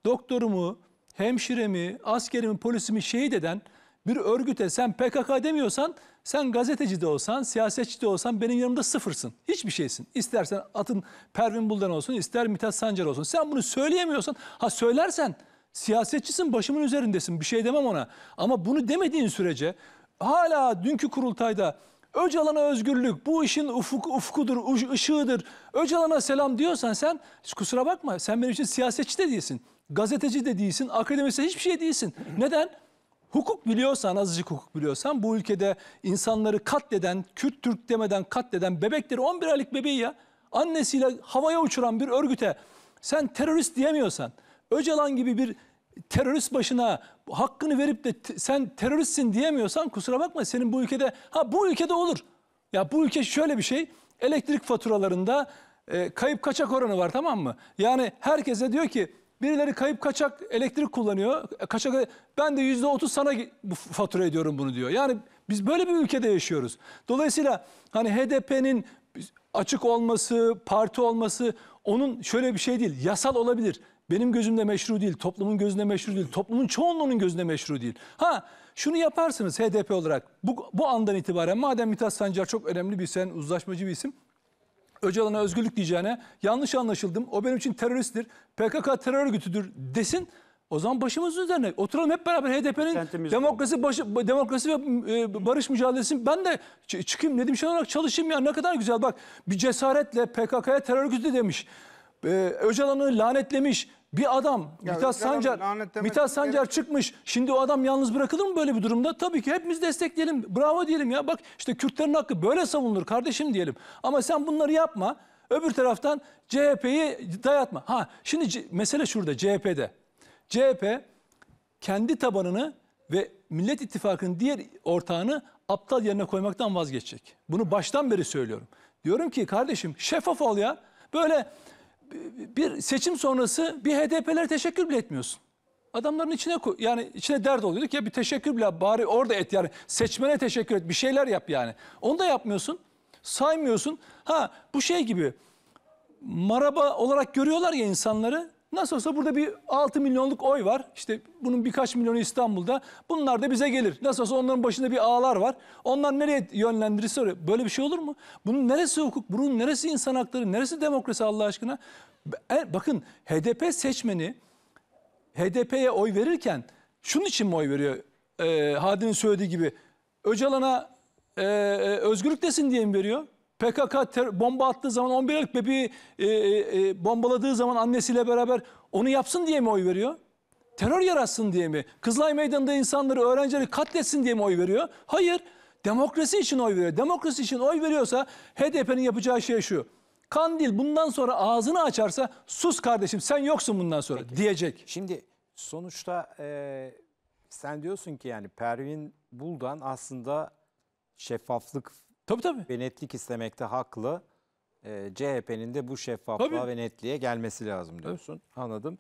doktorumu, hemşiremi, askerimi, polisimi şehit eden bir örgüte sen PKK demiyorsan sen gazeteci de olsan, siyasetçi de olsan benim yanımda sıfırsın. Hiçbir şeysin. İstersen atın Pervin Buldan olsun, ister Mithat Sancar olsun. Sen bunu söyleyemiyorsan, ha söylersen siyasetçisin başımın üzerindesin bir şey demem ona. Ama bunu demediğin sürece hala dünkü kurultayda Öcalan'a özgürlük, bu işin ufuk, ufkudur, ışığıdır, Öcalan'a selam diyorsan sen kusura bakma sen benim için siyasetçi de değilsin, gazeteci de değilsin, akademisyen hiçbir şey değilsin. Neden? Hukuk biliyorsan, azıcık hukuk biliyorsan bu ülkede insanları katleden, Kürt Türk demeden katleden bebekleri 11 aylık bebeği ya annesiyle havaya uçuran bir örgüte sen terörist diyemiyorsan, Öcalan gibi bir terörist başına hakkını verip de sen teröristsin diyemiyorsan kusura bakma senin bu ülkede ha bu ülkede olur. Ya bu ülke şöyle bir şey elektrik faturalarında e, kayıp kaçak oranı var tamam mı? Yani herkese diyor ki Birileri kayıp kaçak elektrik kullanıyor. Kaçak ben de yüzde otuz sana fatura ediyorum bunu diyor. Yani biz böyle bir ülkede yaşıyoruz. Dolayısıyla hani HDP'nin açık olması, parti olması onun şöyle bir şey değil. Yasal olabilir. Benim gözümde meşru değil, toplumun gözünde meşru değil, toplumun çoğunluğunun gözünde meşru değil. Ha şunu yaparsınız HDP olarak. Bu, bu andan itibaren madem Mithat Sancar çok önemli bir sen uzlaşmacı bir isim. Öcalan'a özgürlük diyeceğine yanlış anlaşıldım. O benim için teröristtir. PKK terör örgütüdür desin. O zaman başımızın üzerine oturalım hep beraber HDP'nin demokrasi başı, demokrasi ve e, barış mücadelesini. ben de çıkayım Nedim Şen olarak çalışayım ya ne kadar güzel bak bir cesaretle PKK'ya terör örgütü demiş. Ee, Öcalan'ı lanetlemiş. Bir adam ya Mithat Sancar Mithat Sancar gerek. çıkmış. Şimdi o adam yalnız bırakılır mı böyle bir durumda? Tabii ki hepimiz destekleyelim. Bravo diyelim ya. Bak işte Kürtlerin hakkı böyle savunulur kardeşim diyelim. Ama sen bunları yapma. Öbür taraftan CHP'yi dayatma. Ha şimdi mesele şurada CHP'de. CHP kendi tabanını ve Millet İttifakı'nın diğer ortağını aptal yerine koymaktan vazgeçecek. Bunu baştan beri söylüyorum. Diyorum ki kardeşim şeffaf ol ya. Böyle bir seçim sonrası bir HDP'ler teşekkür bile etmiyorsun. Adamların içine yani içine dert oluyorduk ya bir teşekkür bile bari orada et yani seçmene teşekkür et bir şeyler yap yani. Onu da yapmıyorsun. Saymıyorsun. Ha bu şey gibi maraba olarak görüyorlar ya insanları. Nasıl olsa burada bir 6 milyonluk oy var. İşte bunun birkaç milyonu İstanbul'da. Bunlar da bize gelir. Nasıl olsa onların başında bir ağlar var. Onlar nereye yönlendirirse oraya. Böyle bir şey olur mu? Bunun neresi hukuk? Bunun neresi insan hakları? Neresi demokrasi Allah aşkına? E, bakın HDP seçmeni HDP'ye oy verirken şunun için mi oy veriyor? E, Hadi'nin söylediği gibi Öcalan'a e, e özgürlük desin diye mi veriyor? PKK ter, bomba attığı zaman 11 aylık bebeği e, e, bombaladığı zaman annesiyle beraber onu yapsın diye mi oy veriyor? Terör yaratsın diye mi? Kızılay Meydanı'nda insanları, öğrencileri katletsin diye mi oy veriyor? Hayır. Demokrasi için oy veriyor. Demokrasi için oy veriyorsa HDP'nin yapacağı şey şu. Kandil bundan sonra ağzını açarsa sus kardeşim sen yoksun bundan sonra Peki. diyecek. Şimdi sonuçta e, sen diyorsun ki yani Pervin Buldan aslında şeffaflık Tabii tabii. Ve netlik istemekte haklı. E, ee, CHP'nin de bu şeffaflığa tabii. ve netliğe gelmesi lazım diyorsun. Evet. Anladım.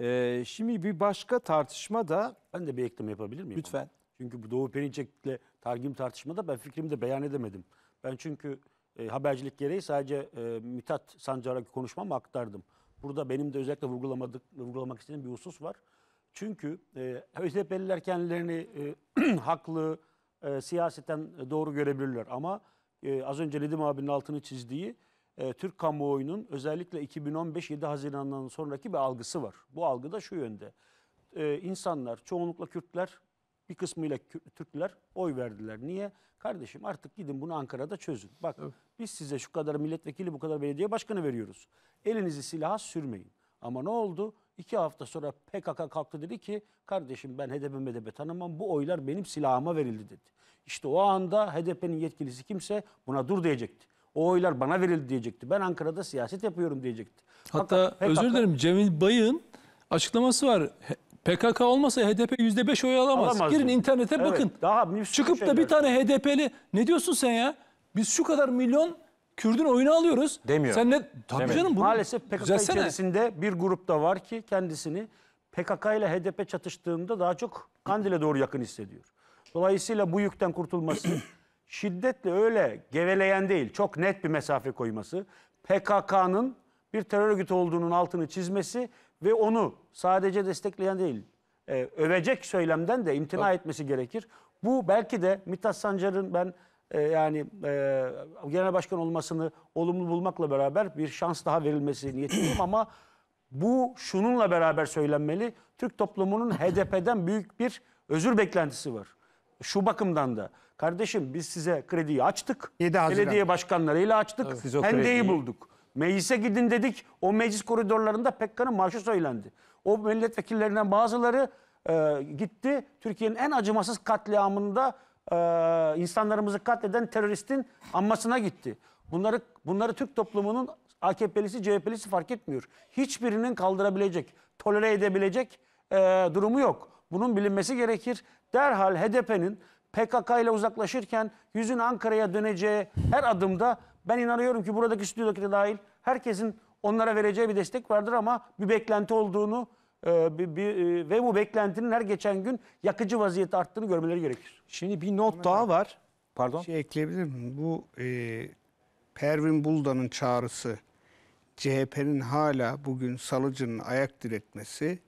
E, şimdi bir başka tartışma da... Ben de bir ekleme yapabilir miyim? Lütfen. Ama? Çünkü bu Doğu Perinçek'le Targim tartışmada ben fikrimi de beyan edemedim. Ben çünkü e, habercilik gereği sadece e, Mithat Sancar'a konuşmamı aktardım. Burada benim de özellikle vurgulamadık, vurgulamak istediğim bir husus var. Çünkü e, HDP'liler kendilerini e, haklı, e, siyaseten doğru görebilirler. Ama e, az önce Nedim abinin altını çizdiği e, Türk kamuoyunun özellikle 2015-7 Haziran'dan sonraki bir algısı var. Bu algı da şu yönde. E, insanlar, çoğunlukla Kürtler, bir kısmıyla Kürt, Türkler oy verdiler. Niye? Kardeşim artık gidin bunu Ankara'da çözün. Bak evet. biz size şu kadar milletvekili, bu kadar belediye başkanı veriyoruz. Elinizi silaha sürmeyin. Ama ne oldu? İki hafta sonra PKK kalktı dedi ki kardeşim ben HDP MDP tanımam bu oylar benim silahıma verildi dedi. İşte o anda HDP'nin yetkilisi kimse buna dur diyecekti. O oylar bana verildi diyecekti. Ben Ankara'da siyaset yapıyorum diyecekti. Hatta PKK, özür dilerim Cemil Bay'ın açıklaması var. PKK olmasa HDP %5 oy alamaz. Alamazdı. Girin internete evet, bakın. Daha Çıkıp da bir tane HDP'li ne diyorsun sen ya? Biz şu kadar milyon Kürdün oyunu alıyoruz. Demiyor. Sen ne? Tabii Demedi. canım bunu Maalesef PKK düzelsene. içerisinde bir grupta var ki kendisini PKK ile HDP çatıştığında daha çok Kandil'e doğru yakın hissediyor. Dolayısıyla bu yükten kurtulması şiddetle öyle geveleyen değil, çok net bir mesafe koyması, PKK'nın bir terör örgütü olduğunun altını çizmesi ve onu sadece destekleyen değil, e, övecek söylemden de imtina etmesi gerekir. Bu belki de Mithat Sancar'ın ben ee, yani e, genel başkan olmasını olumlu bulmakla beraber bir şans daha verilmesi niyetindeyim ama bu şununla beraber söylenmeli. Türk toplumunun HDP'den büyük bir özür beklentisi var. Şu bakımdan da kardeşim biz size krediyi açtık. 7 Haziran. Belediye başkanlarıyla açtık. Evet. Siz o Hendeyi krediyi- bulduk. Meclise gidin dedik. O meclis koridorlarında pekkanın marşı söylendi. O milletvekillerinden bazıları e, gitti. Türkiye'nin en acımasız katliamında e, insanlarımızı katleden teröristin anmasına gitti. Bunları bunları Türk toplumunun AKP'lisi, CHP'lisi fark etmiyor. Hiçbirinin kaldırabilecek, tolere edebilecek e, durumu yok. Bunun bilinmesi gerekir. Derhal HDP'nin PKK ile uzaklaşırken yüzün Ankara'ya döneceği her adımda ben inanıyorum ki buradaki stüdyodaki dahil herkesin onlara vereceği bir destek vardır ama bir beklenti olduğunu e, ee, bir, bir, e, ve bu beklentinin her geçen gün yakıcı vaziyette arttığını görmeleri gerekir. Şimdi bir not daha var. Pardon. Şey ekleyebilir miyim? Bu e, Pervin Buldan'ın çağrısı, CHP'nin hala bugün salıcının ayak diretmesi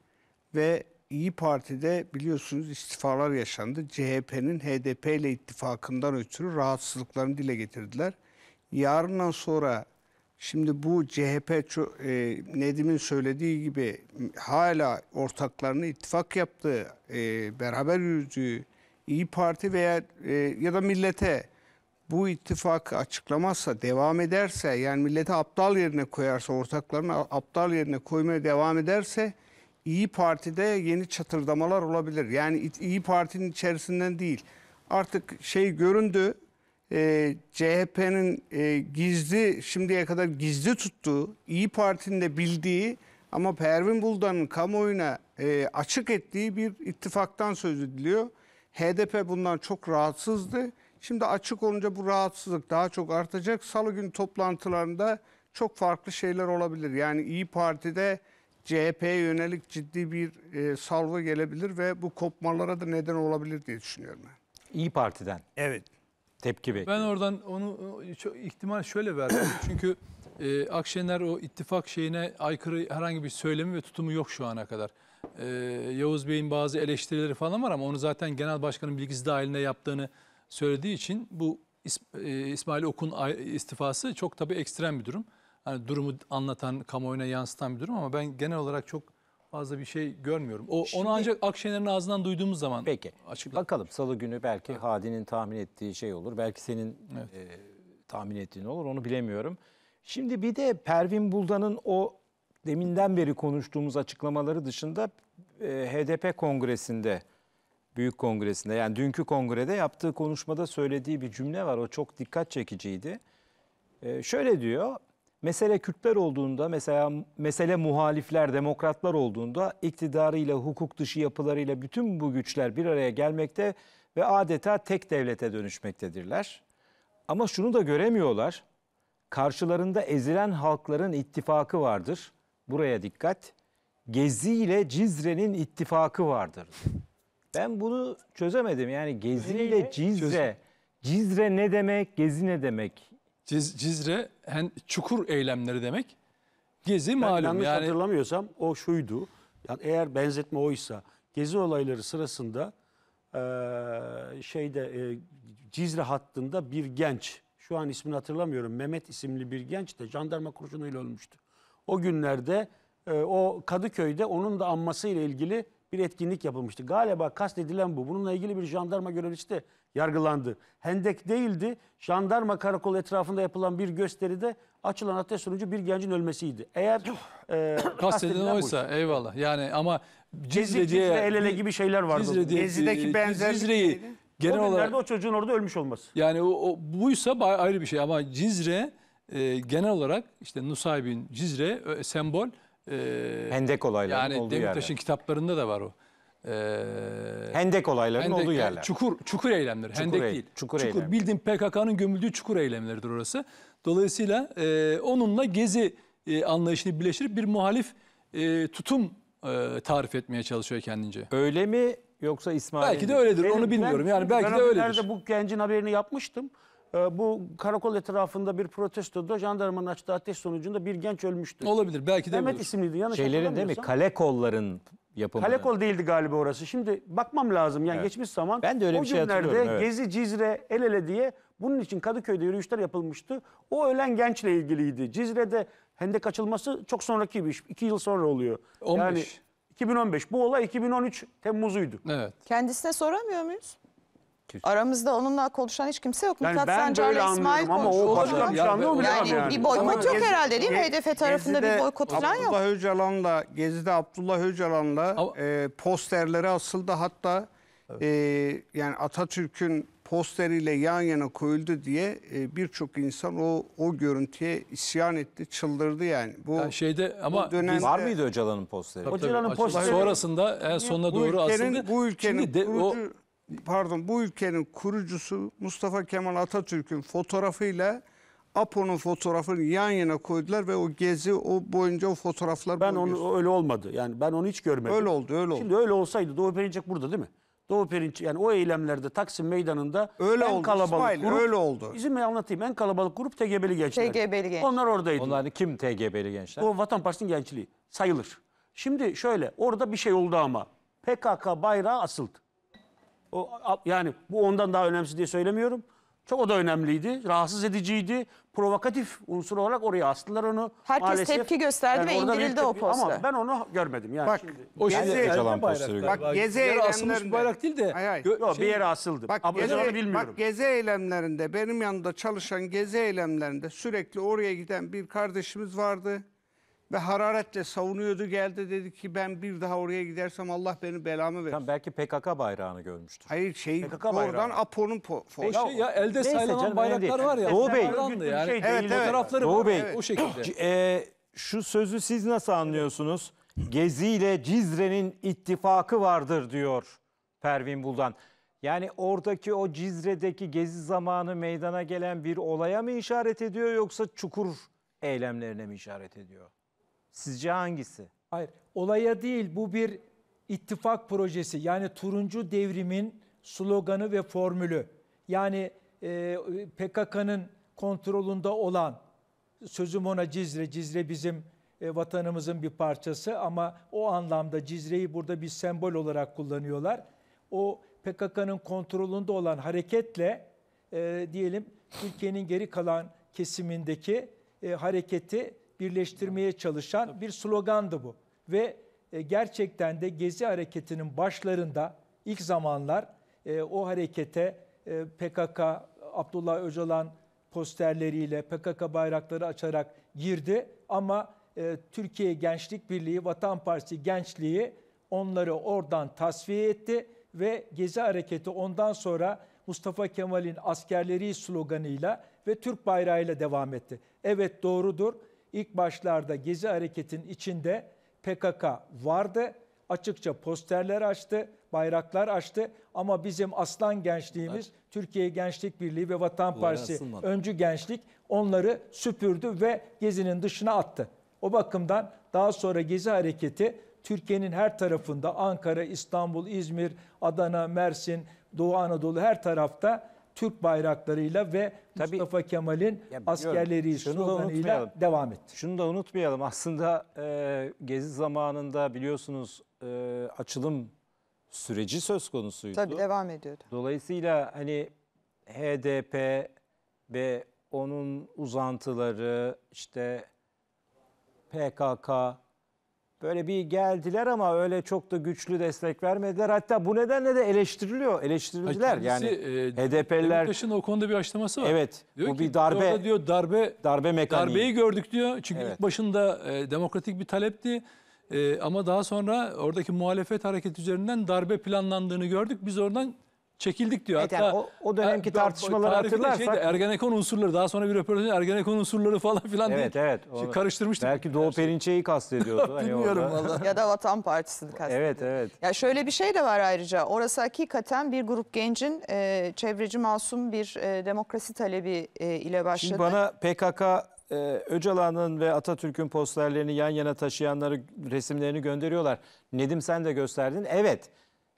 ve İyi Parti'de biliyorsunuz istifalar yaşandı. CHP'nin HDP ile ittifakından ötürü rahatsızlıklarını dile getirdiler. Yarından sonra Şimdi bu CHP e, Nedim'in söylediği gibi hala ortaklarını ittifak yaptığı, e, beraber yürüdüğü İyi Parti veya e, ya da millete bu ittifak açıklamazsa, devam ederse yani millete aptal yerine koyarsa, ortaklarını aptal yerine koymaya devam ederse İyi Parti'de yeni çatırdamalar olabilir. Yani İyi Parti'nin içerisinden değil. Artık şey göründü, e, ee, CHP'nin e, gizli şimdiye kadar gizli tuttuğu, İyi Parti'nin de bildiği ama Pervin Buldan'ın kamuoyuna e, açık ettiği bir ittifaktan söz ediliyor. HDP bundan çok rahatsızdı. Şimdi açık olunca bu rahatsızlık daha çok artacak. Salı günü toplantılarında çok farklı şeyler olabilir. Yani İyi Parti'de CHP'ye yönelik ciddi bir e, salvo gelebilir ve bu kopmalara da neden olabilir diye düşünüyorum ben. İyi Parti'den. Evet tepki bekliyor. Ben oradan onu ihtimal şöyle verdim. Çünkü e, Akşener o ittifak şeyine aykırı herhangi bir söylemi ve tutumu yok şu ana kadar. E, Yavuz Bey'in bazı eleştirileri falan var ama onu zaten genel başkanın bilgisi dahilinde yaptığını söylediği için bu e, İsmail Okun istifası çok tabii ekstrem bir durum. Hani durumu anlatan, kamuoyuna yansıtan bir durum ama ben genel olarak çok fazla bir şey görmüyorum. O Şimdi, onu ancak Akşener'in ağzından duyduğumuz zaman Peki. Açıklar. Bakalım salı günü belki evet. Hadi'nin tahmin ettiği şey olur. Belki senin evet. e, tahmin ettiğin olur. Onu bilemiyorum. Şimdi bir de Pervin Buldan'ın o deminden beri konuştuğumuz açıklamaları dışında e, HDP kongresinde Büyük Kongresi'nde yani dünkü kongrede yaptığı konuşmada söylediği bir cümle var. O çok dikkat çekiciydi. Ee, şöyle diyor, Mesele Kürtler olduğunda mesela mesele muhalifler, demokratlar olduğunda iktidarıyla, hukuk dışı yapılarıyla bütün bu güçler bir araya gelmekte ve adeta tek devlete dönüşmektedirler. Ama şunu da göremiyorlar. Karşılarında ezilen halkların ittifakı vardır. Buraya dikkat. Gezi ile Cizre'nin ittifakı vardır. Ben bunu çözemedim. Yani Gezi ile Cizre, Cizre ne demek, Gezi ne demek? Ciz, Cizre hen, çukur eylemleri demek. Gezi ben malum yanlış yani. hatırlamıyorsam o şuydu. Yani eğer benzetme oysa Gezi olayları sırasında e, şeyde e, Cizre hattında bir genç şu an ismini hatırlamıyorum Mehmet isimli bir genç de jandarma kurşunuyla ölmüştü. O günlerde e, o Kadıköy'de onun da anmasıyla ilgili bir etkinlik yapılmıştı. Galiba kastedilen bu. Bununla ilgili bir jandarma görevlisi de yargılandı. Hendek değildi. Jandarma karakol etrafında yapılan bir gösteride açılan ateş sonucu bir gencin ölmesiydi. Eğer e, kastedilen oysa bu. eyvallah. Yani ama Cizre diye el ele gibi şeyler vardı. Cizre diye, Cizre'deki e, benzerlik Cizre'yi genel o olarak o çocuğun orada ölmüş olması. Yani o, o buysa ayrı bir şey ama Cizre e, genel olarak işte Nusaybin Cizre e, sembol e, Hendek olayları yani olduğu Demirtaş'ın yani. kitaplarında da var o e, Hendek olaylarının Hendek- olduğu yerler. Çukur, çukur eylemleri. Çukur Hendek eylem- değil. çukur eylemi. Bildiğin PKK'nın gömüldüğü çukur eylemleridir orası. Dolayısıyla e, onunla gezi e, anlayışını birleştirip bir muhalif e, tutum e, tarif etmeye çalışıyor kendince. Öyle mi yoksa İsmail? Belki de öyledir. Benim- Onu bilmiyorum. Yani belki ben de öyledir. Ben bu gencin haberini yapmıştım. E, bu karakol etrafında bir protestoda jandarmanın açtığı ateş sonucunda bir genç ölmüştü. Olabilir. Belki de Mehmet öyledir. isimliydi yanlış Şeylerin değil mi? Kale kolların yapımı. Kalekol değildi galiba orası. Şimdi bakmam lazım. Yani Evet. geçmiş zaman Ben de öyle o bir şey günlerde hatırlıyorum, evet. Gezi Cizre el ele diye bunun için Kadıköy'de yürüyüşler yapılmıştı. O ölen gençle ilgiliydi. Cizre'de hendek açılması çok sonraki bir iş. İki yıl sonra oluyor. 15. Yani 2015. Bu olay 2013 Temmuz'uydu. Evet. Kendisine soramıyor muyuz? Aramızda onunla konuşan hiç kimse yok. Yani Mithat ben böyle Sancar'la İsmail anlıyorum ama o başka bir şey yani. bir boykot Ama yok Gezi- herhalde değil mi? Ge- HDP tarafında bir boykot falan yok. Abdullah Öcalan'la Gezi'de Abdullah Öcalan'la e, posterleri asıldı hatta e, yani Atatürk'ün posteriyle yan yana koyuldu diye e, birçok insan o o görüntüye isyan etti, çıldırdı yani. Bu Yani şeyde ama dönemde- Var mıydı Öcalan'ın posteri? Öcalan'ın posteri- Sonrasında en sonuna doğru ülkenin- asıldı. bu ülkenin Şimdi de, o pardon bu ülkenin kurucusu Mustafa Kemal Atatürk'ün fotoğrafıyla Apo'nun fotoğrafını yan yana koydular ve o gezi o boyunca o fotoğraflar Ben onu gösteriyor. öyle olmadı. Yani ben onu hiç görmedim. Öyle oldu, öyle oldu. Şimdi öyle olsaydı Doğu Perinçek burada değil mi? Doğu Perinçek yani o eylemlerde Taksim Meydanı'nda Öyle en oldu, kalabalık İsmail, grup. öyle oldu. İzin mi anlatayım. En kalabalık grup TGB'li gençler. TGB'li gençler. Onlar oradaydı. Onlar kim TGB'li gençler? O Vatan Partisi'nin gençliği sayılır. Şimdi şöyle orada bir şey oldu ama PKK bayrağı asıldı. O, yani bu ondan daha önemsiz diye söylemiyorum. Çok o da önemliydi. Rahatsız ediciydi. Provokatif unsur olarak oraya astılar onu. Herkes Maalesef, tepki gösterdi yani ve indirildi o posta. Ama ben onu görmedim. Yani bak, şimdi, o gezi eylemlerinde bayraklar. Bak, gezi bir yere asılmış bayrak değil de. Hayır, hayır. Yok, şey, bir yere asıldı. Bak, Ama gezi, bilmiyorum. bak gezi eylemlerinde benim yanında çalışan gezi eylemlerinde sürekli oraya giden bir kardeşimiz vardı ve hararetle savunuyordu. Geldi dedi ki ben bir daha oraya gidersem Allah beni belamı verir. Tam belki PKK bayrağını görmüştür. Hayır şey PKK oradan APO'nun po- fo- ya elde Neyse sayılan canım, bayraklar var ya. Doğu Bey. yani. Şey değil, evet, evet. Fotoğrafları Doğu var, Bey. O şekilde. e, şu sözü siz nasıl anlıyorsunuz? Gezi ile Cizre'nin ittifakı vardır diyor Pervin Buldan. Yani oradaki o Cizre'deki gezi zamanı meydana gelen bir olaya mı işaret ediyor yoksa çukur eylemlerine mi işaret ediyor? Sizce hangisi? Hayır, olaya değil bu bir ittifak projesi. Yani turuncu devrimin sloganı ve formülü. Yani e, PKK'nın kontrolünde olan, sözüm ona Cizre, Cizre bizim e, vatanımızın bir parçası ama o anlamda Cizre'yi burada bir sembol olarak kullanıyorlar. O PKK'nın kontrolünde olan hareketle e, diyelim Türkiye'nin geri kalan kesimindeki e, hareketi birleştirmeye çalışan bir slogandı bu. Ve e, gerçekten de Gezi Hareketi'nin başlarında ilk zamanlar e, o harekete e, PKK, Abdullah Öcalan posterleriyle PKK bayrakları açarak girdi. Ama Türkiye Gençlik Birliği, Vatan Partisi Gençliği onları oradan tasfiye etti ve Gezi Hareketi ondan sonra Mustafa Kemal'in askerleri sloganıyla ve Türk bayrağıyla devam etti. Evet doğrudur. İlk başlarda Gezi hareketin içinde PKK vardı. Açıkça posterler açtı, bayraklar açtı ama bizim aslan gençliğimiz evet. Türkiye Gençlik Birliği ve Vatan Partisi öncü gençlik onları süpürdü ve Gezi'nin dışına attı. O bakımdan daha sonra Gezi Hareketi Türkiye'nin her tarafında Ankara, İstanbul, İzmir, Adana, Mersin, Doğu Anadolu her tarafta Türk bayraklarıyla ve Tabii, Mustafa Kemal'in askerleri sloganıyla devam etti. Şunu da unutmayalım. Aslında e, Gezi zamanında biliyorsunuz e, açılım süreci söz konusuydu. Tabii devam ediyordu. Dolayısıyla hani HDP ve onun uzantıları işte PKK böyle bir geldiler ama öyle çok da güçlü destek vermediler. Hatta bu nedenle de eleştiriliyor, eleştirildiler. yani e, HDP'liler... Demirtaş'ın o konuda bir açıklaması var. Evet, diyor bu ki, bir darbe. Orada diyor darbe, darbe mekaniği. Darbeyi gördük diyor. Çünkü evet. ilk başında e, demokratik bir talepti. E, ama daha sonra oradaki muhalefet hareketi üzerinden darbe planlandığını gördük. Biz oradan çekildik diyor. Evet, Hatta yani o, o dönemki ha, e, tartışmaları hatırlarsak şeydi, Ergenekon unsurları daha sonra bir röportajda Ergenekon unsurları falan filan evet, diye evet, şey, karıştırmıştık. Belki Doğu Perinçe'yi kastediyordu. Hani Bilmiyorum hani valla. Ya da Vatan Partisi'ni kastediyordu. Evet evet. Ya şöyle bir şey de var ayrıca. Orası hakikaten bir grup gencin e, çevreci masum bir e, demokrasi talebi e, ile başladı. Şimdi bana PKK e, Öcalan'ın ve Atatürk'ün posterlerini yan yana taşıyanları resimlerini gönderiyorlar. Nedim sen de gösterdin. Evet.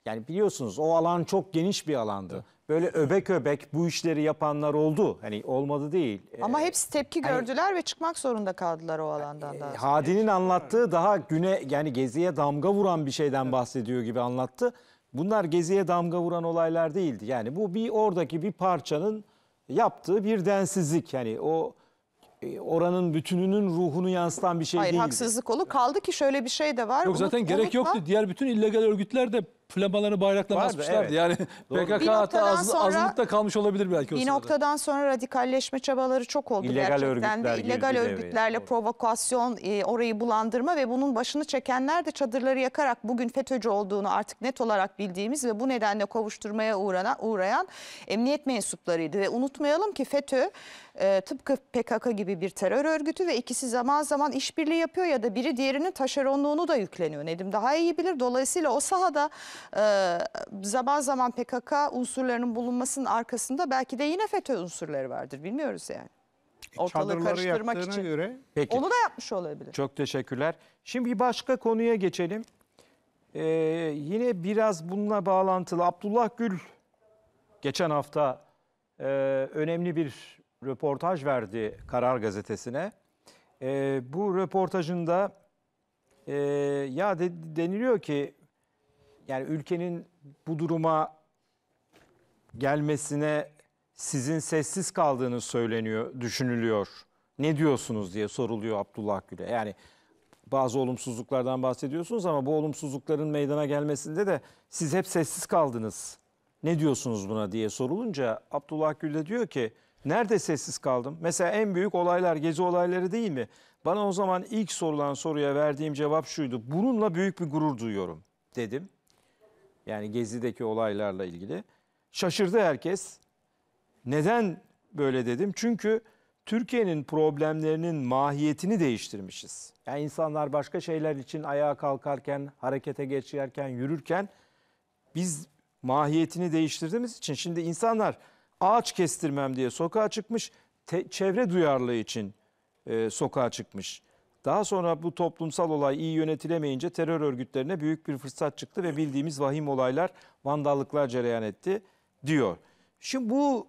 Yani biliyorsunuz o alan çok geniş bir alandı. Evet. Böyle öbek öbek bu işleri yapanlar oldu. Hani olmadı değil. Ama ee, hepsi tepki hani, gördüler ve çıkmak zorunda kaldılar o alandan. E, daha Hadi'nin anlattığı daha güne yani Gezi'ye damga vuran bir şeyden evet. bahsediyor gibi anlattı. Bunlar Gezi'ye damga vuran olaylar değildi. Yani bu bir oradaki bir parçanın yaptığı bir densizlik. Yani o e, oranın bütününün ruhunu yansıtan bir şey değil. Hayır değildi. haksızlık olur. Kaldı ki şöyle bir şey de var. Yok zaten Unut, gerek unutma. yoktu. Diğer bütün illegal örgütler de flamalarını bayraklamışlardı. Evet. Yani PKK hatta az, azınlıkta kalmış olabilir belki o Bir sırada. noktadan sonra radikalleşme çabaları çok oldu illegal gerçekten. Örgütler, ve illegal örgütlerle provokasyon, e, orayı bulandırma ve bunun başını çekenler de çadırları yakarak bugün FETÖ'cü olduğunu artık net olarak bildiğimiz ve bu nedenle kovuşturmaya uğrana, uğrayan emniyet mensuplarıydı. Ve unutmayalım ki FETÖ e, tıpkı PKK gibi bir terör örgütü ve ikisi zaman zaman işbirliği yapıyor ya da biri diğerinin taşeronluğunu da yükleniyor. Nedim daha iyi bilir. Dolayısıyla o sahada e, zaman zaman PKK unsurlarının bulunmasının arkasında belki de yine FETÖ unsurları vardır bilmiyoruz yani. E, Ortalığı Çadırları karıştırmak yaktığına için. göre Peki. Onu da yapmış olabilir. Çok teşekkürler. Şimdi bir başka konuya geçelim. Ee, yine biraz bununla bağlantılı. Abdullah Gül geçen hafta e, önemli bir röportaj verdi Karar Gazetesi'ne. E, bu röportajında e, ya de, deniliyor ki yani ülkenin bu duruma gelmesine sizin sessiz kaldığını söyleniyor, düşünülüyor. Ne diyorsunuz diye soruluyor Abdullah Gül'e. Yani bazı olumsuzluklardan bahsediyorsunuz ama bu olumsuzlukların meydana gelmesinde de siz hep sessiz kaldınız. Ne diyorsunuz buna diye sorulunca Abdullah Gül de diyor ki nerede sessiz kaldım? Mesela en büyük olaylar gezi olayları değil mi? Bana o zaman ilk sorulan soruya verdiğim cevap şuydu. Bununla büyük bir gurur duyuyorum dedim. Yani Gezi'deki olaylarla ilgili. Şaşırdı herkes. Neden böyle dedim? Çünkü Türkiye'nin problemlerinin mahiyetini değiştirmişiz. Yani insanlar başka şeyler için ayağa kalkarken, harekete geçerken, yürürken biz mahiyetini değiştirdiğimiz için şimdi insanlar ağaç kestirmem diye sokağa çıkmış, te, çevre duyarlılığı için e, sokağa çıkmış. Daha sonra bu toplumsal olay iyi yönetilemeyince terör örgütlerine büyük bir fırsat çıktı ve bildiğimiz vahim olaylar, vandallıklar cereyan etti diyor. Şimdi bu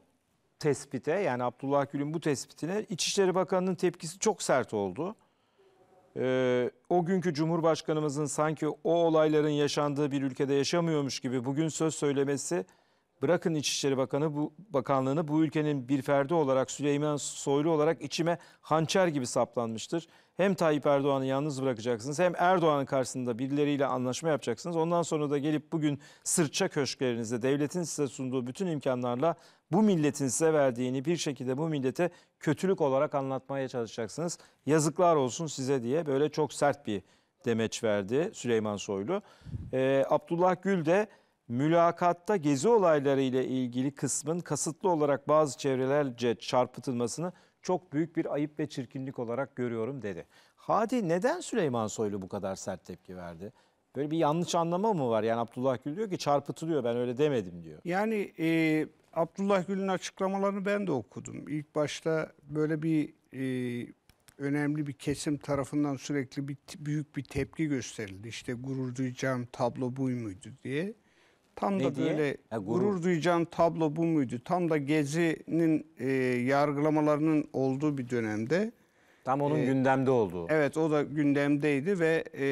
tespite yani Abdullah Gül'ün bu tespitine İçişleri Bakanı'nın tepkisi çok sert oldu. Ee, o günkü Cumhurbaşkanımızın sanki o olayların yaşandığı bir ülkede yaşamıyormuş gibi bugün söz söylemesi Bırakın İçişleri Bakanı bu bakanlığını bu ülkenin bir ferdi olarak Süleyman Soylu olarak içime hançer gibi saplanmıştır. Hem Tayyip Erdoğan'ı yalnız bırakacaksınız hem Erdoğan'ın karşısında birileriyle anlaşma yapacaksınız. Ondan sonra da gelip bugün sırça köşklerinizde devletin size sunduğu bütün imkanlarla bu milletin size verdiğini bir şekilde bu millete kötülük olarak anlatmaya çalışacaksınız. Yazıklar olsun size diye böyle çok sert bir demeç verdi Süleyman Soylu. Ee, Abdullah Gül de mülakatta gezi olayları ile ilgili kısmın kasıtlı olarak bazı çevrelerce çarpıtılmasını çok büyük bir ayıp ve çirkinlik olarak görüyorum dedi. Hadi neden Süleyman Soylu bu kadar sert tepki verdi? Böyle bir yanlış anlama mı var? Yani Abdullah Gül diyor ki çarpıtılıyor ben öyle demedim diyor. Yani e, Abdullah Gül'ün açıklamalarını ben de okudum. İlk başta böyle bir e, önemli bir kesim tarafından sürekli bir, büyük bir tepki gösterildi. İşte gurur duyacağım tablo buymuydu diye. Tam ne da diye? böyle ha, gurur. gurur duyacağım tablo bu muydu? Tam da Gezi'nin e, yargılamalarının olduğu bir dönemde. Tam onun e, gündemde olduğu. Evet o da gündemdeydi ve e,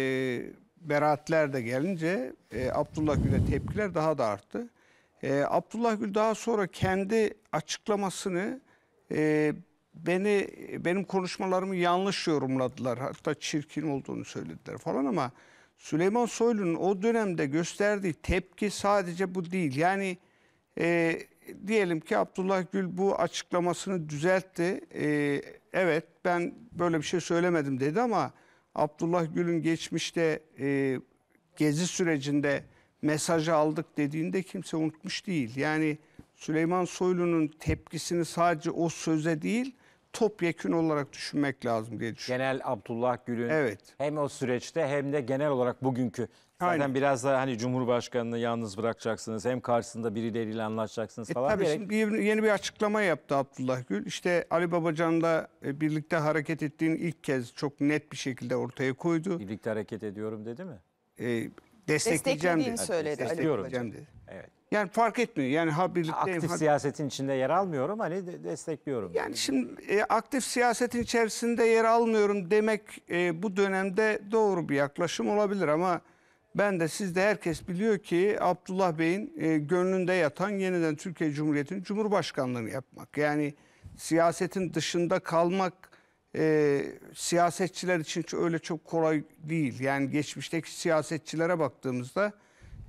beraatler de gelince e, Abdullah Gül'e tepkiler daha da arttı. E, Abdullah Gül daha sonra kendi açıklamasını e, beni benim konuşmalarımı yanlış yorumladılar. Hatta çirkin olduğunu söylediler falan ama... Süleyman Soylu'nun o dönemde gösterdiği tepki sadece bu değil. Yani e, diyelim ki Abdullah Gül bu açıklamasını düzeltti. E, evet ben böyle bir şey söylemedim dedi ama Abdullah Gül'ün geçmişte e, gezi sürecinde mesajı aldık dediğinde kimse unutmuş değil. Yani Süleyman Soylu'nun tepkisini sadece o söze değil topyekün olarak düşünmek lazım diye düşünüyorum. Genel Abdullah Gül'ün evet. hem o süreçte hem de genel olarak bugünkü zaten Aynen. biraz da hani Cumhurbaşkanını yalnız bırakacaksınız hem karşısında birileriyle anlaşacaksınız e falan. E, tabii gerek. şimdi yeni bir açıklama yaptı Abdullah Gül. İşte Ali Babacan'la e, birlikte hareket ettiğini ilk kez çok net bir şekilde ortaya koydu. Birlikte hareket ediyorum dedi mi? E, destekleyeceğim dedi. söyledi. Destekleyeceğim dedi. Evet. Yani fark etmiyor. Yani ha birlikte Aktif ha- siyasetin içinde yer almıyorum. Hani destekliyorum. Yani şimdi e, aktif siyasetin içerisinde yer almıyorum demek e, bu dönemde doğru bir yaklaşım olabilir ama ben de siz de herkes biliyor ki Abdullah Bey'in e, gönlünde yatan yeniden Türkiye Cumhuriyeti'nin Cumhurbaşkanlığını yapmak. Yani siyasetin dışında kalmak e, siyasetçiler için öyle çok kolay değil. Yani geçmişteki siyasetçilere baktığımızda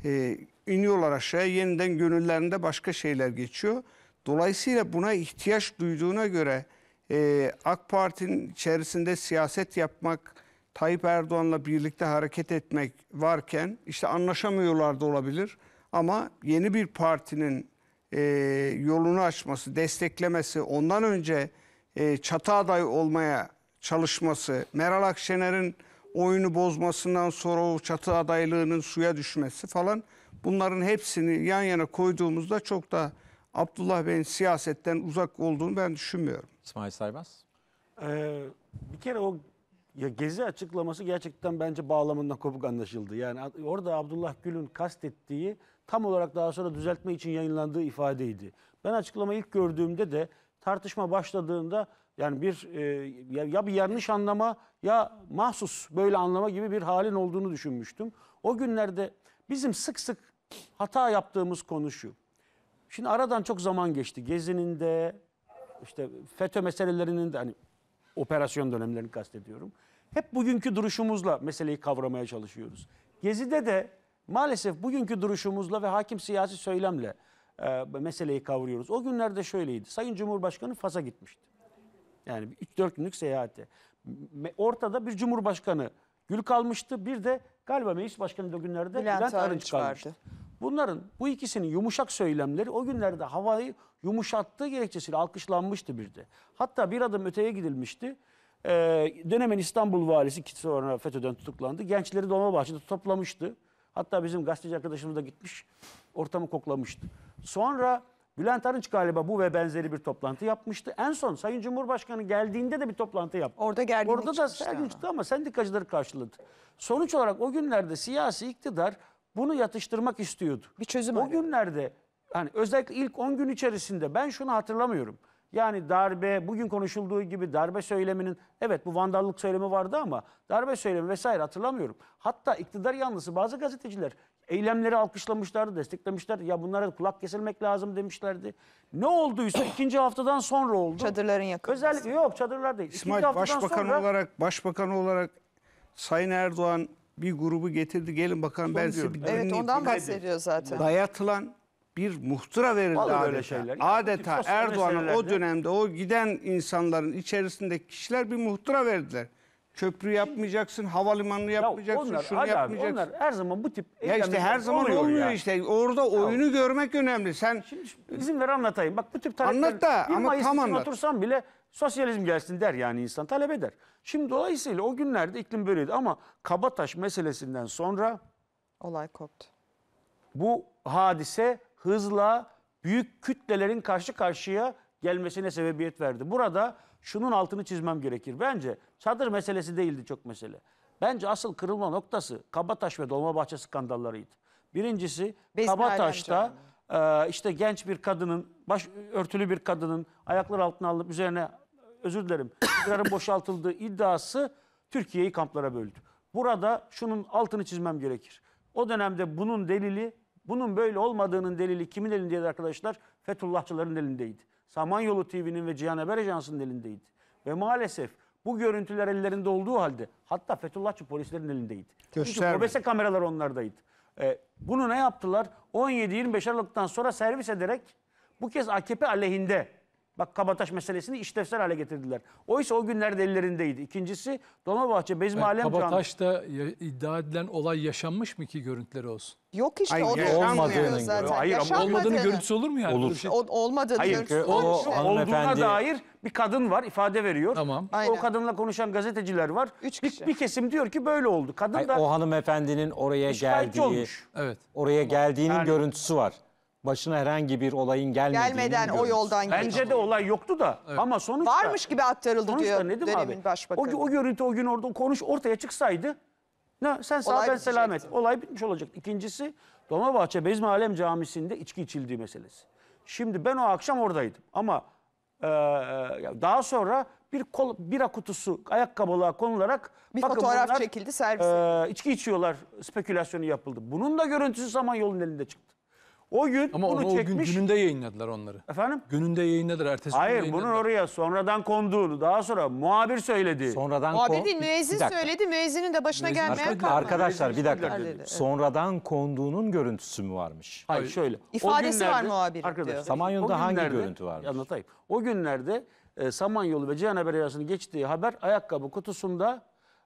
e, iniyorlar aşağıya yeniden gönüllerinde başka şeyler geçiyor. Dolayısıyla buna ihtiyaç duyduğuna göre e, AK Parti'nin içerisinde siyaset yapmak, Tayyip Erdoğan'la birlikte hareket etmek varken işte anlaşamıyorlar da olabilir. Ama yeni bir partinin e, yolunu açması, desteklemesi, ondan önce e, çatı aday olmaya çalışması, Meral Akşener'in oyunu bozmasından sonra o çatı adaylığının suya düşmesi falan Bunların hepsini yan yana koyduğumuzda çok da Abdullah Bey'in siyasetten uzak olduğunu ben düşünmüyorum. İsmail Saymaz. Ee, bir kere o ya gezi açıklaması gerçekten bence bağlamından kopuk anlaşıldı. Yani orada Abdullah Gül'ün kastettiği tam olarak daha sonra düzeltme için yayınlandığı ifadeydi. Ben açıklama ilk gördüğümde de tartışma başladığında yani bir e, ya bir yanlış anlama ya mahsus böyle anlama gibi bir halin olduğunu düşünmüştüm. O günlerde bizim sık sık hata yaptığımız konu şu. Şimdi aradan çok zaman geçti. Gezi'nin de işte FETÖ meselelerinin de hani operasyon dönemlerini kastediyorum. Hep bugünkü duruşumuzla meseleyi kavramaya çalışıyoruz. Gezi'de de maalesef bugünkü duruşumuzla ve hakim siyasi söylemle e, meseleyi kavruyoruz. O günlerde şöyleydi. Sayın Cumhurbaşkanı Fas'a gitmişti. Yani 3-4 günlük seyahate. Ortada bir Cumhurbaşkanı gül kalmıştı. Bir de Galiba meclis başkanı o günlerde Bülent, Bülent Arınç kalmıştı. Bunların bu ikisinin yumuşak söylemleri o günlerde havayı yumuşattığı gerekçesiyle alkışlanmıştı bir de. Hatta bir adım öteye gidilmişti. Ee, dönemin İstanbul valisi ki sonra FETÖ'den tutuklandı. Gençleri Dolmabahçe'de toplamıştı. Hatta bizim gazeteci arkadaşımız da gitmiş ortamı koklamıştı. Sonra Bülent Arınç galiba bu ve benzeri bir toplantı yapmıştı. En son Sayın Cumhurbaşkanı geldiğinde de bir toplantı yaptı. Orada gerginlik Orada da gergin çıktı ama sendikacıları karşıladı. Sonuç olarak o günlerde siyasi iktidar bunu yatıştırmak istiyordu. Bir çözüm O arıyor. günlerde hani özellikle ilk 10 gün içerisinde ben şunu hatırlamıyorum. Yani darbe bugün konuşulduğu gibi darbe söyleminin evet bu vandallık söylemi vardı ama darbe söylemi vesaire hatırlamıyorum. Hatta iktidar yanlısı bazı gazeteciler Eylemleri alkışlamışlardı, desteklemişler. Ya bunlara kulak kesilmek lazım demişlerdi. Ne olduysa ikinci haftadan sonra oldu. Çadırların yakılması. Özellikle yok çadırlar değil. İsmail ikinci başbakan sonra... olarak başbakan olarak Sayın Erdoğan bir grubu getirdi. Gelin bakalım ben size bir Evet ondan bahsediyor zaten. Dayatılan bir muhtıra verildi Vallahi adeta. şeyler. Adeta Erdoğan'ın o dönemde o giden insanların içerisindeki kişiler bir muhtıra verdiler köprü yapmayacaksın, havalimanını yapmayacaksın, onlar, şunu yapmayacaksın. Abi, onlar her zaman bu tip Ya işte her zaman oluyor, olmuyor işte. Orada oyunu görmek önemli. Sen Şimdi izin ver anlatayım. Bak bu tip talepler anlat da, ama Mayıs tam anlat. otursam bile sosyalizm gelsin der yani insan talep eder. Şimdi dolayısıyla o günlerde iklim böyleydi ama Kabataş meselesinden sonra olay koptu. Bu hadise hızla büyük kütlelerin karşı karşıya gelmesine sebebiyet verdi. Burada şunun altını çizmem gerekir. Bence çadır meselesi değildi çok mesele. Bence asıl kırılma noktası Kabataş ve Dolmabahçe skandallarıydı. Birincisi Bezmi Kabataş'ta e, işte genç bir kadının, baş örtülü bir kadının ayaklar altına alıp üzerine özür dilerim, idrarın boşaltıldığı iddiası Türkiye'yi kamplara böldü. Burada şunun altını çizmem gerekir. O dönemde bunun delili, bunun böyle olmadığının delili kimin elindeydi arkadaşlar? Fethullahçıların elindeydi. Samanyolu TV'nin ve Cihan Haber Ajansı'nın elindeydi. Ve maalesef bu görüntüler ellerinde olduğu halde hatta Fethullahçı polislerin elindeydi. Göstermedi. Çünkü OBS kameralar onlardaydı. Ee, bunu ne yaptılar? 17-25 Aralık'tan sonra servis ederek bu kez AKP aleyhinde Bak Kabataş meselesini işlevsel hale getirdiler. Oysa o günlerde ellerindeydi. İkincisi Dolmabahçe Bezmi Alem Kabataş'ta ya- iddia edilen olay yaşanmış mı ki görüntüleri olsun? Yok işte Hayır, o da yaşanmıyor zaten. Hayır ama Olmadığını görüntüsü olur mu yani? Olur. Böyle bir şey- O- olmadığını Hayır, görürsün. o- Hanımefendi- olduğuna dair bir kadın var ifade veriyor. Tamam. Aynen. O kadınla konuşan gazeteciler var. Üç Bir- kişi. Bir, kesim diyor ki böyle oldu. Kadın Ay, da o hanımefendinin oraya şikayetçi geldiği, olmuş. Evet. oraya geldiğinin Yani- görüntüsü var başına herhangi bir olayın gelmediğini Gelmeden o yoldan yoldan Bence de olay yoktu da ama sonuçta Varmış gibi aktarıldı sonuçta diyor Nedim dönemin abi. O, başbakanı. gü- o görüntü o gün orada konuş ortaya çıksaydı ne sen sağ ben selamet. Olay bitmiş olacak. İkincisi Dolmabahçe Bezmi Alem Camisi'nde içki içildiği meselesi. Şimdi ben o akşam oradaydım ama e, daha sonra bir kol, bira kutusu ayakkabılığa konularak Bir fotoğraf çekildi, servis e, içki içiyorlar spekülasyonu yapıldı. Bunun da görüntüsü zaman yolun elinde çıktı. O gün Ama bunu onu o gün çekmiş. gününde yayınladılar onları. Efendim? Gününde yayınladılar. Ertesi gün Hayır bunun oraya sonradan konduğunu daha sonra muhabir söyledi. Sonradan Muhabir değil müezzin söyledi müezzinin de başına Müezzin- gelmeyen kalmadı. Arkadaşlar bir dakika. Müezzin- Sonradan konduğunun görüntüsü mü varmış? Hayır şöyle. İfadesi var muhabir. diyor. Samanyolu'da hangi görüntü varmış? Anlatayım. O günlerde e, Samanyolu ve Cihan Haber Ajansı'nın geçtiği haber ayakkabı kutusunda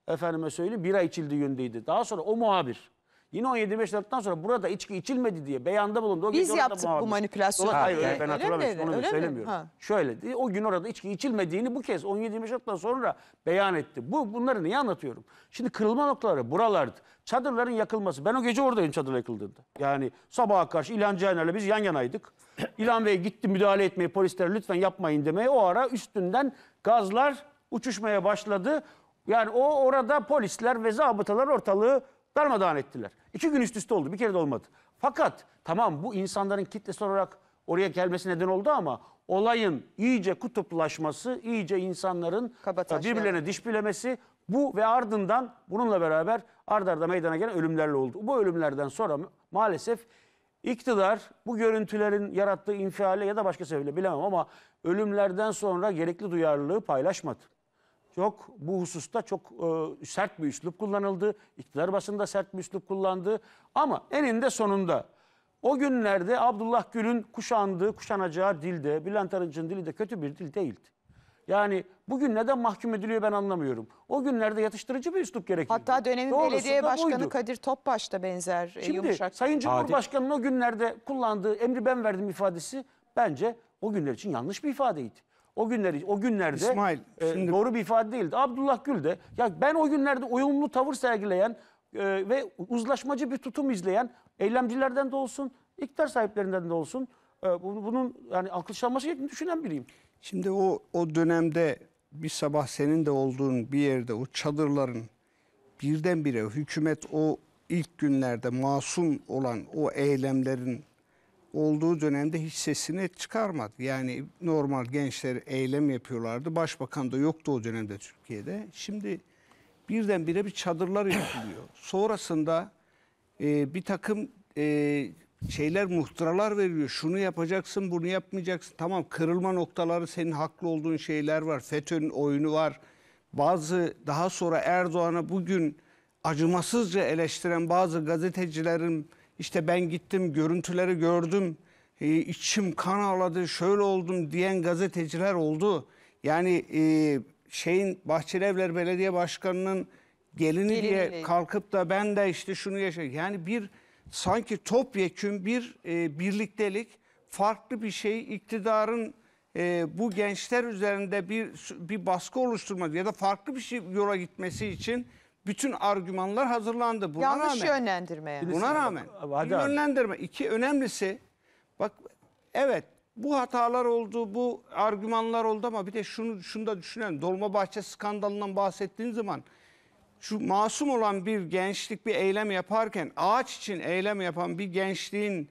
efendime söyleyeyim bira içildiği yönündeydi. Daha sonra o muhabir Yine 17-25 Aralık'tan sonra burada içki içilmedi diye beyanda bulundu. O Biz yaptık bu manipülasyonu. Hayır Yani. ben hatırlamıyorum. Onu Öyle söylemiyorum. Şöyle o gün orada içki içilmediğini bu kez 17-25 Aralık'tan sonra beyan etti. Bu bunları niye anlatıyorum? Şimdi kırılma noktaları buralardı. Çadırların yakılması. Ben o gece oradayım çadır yakıldığında. Yani sabaha karşı İlhan Caner'le biz yan yanaydık. İlhan Bey gitti müdahale etmeye polisler lütfen yapmayın demeye. O ara üstünden gazlar uçuşmaya başladı. Yani o orada polisler ve zabıtalar ortalığı darmadağın ettiler. İki gün üst üste oldu. Bir kere de olmadı. Fakat tamam bu insanların kitlesel olarak oraya gelmesi neden oldu ama olayın iyice kutuplaşması, iyice insanların Kabataş birbirlerine yani. bilemesi, bu ve ardından bununla beraber ard arda meydana gelen ölümlerle oldu. Bu ölümlerden sonra maalesef iktidar bu görüntülerin yarattığı infiale ya da başka sebeple bilemem ama ölümlerden sonra gerekli duyarlılığı paylaşmadı çok bu hususta çok e, sert bir üslup kullanıldı. İktidar basında sert bir üslup kullandı. Ama eninde sonunda o günlerde Abdullah Gül'ün kuşandığı, kuşanacağı dilde, Bülent Arınç'ın dili de kötü bir dil değildi. Yani bugün neden mahkum ediliyor ben anlamıyorum. O günlerde yatıştırıcı bir üslup gerekiyordu. Hatta dönemin Doğrusu belediye başkanı buydu. Kadir Topbaş da benzer e, Şimdi, yumuşak. Sayın Cumhurbaşkanı'nın o günlerde kullandığı emri ben verdim ifadesi bence o günler için yanlış bir ifadeydi. O günleri o günlerde İsmail, e, şimdi... doğru bir ifade değildi. Abdullah Gül de ya ben o günlerde uyumlu tavır sergileyen e, ve uzlaşmacı bir tutum izleyen eylemcilerden de olsun, iktidar sahiplerinden de olsun e, bunun yani alkışlanması gerektiğini düşünen biriyim. Şimdi o o dönemde bir sabah senin de olduğun bir yerde o çadırların birdenbire hükümet o ilk günlerde masum olan o eylemlerin olduğu dönemde hiç sesini çıkarmadı. Yani normal gençler eylem yapıyorlardı. Başbakan da yoktu o dönemde Türkiye'de. Şimdi birdenbire bir çadırlar yapılıyor. Sonrasında e, bir takım e, şeyler muhtıralar veriliyor. Şunu yapacaksın, bunu yapmayacaksın. Tamam kırılma noktaları senin haklı olduğun şeyler var. FETÖ'nün oyunu var. Bazı daha sonra Erdoğan'a bugün acımasızca eleştiren bazı gazetecilerin işte ben gittim görüntüleri gördüm, e, içim kan ağladı, şöyle oldum diyen gazeteciler oldu. Yani e, şeyin Bahçelievler Belediye Başkanı'nın gelini, diye kalkıp da ben de işte şunu yaşadım. Yani bir sanki topyekün bir e, birliktelik, farklı bir şey iktidarın e, bu gençler üzerinde bir bir baskı oluşturması ya da farklı bir şey yola gitmesi için bütün argümanlar hazırlandı. Buna Yanlış rağmen, yönlendirme yani. Buna rağmen Hadi bir yönlendirme. İki önemlisi bak evet bu hatalar oldu, bu argümanlar oldu ama bir de şunu, şunu da düşünelim. Bahçe skandalından bahsettiğin zaman şu masum olan bir gençlik bir eylem yaparken ağaç için eylem yapan bir gençliğin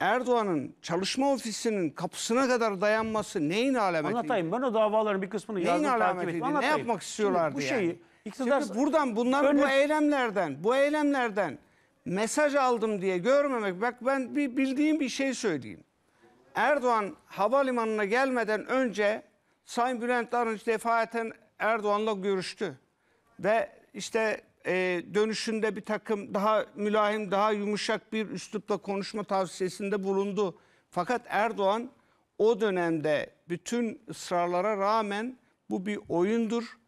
Erdoğan'ın çalışma ofisinin kapısına kadar dayanması neyin alameti? Anlatayım ben o davaların bir kısmını yazdım takip alametiydi? ettim. Ne yapmak istiyorlardı bu yani? şeyi İktidar Şimdi buradan bunlar önlü... bu eylemlerden, bu eylemlerden mesaj aldım diye görmemek. Bak ben bir bildiğim bir şey söyleyeyim. Erdoğan havalimanına gelmeden önce Sayın Bülent Arınç defaten Erdoğan'la görüştü. Ve işte e, dönüşünde bir takım daha mülahim, daha yumuşak bir üslupla konuşma tavsiyesinde bulundu. Fakat Erdoğan o dönemde bütün ısrarlara rağmen bu bir oyundur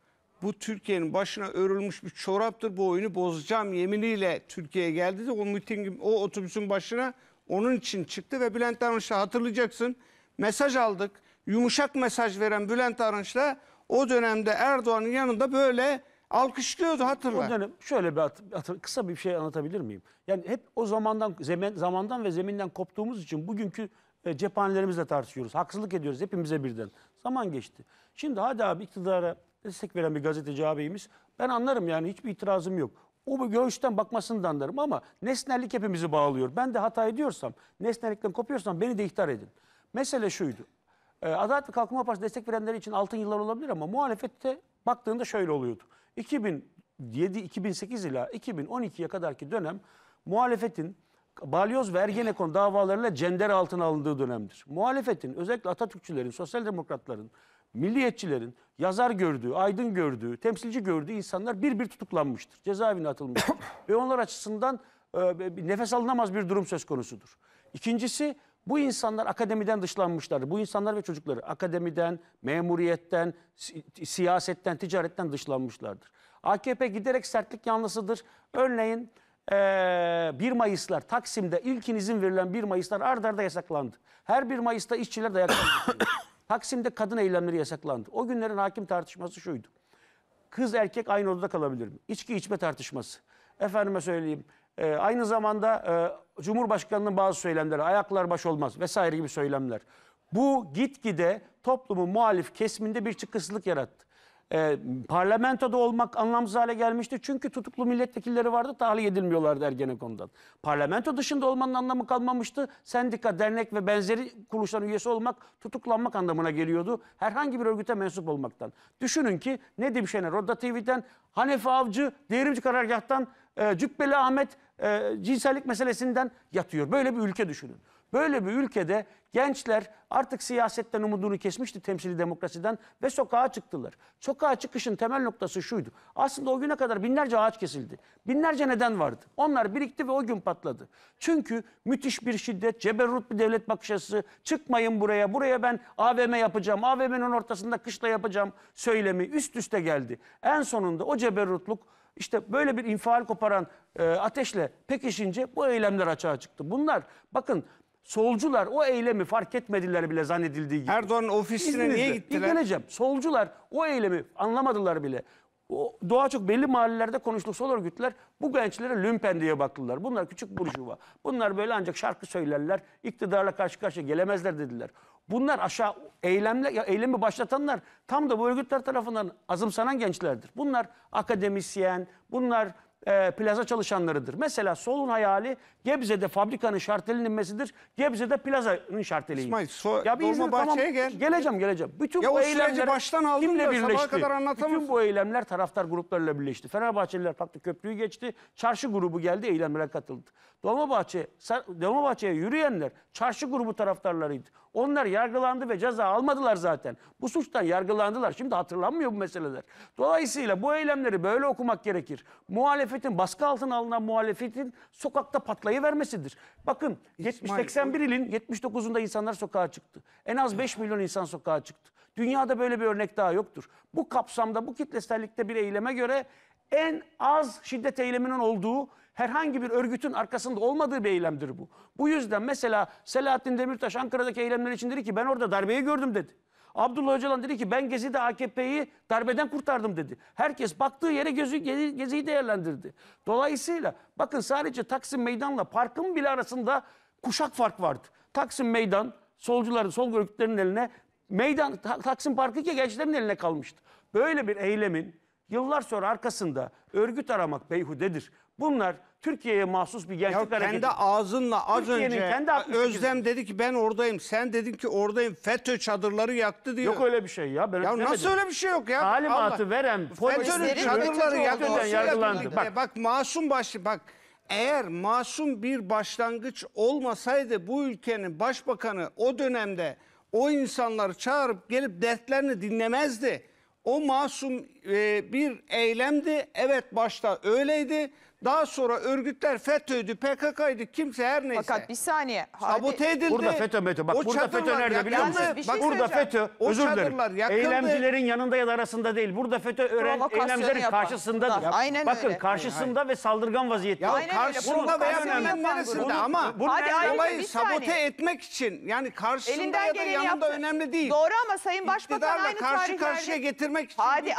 bu Türkiye'nin başına örülmüş bir çoraptır. Bu oyunu bozacağım yeminiyle Türkiye'ye geldi de o mitingin, o otobüsün başına onun için çıktı ve Bülent Arınç'la hatırlayacaksın mesaj aldık. Yumuşak mesaj veren Bülent Arınç'la o dönemde Erdoğan'ın yanında böyle alkışlıyordu hatırla. O dönem şöyle bir hatır, kısa bir şey anlatabilir miyim? Yani hep o zamandan zemen, zamandan ve zeminden koptuğumuz için bugünkü e, cephanelerimizle tartışıyoruz. Haksızlık ediyoruz hepimize birden. Zaman geçti. Şimdi hadi abi iktidara destek veren bir gazeteci abimiz. Ben anlarım yani hiçbir itirazım yok. O bu göğüsten bakmasını da anlarım ama nesnellik hepimizi bağlıyor. Ben de hata ediyorsam, nesnellikten kopuyorsam beni de ihtar edin. Mesele şuydu. Ee, Adalet ve Kalkınma Partisi destek verenler için altın yıllar olabilir ama muhalefette baktığında şöyle oluyordu. 2007-2008 ila 2012'ye kadarki dönem muhalefetin balyoz ve Ergenekon davalarıyla cender altına alındığı dönemdir. Muhalefetin özellikle Atatürkçülerin, sosyal demokratların milliyetçilerin yazar gördüğü, aydın gördüğü, temsilci gördüğü insanlar bir bir tutuklanmıştır. Cezaevine atılmıştır. Ve onlar açısından e, nefes alınamaz bir durum söz konusudur. İkincisi bu insanlar akademiden dışlanmışlardır. Bu insanlar ve çocukları akademiden, memuriyetten, si siyasetten, ticaretten dışlanmışlardır. AKP giderek sertlik yanlısıdır. Örneğin e, 1 Mayıslar, Taksim'de ilkin izin verilen 1 Mayıslar ard yasaklandı. Her 1 Mayıs'ta işçiler dayaklandı. Taksim'de kadın eylemleri yasaklandı. O günlerin hakim tartışması şuydu. Kız erkek aynı odada kalabilir mi? İçki içme tartışması. Efendime söyleyeyim. E, aynı zamanda e, Cumhurbaşkanı'nın bazı söylemleri ayaklar baş olmaz vesaire gibi söylemler. Bu gitgide toplumun muhalif kesiminde bir çıkısızlık yarattı e, parlamentoda olmak anlamsız hale gelmişti. Çünkü tutuklu milletvekilleri vardı tahliye edilmiyorlardı Ergenekon'dan. Parlamento dışında olmanın anlamı kalmamıştı. Sendika, dernek ve benzeri kuruluşların üyesi olmak tutuklanmak anlamına geliyordu. Herhangi bir örgüte mensup olmaktan. Düşünün ki Nedim Şener Roda TV'den, Hanefi Avcı, Devrimci Karargah'tan, e, Cübbeli Ahmet e, cinsellik meselesinden yatıyor. Böyle bir ülke düşünün. Böyle bir ülkede gençler artık siyasetten umudunu kesmişti temsili demokrasiden ve sokağa çıktılar. Sokağa çıkışın temel noktası şuydu. Aslında o güne kadar binlerce ağaç kesildi. Binlerce neden vardı. Onlar birikti ve o gün patladı. Çünkü müthiş bir şiddet, ceberrut bir devlet bakış açısı, çıkmayın buraya, buraya ben AVM yapacağım, AVM'nin ortasında kışla yapacağım söylemi üst üste geldi. En sonunda o ceberrutluk işte böyle bir infial koparan e, ateşle pekişince bu eylemler açığa çıktı. Bunlar bakın Solcular o eylemi fark etmediler bile zannedildiği gibi. Erdoğan ofisine İzninizle. niye gittiler? İlgileneceğim. Solcular o eylemi anlamadılar bile. O, doğa çok belli mahallelerde konuştuk sol örgütler bu gençlere lümpen diye baktılar. Bunlar küçük burjuva. Bunlar böyle ancak şarkı söylerler. İktidarla karşı karşıya gelemezler dediler. Bunlar aşağı eylemle, ya eylemi başlatanlar tam da bu örgütler tarafından azımsanan gençlerdir. Bunlar akademisyen, bunlar e, plaza çalışanlarıdır. Mesela solun hayali Gebze'de fabrikanın şartelinin inmesidir. Gebze'de plazanın şarteli. İsmail so ya bir izin, tamam, gel. Geleceğim geleceğim. Bütün ya bu eylemler baştan kimle ya, birleşti? Kadar Bütün bu eylemler taraftar gruplarıyla birleşti. Fenerbahçeliler kalktı köprüyü geçti. Çarşı grubu geldi eylemlere katıldı. Dolmabahçe, Dolmabahçe'ye yürüyenler çarşı grubu taraftarlarıydı. Onlar yargılandı ve ceza almadılar zaten. Bu suçtan yargılandılar. Şimdi hatırlanmıyor bu meseleler. Dolayısıyla bu eylemleri böyle okumak gerekir. Muhalefet muhalefetin, baskı altına alınan muhalefetin sokakta patlayı vermesidir. Bakın 70-81 ilin 79'unda insanlar sokağa çıktı. En az 5 milyon insan sokağa çıktı. Dünyada böyle bir örnek daha yoktur. Bu kapsamda, bu kitlesellikte bir eyleme göre en az şiddet eyleminin olduğu herhangi bir örgütün arkasında olmadığı bir eylemdir bu. Bu yüzden mesela Selahattin Demirtaş Ankara'daki eylemler için dedi ki ben orada darbeyi gördüm dedi. Abdullah Öcalan dedi ki ben Gezi'de AKP'yi darbeden kurtardım dedi. Herkes baktığı yere gözü Gezi'yi değerlendirdi. Dolayısıyla bakın sadece Taksim Meydan'la parkın bile arasında kuşak fark vardı. Taksim Meydan solcuların, sol örgütlerin eline, meydan Taksim Parkı ki gençlerin eline kalmıştı. Böyle bir eylemin yıllar sonra arkasında örgüt aramak beyhudedir. Bunlar Türkiye'ye mahsus bir gençlik Ya hareketi. kendi ağzınla az önce kendi Özlem dedi ki ben oradayım. Sen dedin ki oradayım. FETÖ çadırları yaktı diyor. Yok öyle bir şey ya. Ben ya nasıl öyle bir şey yok ya? Talimatı Allah. veren FETÖ'nün çadırları yaktı. Dolayısıyla şey şey yargılandı. Bak. Bak. masum başlı bak. Eğer masum bir başlangıç olmasaydı bu ülkenin başbakanı o dönemde o insanları çağırıp gelip dertlerini dinlemezdi. O masum e, bir eylemdi. Evet başta öyleydi. Daha sonra örgütler FETÖ'ydü, PKK'ydı, kimse her neyse. Fakat bir saniye. Sabote edildi. Burada FETÖ, FETÖ. Bak o burada FETÖ nerede biliyor musun? şey Bak burada FETÖ, özür dilerim. Eylemcilerin yanında ya da arasında değil. Burada FETÖ öğren, eylemcilerin yapan. karşısındadır. Yap. Aynen Bakın öyle. karşısında hayır, hayır. ve saldırgan vaziyette. Ya Aynen karşısında veya bilmem neresinde ama bunu, Hadi, hayır, olayı sabote etmek için yani karşısında ya da yanında önemli değil. Doğru ama Sayın Başbakan aynı tarihlerde. karşı karşıya getirmek için. Hadi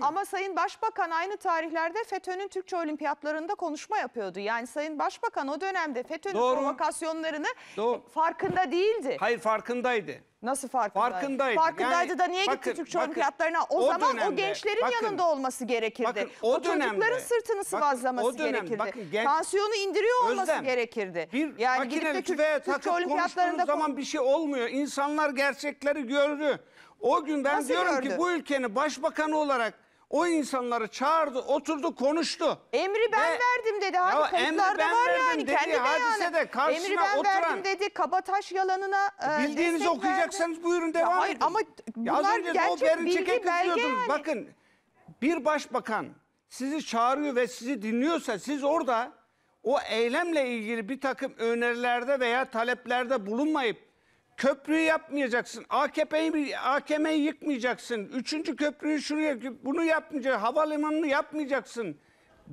ama Sayın Başbakan aynı tarihlerde FETÖ'nün Türkçe olimpiyatlarında konuşma yapıyordu. Yani Sayın Başbakan o dönemde FETÖ'nün Doğru. provokasyonlarını Doğru. farkında değildi. Hayır farkındaydı. Nasıl farkındaydı? Farkındaydı. Farkındaydı yani, da niye bakın, gitti Türkçe olimpiyatlarına? O, o zaman dönemde, o gençlerin bakın, yanında olması gerekirdi. Bakın, o, o dönemde, çocukların sırtını sıvazlaması bakın, o dönem, gerekirdi. Bakın, gen... Tansiyonu indiriyor olması Özlem, gerekirdi. Bir yani makine gidip de Türk, Türkçe olimpiyatlarında zaman bir şey olmuyor. İnsanlar gerçekleri gördü. O gün ben Nasıl diyorum gördü? ki bu ülkenin başbakanı olarak o insanları çağırdı, oturdu, konuştu. Emri ben Ve- verdim dedi. Ya Hani emri ben var verdim yani. dediği Kendi hadisede karşısına Emri ben oturan- verdim dedi. Kabataş yalanına e, e Bildiğinizi destek verdi. buyurun devam hayır, edin. ama az bunlar önce de o gerçek Berin bilgi, belge yani. Bakın bir başbakan sizi çağırıyor ve sizi dinliyorsa siz orada o eylemle ilgili bir takım önerilerde veya taleplerde bulunmayıp köprüyü yapmayacaksın. AKP'yi AKM'yi yıkmayacaksın. Üçüncü köprüyü şuraya bunu yapmayacaksın. Havalimanını yapmayacaksın.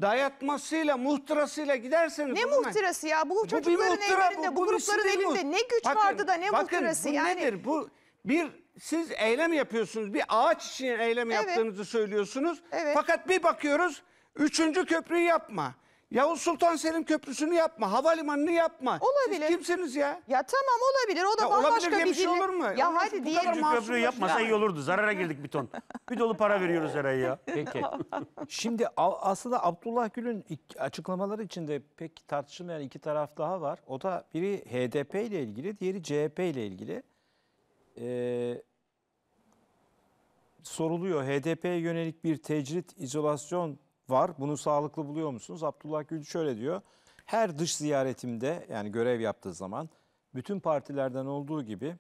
Dayatmasıyla, muhtırasıyla giderseniz... Ne bununla... muhtırası ya? Bu, bu muhtıra, ellerinde, bu, bu grupların elinde muht... ne güç bakın, vardı da ne bakın, muhtırası? Bu yani... nedir? Bu bir siz eylem yapıyorsunuz. Bir ağaç için eylem evet. yaptığınızı söylüyorsunuz. Evet. Fakat bir bakıyoruz üçüncü köprüyü yapma. Yavuz Sultan Selim Köprüsü'nü yapma, havalimanını yapma. Olabilir. Siz kimsiniz ya? Ya tamam olabilir. O da ya bambaşka bir, bir şey olur mu? Ya, ya hadi diğer köprüyü yapmasa ya. iyi olurdu. Zarara girdik bir ton. Bir dolu para veriyoruz her ay ya. Peki. Şimdi aslında Abdullah Gül'ün açıklamaları içinde pek tartışılmayan iki taraf daha var. O da biri HDP ile ilgili, diğeri CHP ile ilgili. Ee, soruluyor HDP'ye yönelik bir tecrit, izolasyon var. Bunu sağlıklı buluyor musunuz? Abdullah Gül şöyle diyor. Her dış ziyaretimde yani görev yaptığı zaman bütün partilerden olduğu gibi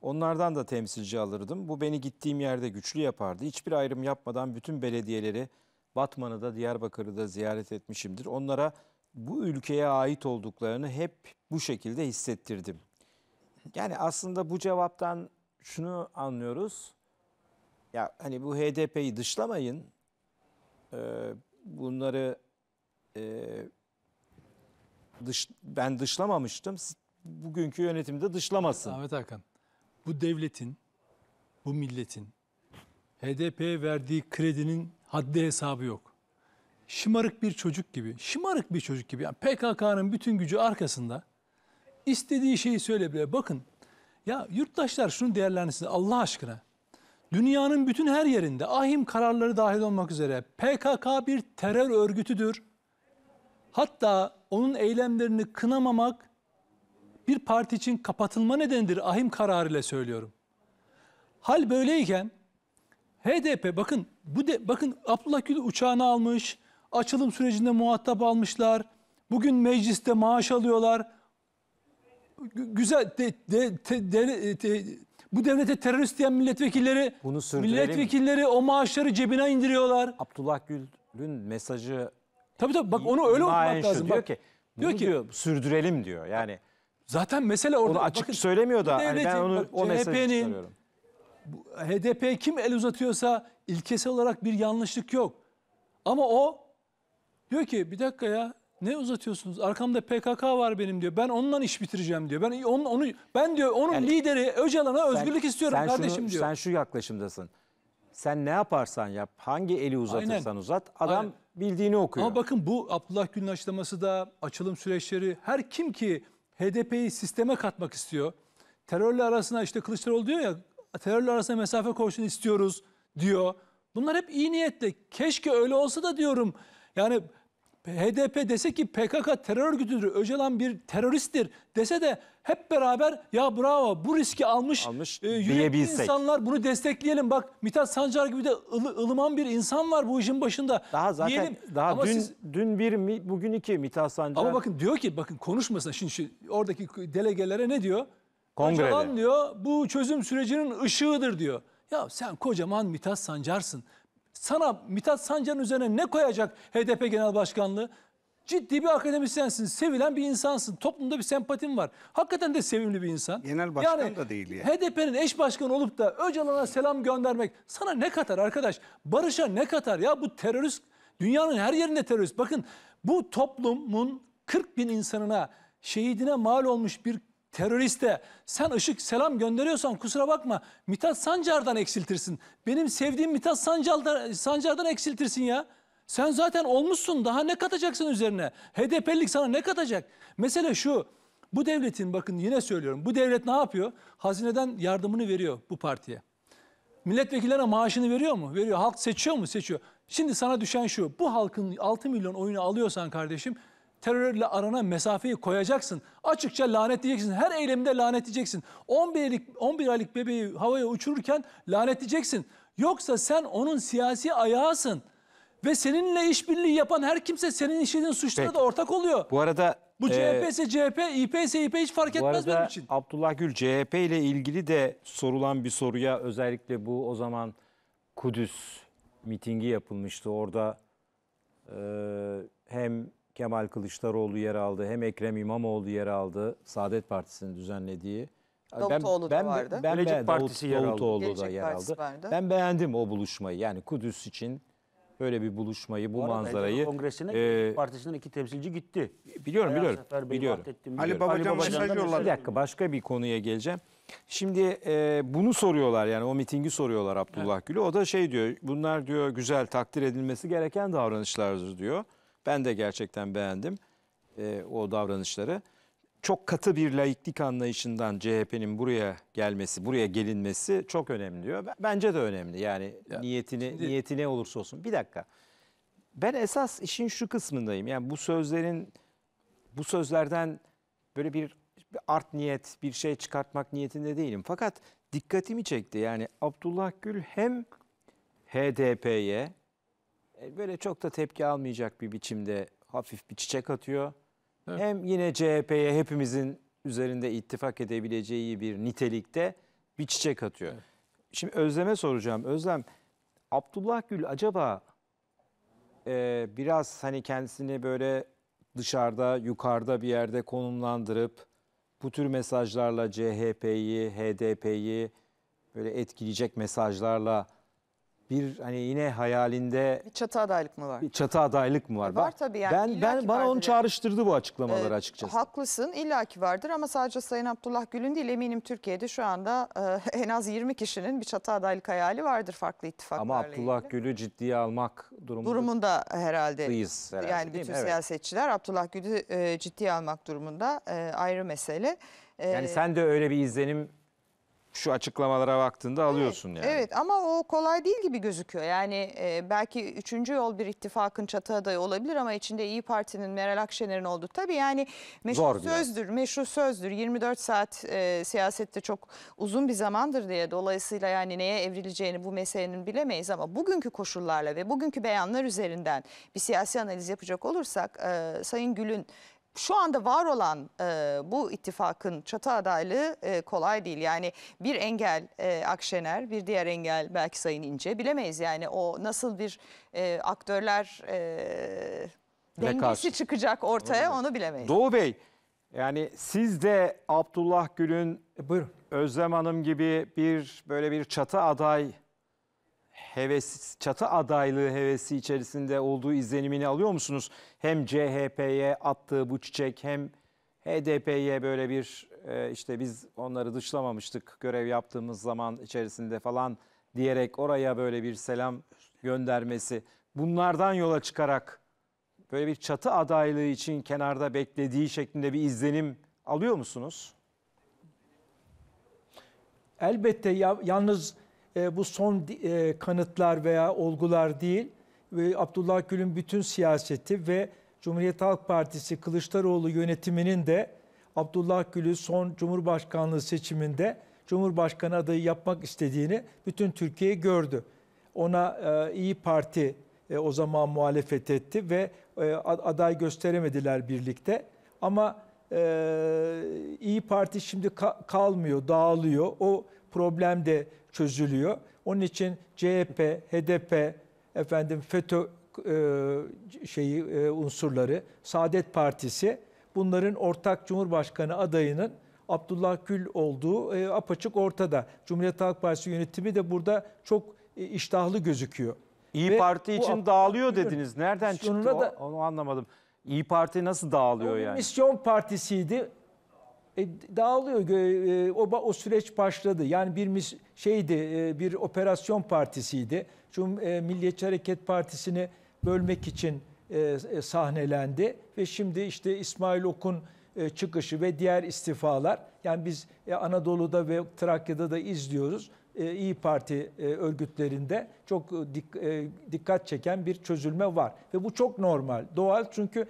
onlardan da temsilci alırdım. Bu beni gittiğim yerde güçlü yapardı. Hiçbir ayrım yapmadan bütün belediyeleri Batman'ı da Diyarbakır'ı da ziyaret etmişimdir. Onlara bu ülkeye ait olduklarını hep bu şekilde hissettirdim. Yani aslında bu cevaptan şunu anlıyoruz. Ya hani bu HDP'yi dışlamayın. Ee, bunları e, dış, ben dışlamamıştım. Bugünkü yönetimde dışlamasın. Ahmet Hakan, bu devletin, bu milletin HDP verdiği kredinin haddi hesabı yok. Şımarık bir çocuk gibi, şımarık bir çocuk gibi. Yani PKK'nın bütün gücü arkasında istediği şeyi söyleyebilir. Bakın ya yurttaşlar şunu değerlendirsin Allah aşkına. Dünyanın bütün her yerinde ahim kararları dahil olmak üzere PKK bir terör örgütüdür. Hatta onun eylemlerini kınamamak bir parti için kapatılma nedenidir ahim kararıyla söylüyorum. Hal böyleyken HDP bakın bu de, bakın Abdullah Gül uçağını almış, açılım sürecinde muhatap almışlar. Bugün mecliste maaş alıyorlar. Güzel de, de, de, de, de, bu devlete terörist diyen milletvekilleri, Bunu milletvekilleri o maaşları cebine indiriyorlar. Abdullah Gül'ün mesajı Tabii tabii bak onu öyle okumak lazım. Diyor Bak, ki diyor diyor ki- sürdürelim diyor. Yani zaten mesele orada. onu açık Bakın, söylemiyor da hani ben devletin, onu bak, o mesajı çıkarıyorum. HDP kim el uzatıyorsa ilkesel olarak bir yanlışlık yok. Ama o diyor ki bir dakika ya ne uzatıyorsunuz? Arkamda PKK var benim diyor. Ben onunla iş bitireceğim diyor. Ben onu, onu ben diyor onun yani, lideri Öcalan'a özgürlük istiyorum sen kardeşim şunu, diyor. Sen şu yaklaşımdasın. Sen ne yaparsan yap, hangi eli uzatırsan Aynen. uzat, adam Aynen. bildiğini okuyor. Ama bakın bu Abdullah Gül'ün açıklaması da, açılım süreçleri, her kim ki HDP'yi sisteme katmak istiyor, terörle arasına işte Kılıçdaroğlu diyor ya, terörle arasına mesafe koysun istiyoruz diyor. Bunlar hep iyi niyetle. Keşke öyle olsa da diyorum. Yani HDP dese ki PKK terör örgütüdür, Öcalan bir teröristtir dese de hep beraber ya bravo bu riski almış, almış e, yürekli insanlar bunu destekleyelim. Bak Mithat Sancar gibi de ılı, ılıman bir insan var bu işin başında. Daha zaten diyelim. daha dün siz, dün bir bugün iki Mithat Sancar. Ama bakın diyor ki bakın konuşmasın şimdi, şimdi oradaki delegelere ne diyor? Kongrede. Öcalan diyor bu çözüm sürecinin ışığıdır diyor. Ya sen kocaman Mithat Sancar'sın sana Mithat Sancar'ın üzerine ne koyacak HDP Genel Başkanlığı? Ciddi bir akademisyensin, sevilen bir insansın. Toplumda bir sempatin var. Hakikaten de sevimli bir insan. Genel başkan yani, da değil yani. HDP'nin eş başkanı olup da Öcalan'a selam göndermek sana ne katar arkadaş? Barış'a ne katar? Ya bu terörist, dünyanın her yerinde terörist. Bakın bu toplumun 40 bin insanına, şehidine mal olmuş bir teröriste sen ışık selam gönderiyorsan kusura bakma Mithat Sancar'dan eksiltirsin. Benim sevdiğim Mithat Sancar'dan, Sancar'dan eksiltirsin ya. Sen zaten olmuşsun daha ne katacaksın üzerine? HDP'lik sana ne katacak? Mesele şu bu devletin bakın yine söylüyorum bu devlet ne yapıyor? Hazineden yardımını veriyor bu partiye. Milletvekillerine maaşını veriyor mu? Veriyor. Halk seçiyor mu? Seçiyor. Şimdi sana düşen şu. Bu halkın 6 milyon oyunu alıyorsan kardeşim terörle arana mesafeyi koyacaksın. Açıkça lanetleyeceksin. Her eylemde lanetleyeceksin. 11 aylık, 11 aylık bebeği havaya uçururken lanetleyeceksin. Yoksa sen onun siyasi ayağısın. Ve seninle işbirliği yapan her kimse senin işinin suçlara Peki. da ortak oluyor. Bu arada bu e, CHP ise CHP, İP ise İP hiç fark etmez benim için. Abdullah Gül CHP ile ilgili de sorulan bir soruya özellikle bu o zaman Kudüs mitingi yapılmıştı. Orada e, hem Kemal Kılıçdaroğlu yer aldı, hem Ekrem İmamoğlu yer aldı. Saadet Partisi'nin düzenlediği. Davutoğlu ben, da vardı. Ben, ben, Partisi yer aldı. Davutoğlu da yer aldı. Vardı. Ben beğendim o buluşmayı. Yani Kudüs için böyle bir buluşmayı, bu, bu manzarayı. Kongresine e, partisinden iki temsilci gitti. Biliyorum, biliyorum. biliyorum. Ettim, Ali Babacan mesaj şey yolladı. Bir dakika başka bir konuya geleceğim. Şimdi e, bunu soruyorlar yani o mitingi soruyorlar Abdullah evet. Gül'ü. O da şey diyor bunlar diyor güzel takdir edilmesi gereken davranışlardır diyor. Ben de gerçekten beğendim e, o davranışları. Çok katı bir laiklik anlayışından CHP'nin buraya gelmesi, buraya gelinmesi çok önemli diyor. Bence de önemli. Yani ya, niyetini şimdi... ne olursa olsun. Bir dakika. Ben esas işin şu kısmındayım. Yani bu sözlerin bu sözlerden böyle bir art niyet, bir şey çıkartmak niyetinde değilim. Fakat dikkatimi çekti. Yani Abdullah Gül hem HDP'ye e, böyle çok da tepki almayacak bir biçimde hafif bir çiçek atıyor. Evet. Hem yine CHP'ye hepimizin üzerinde ittifak edebileceği bir nitelikte bir çiçek atıyor. Evet. Şimdi Özlem'e soracağım. Özlem, Abdullah Gül acaba e, biraz hani kendisini böyle dışarıda, yukarıda bir yerde konumlandırıp bu tür mesajlarla CHP'yi, HDP'yi böyle etkileyecek mesajlarla bir hani yine hayalinde bir çatı adaylık mı var? Bir çatı adaylık mı var? E var tabii yani. Ben ben bana onu çağrıştırdı bu açıklamalar e, açıkçası. Haklısın illaki vardır ama sadece Sayın Abdullah Gül'ün değil eminim Türkiye'de şu anda e, en az 20 kişinin bir çatı adaylık hayali vardır farklı ittifaklarla. Ama Abdullah Gül'ü ciddiye almak durumunda durumunda herhalde. Dıyız herhalde. Yani bütün evet. siyasetçiler Abdullah Gül'ü e, ciddiye almak durumunda e, ayrı mesele. E, yani sen de öyle bir izlenim şu açıklamalara baktığında alıyorsun evet, yani. Evet ama o kolay değil gibi gözüküyor. Yani e, belki üçüncü yol bir ittifakın çatı adayı olabilir ama içinde İyi Parti'nin Meral Akşener'in olduğu. Tabii yani meşru Zor sözdür, biraz. meşru sözdür. 24 saat e, siyasette çok uzun bir zamandır diye dolayısıyla yani neye evrileceğini bu meselenin bilemeyiz ama bugünkü koşullarla ve bugünkü beyanlar üzerinden bir siyasi analiz yapacak olursak e, Sayın Gül'ün şu anda var olan e, bu ittifakın çatı adaylığı e, kolay değil. Yani bir engel e, Akşener, bir diğer engel belki Sayın İnce bilemeyiz. Yani o nasıl bir e, aktörler e, dengesi çıkacak ortaya onu bilemeyiz. Doğu Bey, yani siz de Abdullah Gül'ün e, Özlem Hanım gibi bir böyle bir çatı aday heves, çatı adaylığı hevesi içerisinde olduğu izlenimini alıyor musunuz? Hem CHP'ye attığı bu çiçek hem HDP'ye böyle bir e, işte biz onları dışlamamıştık görev yaptığımız zaman içerisinde falan diyerek oraya böyle bir selam göndermesi. Bunlardan yola çıkarak böyle bir çatı adaylığı için kenarda beklediği şeklinde bir izlenim alıyor musunuz? Elbette ya, yalnız e, bu son e, kanıtlar veya olgular değil. Ve Abdullah Gül'ün bütün siyaseti ve Cumhuriyet Halk Partisi Kılıçdaroğlu yönetiminin de Abdullah Gül'ü son Cumhurbaşkanlığı seçiminde Cumhurbaşkanı adayı yapmak istediğini bütün Türkiye gördü. Ona e, İyi Parti e, o zaman muhalefet etti ve e, aday gösteremediler birlikte. Ama e, İyi Parti şimdi ka kalmıyor, dağılıyor. O problem de çözülüyor. Onun için CHP, HDP, efendim FETÖ e, şeyi e, unsurları, Saadet Partisi bunların ortak Cumhurbaşkanı adayının Abdullah Gül olduğu e, apaçık ortada. Cumhuriyet Halk Partisi yönetimi de burada çok e, iştahlı gözüküyor. İyi Ve Parti için dağılıyor dediniz. Nereden çıktı da, o, onu anlamadım. İyi Parti nasıl dağılıyor yani? Misyon Partisi'ydi. E, dağılıyor. E, o, o süreç başladı. Yani bir mis, şeydi, e, bir operasyon partisiydi. Cum e, Milliyetçi Hareket Partisi'ni bölmek için e, e, sahnelendi ve şimdi işte İsmail Okun e, çıkışı ve diğer istifalar. Yani biz e, Anadolu'da ve Trakya'da da izliyoruz. E, İyi Parti e, örgütlerinde çok e, dikkat çeken bir çözülme var ve bu çok normal, doğal çünkü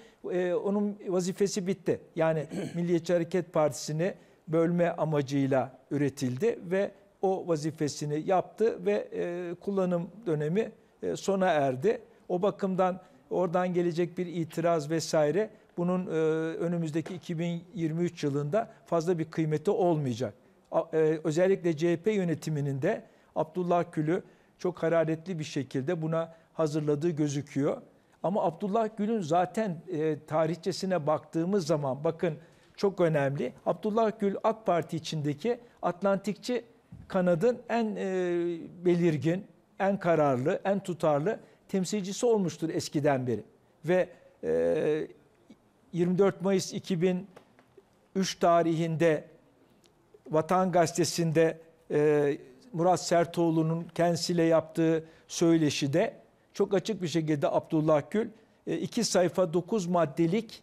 onun vazifesi bitti. Yani Milliyetçi Hareket Partisi'ni bölme amacıyla üretildi ve o vazifesini yaptı ve kullanım dönemi sona erdi. O bakımdan oradan gelecek bir itiraz vesaire bunun önümüzdeki 2023 yılında fazla bir kıymeti olmayacak. E, özellikle CHP yönetiminin de Abdullah Gül'ü çok hararetli bir şekilde buna hazırladığı gözüküyor. Ama Abdullah Gül'ün zaten e, tarihçesine baktığımız zaman bakın çok önemli. Abdullah Gül AK Parti içindeki Atlantikçi kanadın en e, belirgin, en kararlı, en tutarlı temsilcisi olmuştur eskiden beri. Ve 24 Mayıs 2003 tarihinde Vatan Gazetesi'nde e, Murat Sertoğlu'nun kendisiyle yaptığı söyleşide çok açık bir şekilde Abdullah Gül e, iki sayfa dokuz maddelik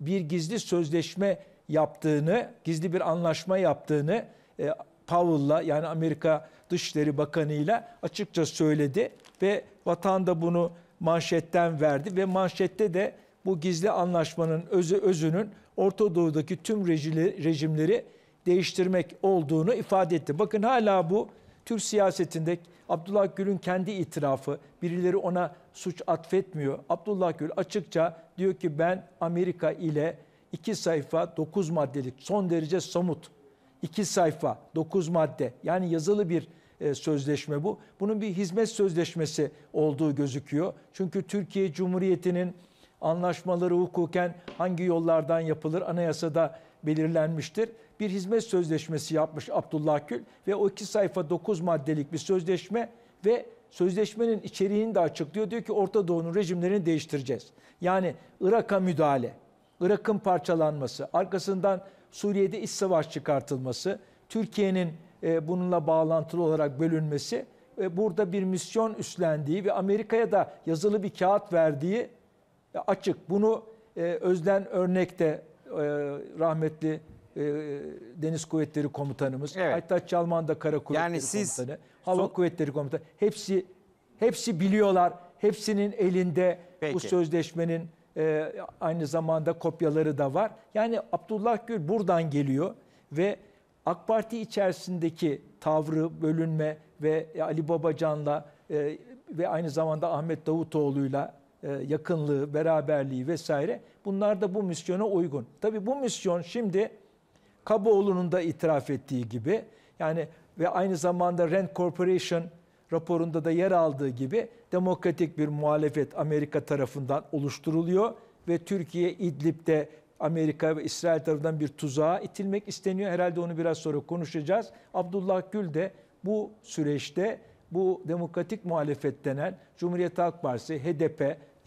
bir gizli sözleşme yaptığını, gizli bir anlaşma yaptığını e, Powell'la yani Amerika Dışişleri Bakanı'yla açıkça söyledi ve vatan da bunu manşetten verdi ve manşette de bu gizli anlaşmanın özü özünün Orta Doğu'daki tüm rejimleri değiştirmek olduğunu ifade etti. Bakın hala bu Türk siyasetinde Abdullah Gül'ün kendi itirafı, birileri ona suç atfetmiyor. Abdullah Gül açıkça diyor ki ben Amerika ile iki sayfa dokuz maddelik son derece somut iki sayfa dokuz madde yani yazılı bir e, sözleşme bu. Bunun bir hizmet sözleşmesi olduğu gözüküyor. Çünkü Türkiye Cumhuriyeti'nin Anlaşmaları hukuken hangi yollardan yapılır anayasada belirlenmiştir. Bir hizmet sözleşmesi yapmış Abdullah Gül ve o iki sayfa dokuz maddelik bir sözleşme ve sözleşmenin içeriğini de açıklıyor. Diyor ki Orta Doğu'nun rejimlerini değiştireceğiz. Yani Irak'a müdahale, Irak'ın parçalanması, arkasından Suriye'de iç savaş çıkartılması, Türkiye'nin e, bununla bağlantılı olarak bölünmesi, e, burada bir misyon üstlendiği ve Amerika'ya da yazılı bir kağıt verdiği açık. Bunu e, Özden örnekte e, rahmetli e, Deniz Kuvvetleri Komutanımız, evet. hatta Çalman da Kara Kuvvetleri yani siz, Komutanı, Hava son... Kuvvetleri Komutanı hepsi hepsi biliyorlar. Hepsinin elinde Peki. bu sözleşmenin e, aynı zamanda kopyaları da var. Yani Abdullah Gül buradan geliyor ve AK Parti içerisindeki tavrı, bölünme ve Ali Babacan'la e, ve aynı zamanda Ahmet Davutoğlu'yla e, yakınlığı, beraberliği vesaire bunlar da bu misyona uygun. tabii bu misyon şimdi Kaboğlu'nun da itiraf ettiği gibi yani ve aynı zamanda Rand Corporation raporunda da yer aldığı gibi demokratik bir muhalefet Amerika tarafından oluşturuluyor ve Türkiye İdlib'de Amerika ve İsrail tarafından bir tuzağa itilmek isteniyor. Herhalde onu biraz sonra konuşacağız. Abdullah Gül de bu süreçte bu demokratik muhalefet denen Cumhuriyet Halk Partisi, HDP,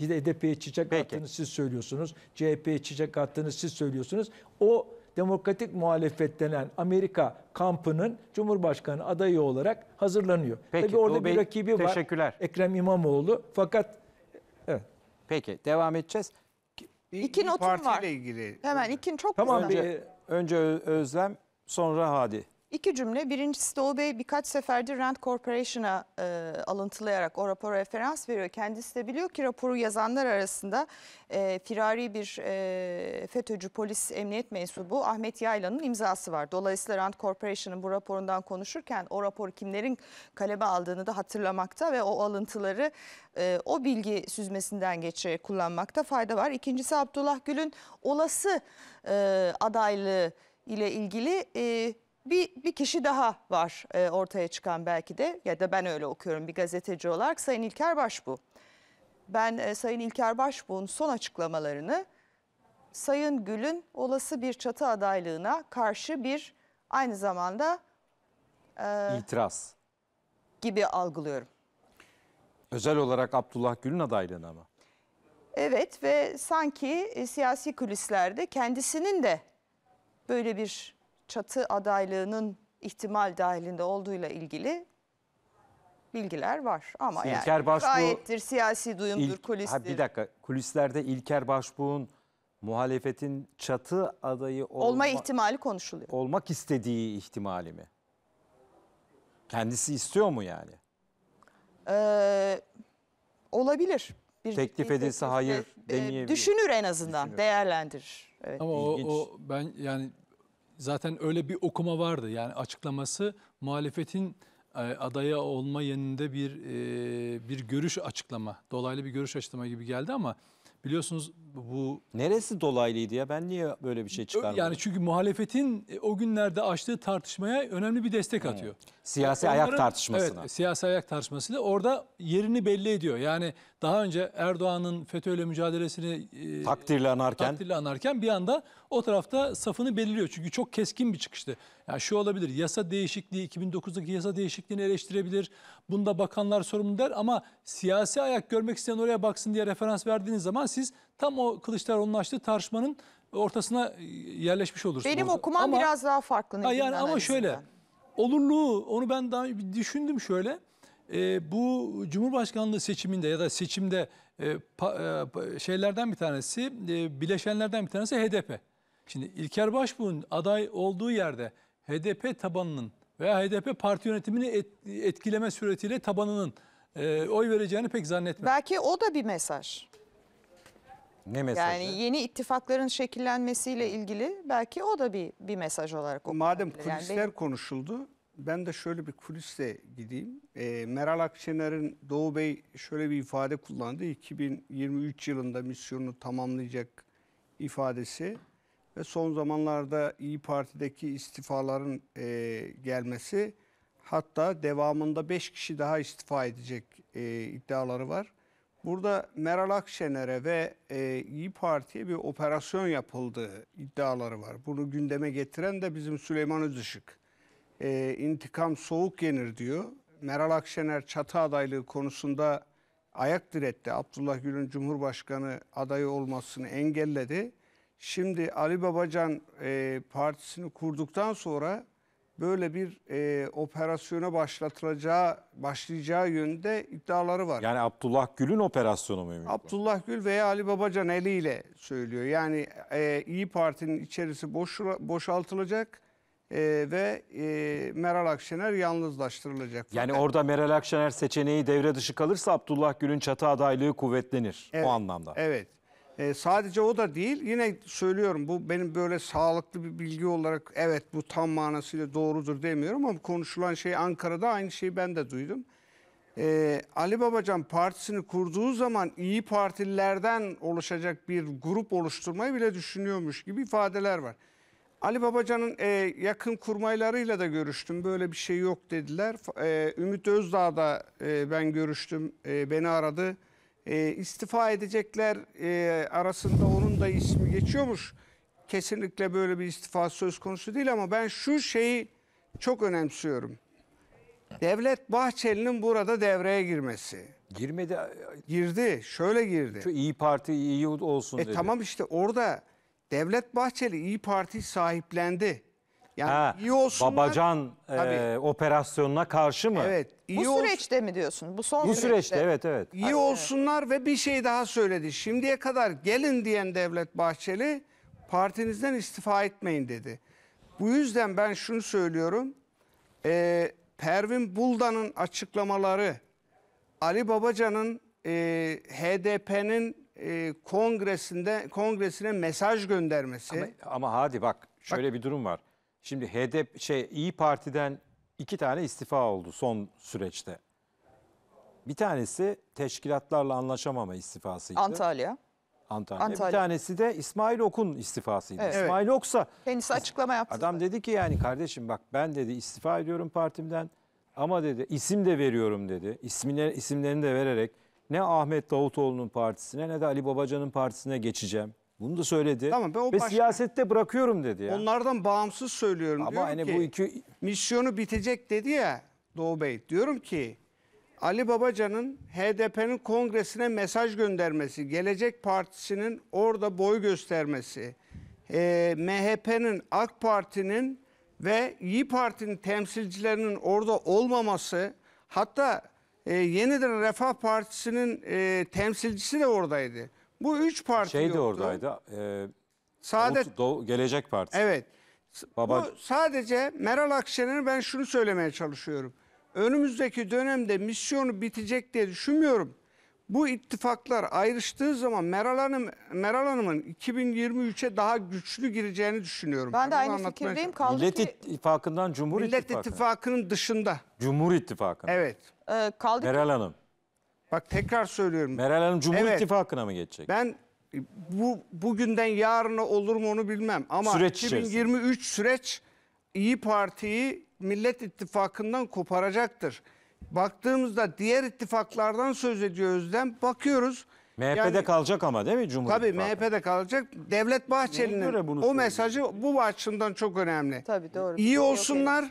HDP'ye e çiçek Peki. attığını siz söylüyorsunuz. CHP'ye çiçek attığını siz söylüyorsunuz. O demokratik muhalefet denen Amerika kampının Cumhurbaşkanı adayı olarak hazırlanıyor. Peki, Tabii orada Doğu bir Bey, rakibi var. Ekrem İmamoğlu. Fakat evet. Peki devam edeceğiz. İki notum var. Ilgili. Hemen ikin çok tamam, güzel. önce Özlem sonra Hadi. İki cümle. Birincisi Doğu Bey birkaç seferdir Rand Corporation'a e, alıntılayarak o rapora referans veriyor. Kendisi de biliyor ki raporu yazanlar arasında e, firari bir e, FETÖ'cü polis emniyet mensubu Ahmet Yayla'nın imzası var. Dolayısıyla Rand Corporation'ın bu raporundan konuşurken o raporu kimlerin kaleme aldığını da hatırlamakta ve o alıntıları e, o bilgi süzmesinden geçerek kullanmakta fayda var. İkincisi Abdullah Gül'ün olası e, adaylığı ile ilgili... E, bir, bir kişi daha var e, ortaya çıkan belki de ya da ben öyle okuyorum bir gazeteci olarak Sayın İlker Başbuğ. Ben e, Sayın İlker Başbuğ'un son açıklamalarını Sayın Gül'ün olası bir çatı adaylığına karşı bir aynı zamanda e, İtiraz. gibi algılıyorum. Özel olarak Abdullah Gül'ün adaylığına mı? Evet ve sanki e, siyasi kulislerde kendisinin de böyle bir çatı adaylığının ihtimal dahilinde olduğuyla ilgili bilgiler var. Ama İlker yani Başbuğ, gayettir siyasi duyumdur, ilk, kulistir. Ha bir dakika kulislerde İlker Başbuğ'un muhalefetin çatı adayı olma, olma ihtimali konuşuluyor. Olmak istediği ihtimali mi? Kendisi istiyor mu yani? Ee, olabilir. Bir teklif edilse hayır e, demeyebilir. Düşünür en azından, düşünür. değerlendirir. Evet. Ama o, o ben yani zaten öyle bir okuma vardı. Yani açıklaması muhalefetin e, adaya olma yönünde bir e, bir görüş açıklama, dolaylı bir görüş açıklama gibi geldi ama biliyorsunuz bu neresi dolaylıydı ya? Ben niye böyle bir şey çıkardım? Yani çünkü muhalefetin e, o günlerde açtığı tartışmaya önemli bir destek atıyor. Hmm. Siyasi Onların, ayak tartışmasına. Evet, siyasi ayak tartışmasıyla orada yerini belli ediyor. Yani daha önce Erdoğan'ın FETÖ'yle mücadelesini e, takdirle anarken takdirle anarken bir anda o tarafta safını belirliyor. Çünkü çok keskin bir çıkıştı. Yani şu olabilir. Yasa değişikliği 2009'daki yasa değişikliğini eleştirebilir. Bunda bakanlar sorumlu der ama siyasi ayak görmek isteyen oraya baksın diye referans verdiğiniz zaman siz tam o Kılıçdaroğlu'nun açtığı tartışmanın ortasına e, yerleşmiş olursunuz. Benim orada. okumam ama, biraz daha farklı. Yani ama şöyle olurluğu onu ben daha düşündüm şöyle e, bu Cumhurbaşkanlığı seçiminde ya da seçimde e, pa, e, şeylerden bir tanesi, e, bileşenlerden bir tanesi HDP. Şimdi İlker Başbuğ'un aday olduğu yerde HDP tabanının veya HDP parti yönetimini et, etkileme suretiyle tabanının e, oy vereceğini pek zannetmiyorum. Belki o da bir mesaj. Ne mesajı? Yani yeni ittifakların şekillenmesiyle ilgili belki o da bir bir mesaj olarak. Madem kulisler yani benim... konuşuldu, ben de şöyle bir kuliste gideyim. E, Meral Akşener'in Doğu Bey şöyle bir ifade kullandı. 2023 yılında misyonunu tamamlayacak ifadesi ve son zamanlarda İyi Parti'deki istifaların e, gelmesi hatta devamında 5 kişi daha istifa edecek e, iddiaları var. Burada Meral Akşener'e ve e, İyi Parti'ye bir operasyon yapıldığı iddiaları var. Bunu gündeme getiren de bizim Süleyman Özışık e, intikam soğuk yenir diyor. Meral Akşener çatı adaylığı konusunda ayak diretti. Abdullah Gül'ün Cumhurbaşkanı adayı olmasını engelledi. Şimdi Ali Babacan e, partisini kurduktan sonra böyle bir e, operasyona başlatılacağı başlayacağı yönde iddiaları var. Yani Abdullah Gül'ün operasyonu mu? Abdullah Gül veya Ali Babacan eliyle söylüyor. Yani e, İyi Parti'nin içerisi boş, boşaltılacak e, ve e, Meral Akşener yalnızlaştırılacak. Yani Fakat- orada Meral Akşener seçeneği devre dışı kalırsa Abdullah Gül'ün çatı adaylığı kuvvetlenir Evet, o anlamda. Evet. E, sadece o da değil. Yine söylüyorum bu benim böyle sağlıklı bir bilgi olarak evet bu tam manasıyla doğrudur demiyorum ama konuşulan şey Ankara'da aynı şeyi ben de duydum. E, Ali Babacan partisini kurduğu zaman iyi partililerden oluşacak bir grup oluşturmayı bile düşünüyormuş gibi ifadeler var. Ali Babacan'ın e, yakın kurmaylarıyla da görüştüm. Böyle bir şey yok dediler. E, Ümit Özdağ'da e, ben görüştüm. E, beni aradı. E, istifa edecekler e, arasında onun da ismi geçiyormuş. Kesinlikle böyle bir istifa söz konusu değil ama ben şu şeyi çok önemsiyorum. Devlet Bahçeli'nin burada devreye girmesi. Girmedi. Girdi. Şöyle girdi. Şu iyi Parti iyi olsun e, dedi. Tamam işte orada Devlet Bahçeli İyi Parti sahiplendi. Yani Ha, iyi olsunlar. Babacan e, operasyonuna karşı mı? Evet. iyi Bu ol- süreçte mi diyorsun? Bu son Bu süreçte evet evet. İyi olsunlar ve bir şey daha söyledi. Şimdiye kadar gelin diyen Devlet Bahçeli partinizden istifa etmeyin dedi. Bu yüzden ben şunu söylüyorum. Ee, Pervin Buldan'ın açıklamaları, Ali Babacan'ın e, HDP'nin e, kongresinde kongresine mesaj göndermesi. Ama, ama hadi bak şöyle bak, bir durum var. Şimdi HDP şey İyi Parti'den iki tane istifa oldu son süreçte. Bir tanesi teşkilatlarla anlaşamama istifasıydı. Antalya. Antalya. Antalya. Bir tanesi de İsmail Ok'un istifasıydı. Evet. İsmail Ok'sa kendisi açıklama yaptı. Adam dedi ki yani kardeşim bak ben dedi istifa ediyorum partimden ama dedi isim de veriyorum dedi. İsimler isimlerini de vererek ne Ahmet Davutoğlu'nun partisine ne de Ali Babacan'ın partisine geçeceğim. Bunu da söyledi. Tamam, ben o Ve başka... siyasette bırakıyorum dedi ya. Onlardan bağımsız söylüyorum. Ama diyorum hani ki, bu iki... misyonu bitecek dedi ya Doğu Bey. Diyorum ki Ali Babacan'ın HDP'nin kongresine mesaj göndermesi, Gelecek Partisi'nin orada boy göstermesi, e, MHP'nin, AK Parti'nin ve İyi Parti'nin temsilcilerinin orada olmaması, hatta e, yeniden Refah Partisi'nin e, temsilcisi de oradaydı. Bu üç parti Şey yoktu. de oradaydı. E, Saadet Umut Doğu- Gelecek Partisi. Evet. S- Baba- Bu sadece Meral Akşener'e ben şunu söylemeye çalışıyorum. Önümüzdeki dönemde misyonu bitecek diye düşünmüyorum bu ittifaklar ayrıştığı zaman Meral Hanım Meral Hanım'ın 2023'e daha güçlü gireceğini düşünüyorum. Ben de Bunu aynı fikirdeyim. Kaldı Millet ki, İttifakı'ndan Cumhur Millet İttifakı. İttifakı'nın dışında. Cumhur İttifakı. Evet. e, kaldı ki- Meral Hanım. Bak tekrar söylüyorum. Meral Hanım Cumhur Evet. İttifakı'na mı geçecek? Ben bu bugünden yarına olur mu onu bilmem ama Süreç 2023 süreç İyi Parti'yi Millet İttifakı'ndan koparacaktır baktığımızda diğer ittifaklardan söz ediyoruz, Özlem. Bakıyoruz. MHP'de yani, kalacak ama değil mi Cumhur Tabii İttifakı? MHP'de kalacak. Devlet Bahçeli'nin o mesajı bu açıdan çok önemli. Tabii doğru. İyi olsunlar,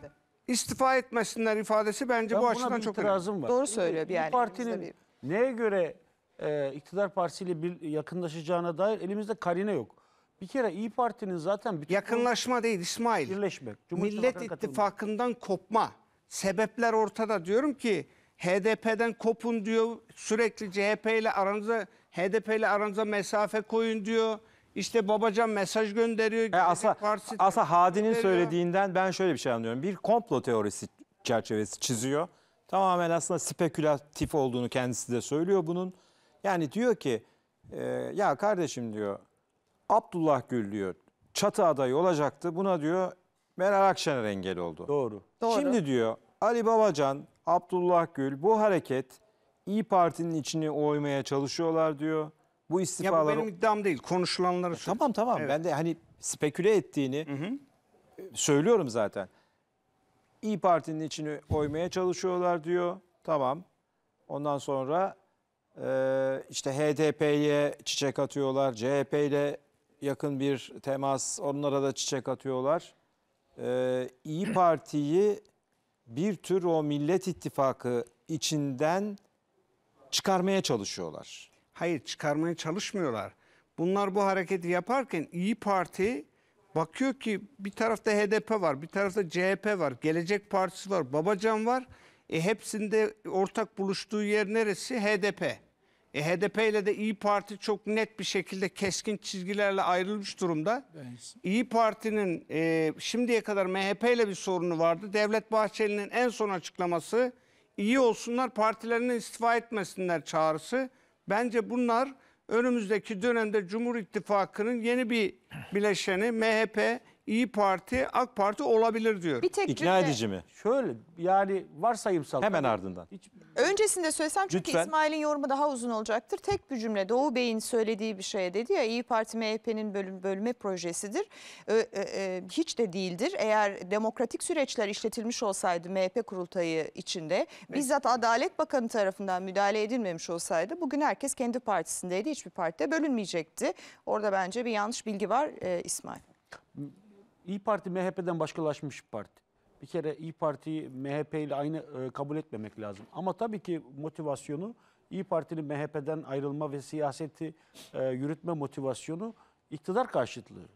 istifa etmesinler ifadesi bence ben bu açıdan çok önemli. Var. Doğru söylüyor bir yani. Bu partinin bir... neye göre e, iktidar partisiyle bir yakınlaşacağına dair elimizde karine yok. Bir kere İyi Parti'nin zaten bütün yakınlaşma değil İsmail. Birleşmek. Millet İttifakı'ndan kopma sebepler ortada. Diyorum ki HDP'den kopun diyor. Sürekli CHP ile aranıza HDP ile aranıza mesafe koyun diyor. İşte babacan mesaj gönderiyor. E asa, Partisi asa Hadi'nin söylediğinden ben şöyle bir şey anlıyorum. Bir komplo teorisi çerçevesi çiziyor. Tamamen aslında spekülatif olduğunu kendisi de söylüyor bunun. Yani diyor ki e, ya kardeşim diyor Abdullah Gül diyor çatı adayı olacaktı. Buna diyor Meral Akşener engel oldu. Doğru. Doğru. Şimdi diyor Ali Babacan, Abdullah Gül bu hareket İyi Parti'nin içini oymaya çalışıyorlar diyor. Bu istifaları... Ya bu benim iddiam değil. Konuşulanları... söylüyorum. tamam tamam. Evet. Ben de hani speküle ettiğini hı hı. söylüyorum zaten. İyi Parti'nin içini oymaya çalışıyorlar diyor. Tamam. Ondan sonra e, işte HDP'ye çiçek atıyorlar. CHP ile yakın bir temas. Onlara da çiçek atıyorlar. Ee, İyi Parti'yi bir tür o Millet İttifakı içinden çıkarmaya çalışıyorlar. Hayır çıkarmaya çalışmıyorlar. Bunlar bu hareketi yaparken İyi Parti bakıyor ki bir tarafta HDP var, bir tarafta CHP var, Gelecek Partisi var, Babacan var. E hepsinde ortak buluştuğu yer neresi? HDP. E, HDP ile de İyi Parti çok net bir şekilde keskin çizgilerle ayrılmış durumda. Evet. İyi Parti'nin e, şimdiye kadar MHP ile bir sorunu vardı. Devlet Bahçeli'nin en son açıklaması iyi olsunlar partilerinin istifa etmesinler çağrısı. Bence bunlar önümüzdeki dönemde Cumhur İttifakı'nın yeni bir bileşeni MHP, İyi Parti, AK Parti olabilir diyor. Bir tek İkna cümle. edici mi? Şöyle yani varsayımsal. Hemen ardından. Hiç... Öncesinde söylesem çünkü Lütfen. İsmail'in yorumu daha uzun olacaktır. Tek bir cümle Doğu Bey'in söylediği bir şeye dedi ya İyi Parti MHP'nin bölüm, bölme projesidir. Ee, e, e, hiç de değildir. Eğer demokratik süreçler işletilmiş olsaydı MHP kurultayı içinde bizzat Adalet Bakanı tarafından müdahale edilmemiş olsaydı bugün herkes kendi partisindeydi. Hiçbir partide bölünmeyecekti. Orada bence bir yanlış bilgi var e, İsmail. İyi Parti MHP'den başkalaşmış bir parti. Bir kere İyi Parti'yi MHP ile aynı e, kabul etmemek lazım. Ama tabii ki motivasyonu İyi Parti'nin MHP'den ayrılma ve siyaseti e, yürütme motivasyonu iktidar karşıtlığı.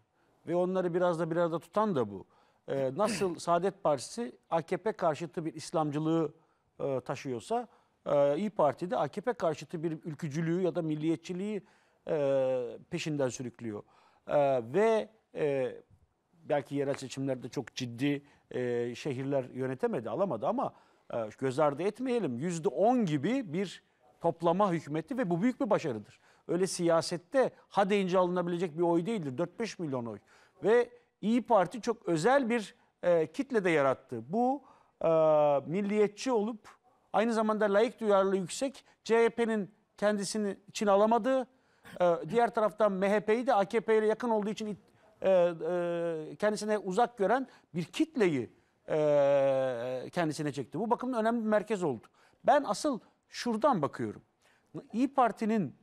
Ve onları biraz da bir arada tutan da bu. E, nasıl Saadet Partisi AKP karşıtı bir İslamcılığı e, taşıyorsa e, İyi de AKP karşıtı bir ülkücülüğü ya da milliyetçiliği e, peşinden sürüklüyor. E, ve e, belki yerel seçimlerde çok ciddi e, şehirler yönetemedi, alamadı ama e, göz ardı etmeyelim. Yüzde on gibi bir toplama hükümeti ve bu büyük bir başarıdır. Öyle siyasette ha deyince alınabilecek bir oy değildir. 4-5 milyon oy. Ve İyi Parti çok özel bir e, kitle de yarattı. Bu e, milliyetçi olup aynı zamanda layık duyarlı yüksek CHP'nin kendisini için alamadığı, e, diğer taraftan MHP'yi de AKP ile yakın olduğu için e, e, kendisine uzak gören bir kitleyi e, kendisine çekti. Bu bakımdan önemli bir merkez oldu. Ben asıl şuradan bakıyorum. İyi Parti'nin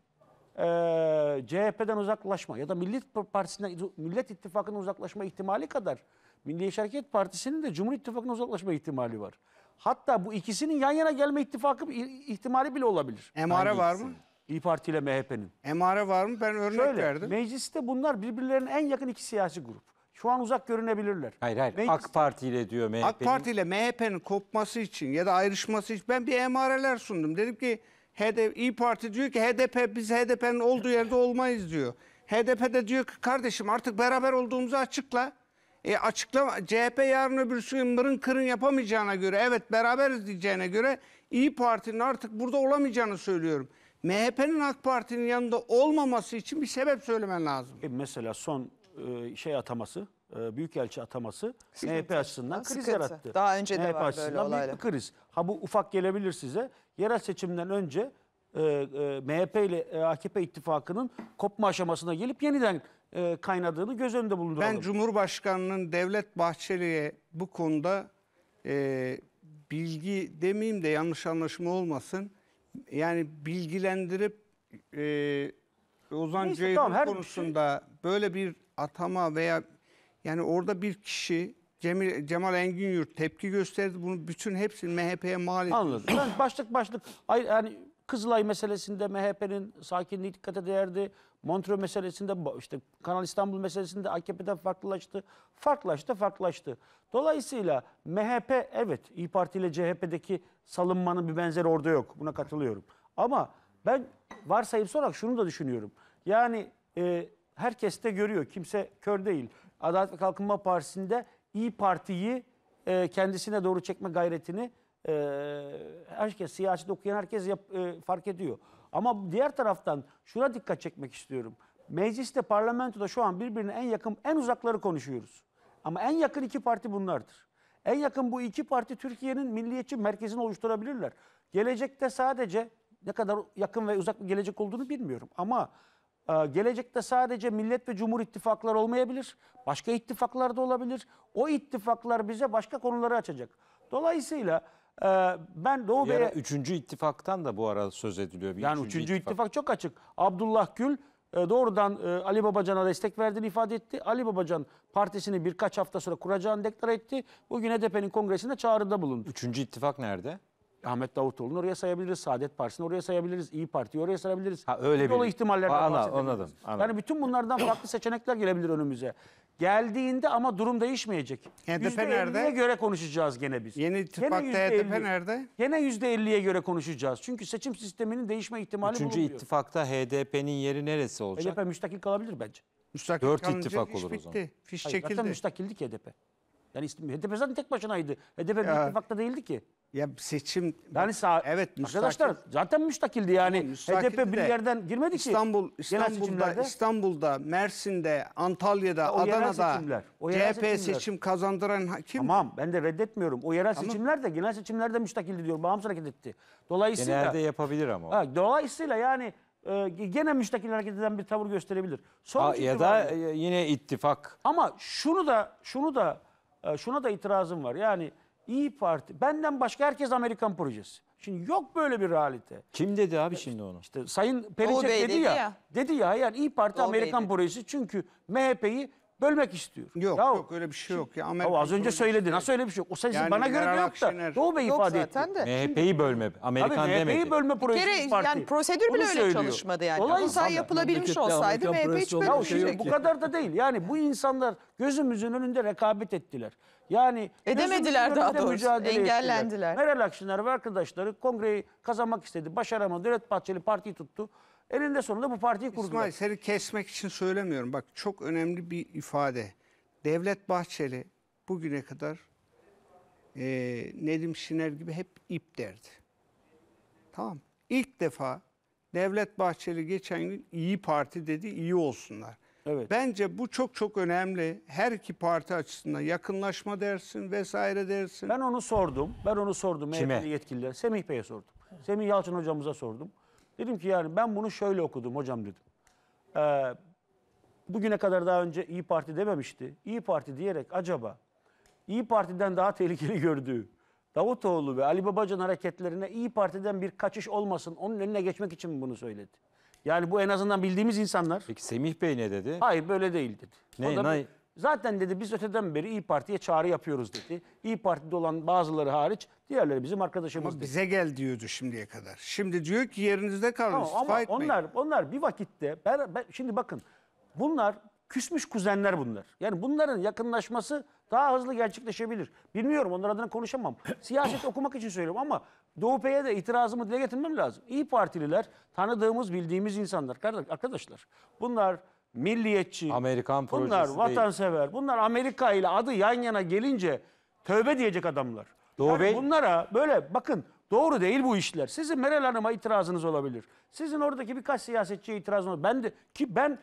CHP'den uzaklaşma ya da Millet Partisi'nden Millet İttifakı'nın uzaklaşma ihtimali kadar Milliyetçi Hareket Partisi'nin de Cumhur İttifakı'nın uzaklaşma ihtimali var. Hatta bu ikisinin yan yana gelme ittifakı ihtimali bile olabilir. Emare var mı? İyi Parti ile MHP'nin. Emare var mı? Ben örnek Şöyle, verdim. Mecliste bunlar birbirlerinin en yakın iki siyasi grup. Şu an uzak görünebilirler. Hayır hayır Meclis... AK Parti ile diyor MHP'nin. AK Parti ile MHP'nin kopması için ya da ayrışması için ben bir emareler sundum. Dedim ki HDP, İyi Parti diyor ki HDP biz HDP'nin olduğu yerde olmayız diyor. HDP de diyor ki kardeşim artık beraber olduğumuzu açıkla. E açıklama CHP yarın öbür gün mırın kırın yapamayacağına göre evet beraberiz diyeceğine göre İyi Parti'nin artık burada olamayacağını söylüyorum. MHP'nin AK Parti'nin yanında olmaması için bir sebep söylemen lazım. E mesela son e, şey ataması, e, büyükelçi ataması Sıkıntı. MHP açısından kriz yarattı. Daha önce MHP de var böyle olaylar. büyük bir kriz. Ha bu ufak gelebilir size. Yerel seçimden önce e, e, MHP ile e, AKP ittifakının kopma aşamasına gelip yeniden e, kaynadığını göz önünde bulunduralım. Ben Cumhurbaşkanı'nın Devlet Bahçeli'ye bu konuda e, bilgi demeyeyim de yanlış anlaşılma olmasın yani bilgilendirip e, Ozan Neyse, Ceylan tamam, her- konusunda böyle bir atama veya yani orada bir kişi Cemil, Cemal Engin tepki gösterdi. Bunu bütün hepsini MHP'ye mal etti. Anladım. Ben başlık başlık ay- yani Kızılay meselesinde MHP'nin sakinliği dikkate değerdi. Montreux meselesinde işte Kanal İstanbul meselesinde AKP'den farklılaştı. Farklılaştı, farklılaştı. Dolayısıyla MHP evet İyi Parti ile CHP'deki salınmanın bir benzeri orada yok. Buna katılıyorum. Ama ben varsayımsal olarak şunu da düşünüyorum. Yani e, herkes de görüyor. Kimse kör değil. Adalet ve Kalkınma Partisi'nde İyi Parti'yi e, kendisine doğru çekme gayretini e, herkes siyasi okuyan herkes yap, e, fark ediyor. Ama diğer taraftan şuna dikkat çekmek istiyorum. Mecliste, parlamentoda şu an birbirine en yakın, en uzakları konuşuyoruz. Ama en yakın iki parti bunlardır. En yakın bu iki parti Türkiye'nin milliyetçi merkezini oluşturabilirler. Gelecekte sadece ne kadar yakın ve uzak bir gelecek olduğunu bilmiyorum. Ama e, gelecekte sadece millet ve cumhur ittifakları olmayabilir. Başka ittifaklar da olabilir. O ittifaklar bize başka konuları açacak. Dolayısıyla ee, ben Doğu Bey'e... Üçüncü ittifaktan da bu arada söz ediliyor. Bir yani üçüncü, üçüncü ittifak. ittifak çok açık. Abdullah Gül e, doğrudan e, Ali Babacan'a destek verdiğini ifade etti. Ali Babacan partisini birkaç hafta sonra kuracağını deklar etti. Bugün HDP'nin kongresinde çağrıda bulundu. Üçüncü ittifak nerede? Ahmet Davutoğlu'nu oraya sayabiliriz. Saadet Partisi'ni oraya sayabiliriz. İyi Parti'yi oraya sayabiliriz. Ha, öyle bir... Dolu ihtimallerden Anladım, anladım. Yani bütün bunlardan farklı seçenekler gelebilir önümüze. Geldiğinde ama durum değişmeyecek. HDP nerede? göre konuşacağız gene biz. Yeni ittifakta HDP nerede? Gene %50'ye göre konuşacağız. Çünkü seçim sisteminin değişme ihtimali Üçüncü bulunuyor. ittifakta HDP'nin yeri neresi olacak? HDP müstakil kalabilir bence. Müstakil Dört ittifak olur bitti. o zaman. Fiş Hayır, çekildi. Zaten müstakillik HDP. Yani HDP zaten tek başınaydı. HDP ya. bir ittifakta değildi ki. Ya seçim Yani sağ, evet arkadaşlar müstakil- zaten müstakildi yani. müstakildi HDP bir yerden girmedi ki. İstanbul Genel İstanbul'da İstanbul'da, Mersin'de, Antalya'da, O Adana'da seçimler, o yerel CHP seçimler. seçim kazandıran kim? Tamam ben de reddetmiyorum. O yerel seçimler de genel seçimlerde müstakildi diyor. Bağımsız hareket etti. Dolayısıyla Genelde yapabilir ama. o. ha, dolayısıyla yani e, gene müstakil hareket eden bir tavır gösterebilir. Sonuç ya da itibariyle- e, yine ittifak. Ama şunu da şunu da e, şuna da itirazım var. Yani İyi Parti. Benden başka herkes Amerikan projesi. Şimdi yok böyle bir realite. Kim dedi abi şimdi onu? İşte Sayın Perinçek dedi, dedi ya, ya. Dedi ya yani İyi Parti Doğu Amerikan projesi çünkü MHP'yi bölmek istiyor. Yok ya, yok öyle bir şey yok. Ya, Amerika az önce söyledi. Nasıl öyle bir şey yok? O senin yani bana göre de yok da. Doğu Bey yok ifade etti. MHP'yi bölme. Amerikan Tabii, demedi. MHP'yi bölme projesi bir kere, parti. Yani prosedür bile Onu öyle söylüyor. çalışmadı yani. Dolayısıyla yapılabilmiş şey olsaydı MHP hiç böyle şey, şey Bu kadar da değil. Yani bu insanlar gözümüzün önünde rekabet ettiler. Yani edemediler daha doğrusu. Mücadele engellendiler. Meral Akşener ve arkadaşları kongreyi kazanmak istedi. Başaramadı. Devlet Bahçeli partiyi tuttu. Elinde sonunda bu partiyi kurdu. İsmail seni kesmek için söylemiyorum. Bak çok önemli bir ifade. Devlet Bahçeli bugüne kadar e, Nedim Şiner gibi hep ip derdi. Tamam. İlk defa Devlet Bahçeli geçen gün iyi parti dedi, iyi olsunlar. Evet. Bence bu çok çok önemli. Her iki parti açısından yakınlaşma dersin vesaire dersin. Ben onu sordum. Ben onu sordum Kime? MHP'li yetkililer. Semih Bey'e sordum. Semih Yalçın hocamıza sordum. Dedim ki yani ben bunu şöyle okudum hocam dedim. Ee, bugüne kadar daha önce İyi Parti dememişti. İyi Parti diyerek acaba İyi Parti'den daha tehlikeli gördüğü Davutoğlu ve Ali Babacan hareketlerine İyi Parti'den bir kaçış olmasın onun önüne geçmek için mi bunu söyledi? Yani bu en azından bildiğimiz insanlar. Peki Semih Bey ne dedi? Hayır böyle değil dedi. Ne, o da, ne? Zaten dedi biz öteden beri İyi Parti'ye çağrı yapıyoruz dedi. İyi Parti'de olan bazıları hariç diğerleri bizim arkadaşımız ama bize gel diyordu şimdiye kadar. Şimdi diyor ki yerinizde kalın. Tamam, ama onlar onlar bir vakitte ben, ben, şimdi bakın bunlar küsmüş kuzenler bunlar. Yani bunların yakınlaşması daha hızlı gerçekleşebilir. Bilmiyorum onlar adına konuşamam. Siyaset okumak için söylüyorum ama DUP'ye de itirazımı dile getirmem lazım. İyi Partililer tanıdığımız, bildiğimiz insanlar arkadaşlar. Bunlar milliyetçi, Amerikan bunlar projesi değil. vatansever, bunlar Amerika ile adı yan yana gelince tövbe diyecek adamlar. Doğu Yani Bey- bunlara böyle bakın doğru değil bu işler. Sizin Meral Hanım'a itirazınız olabilir. Sizin oradaki birkaç siyasetçiye itirazınız olabilir. Ben de ki ben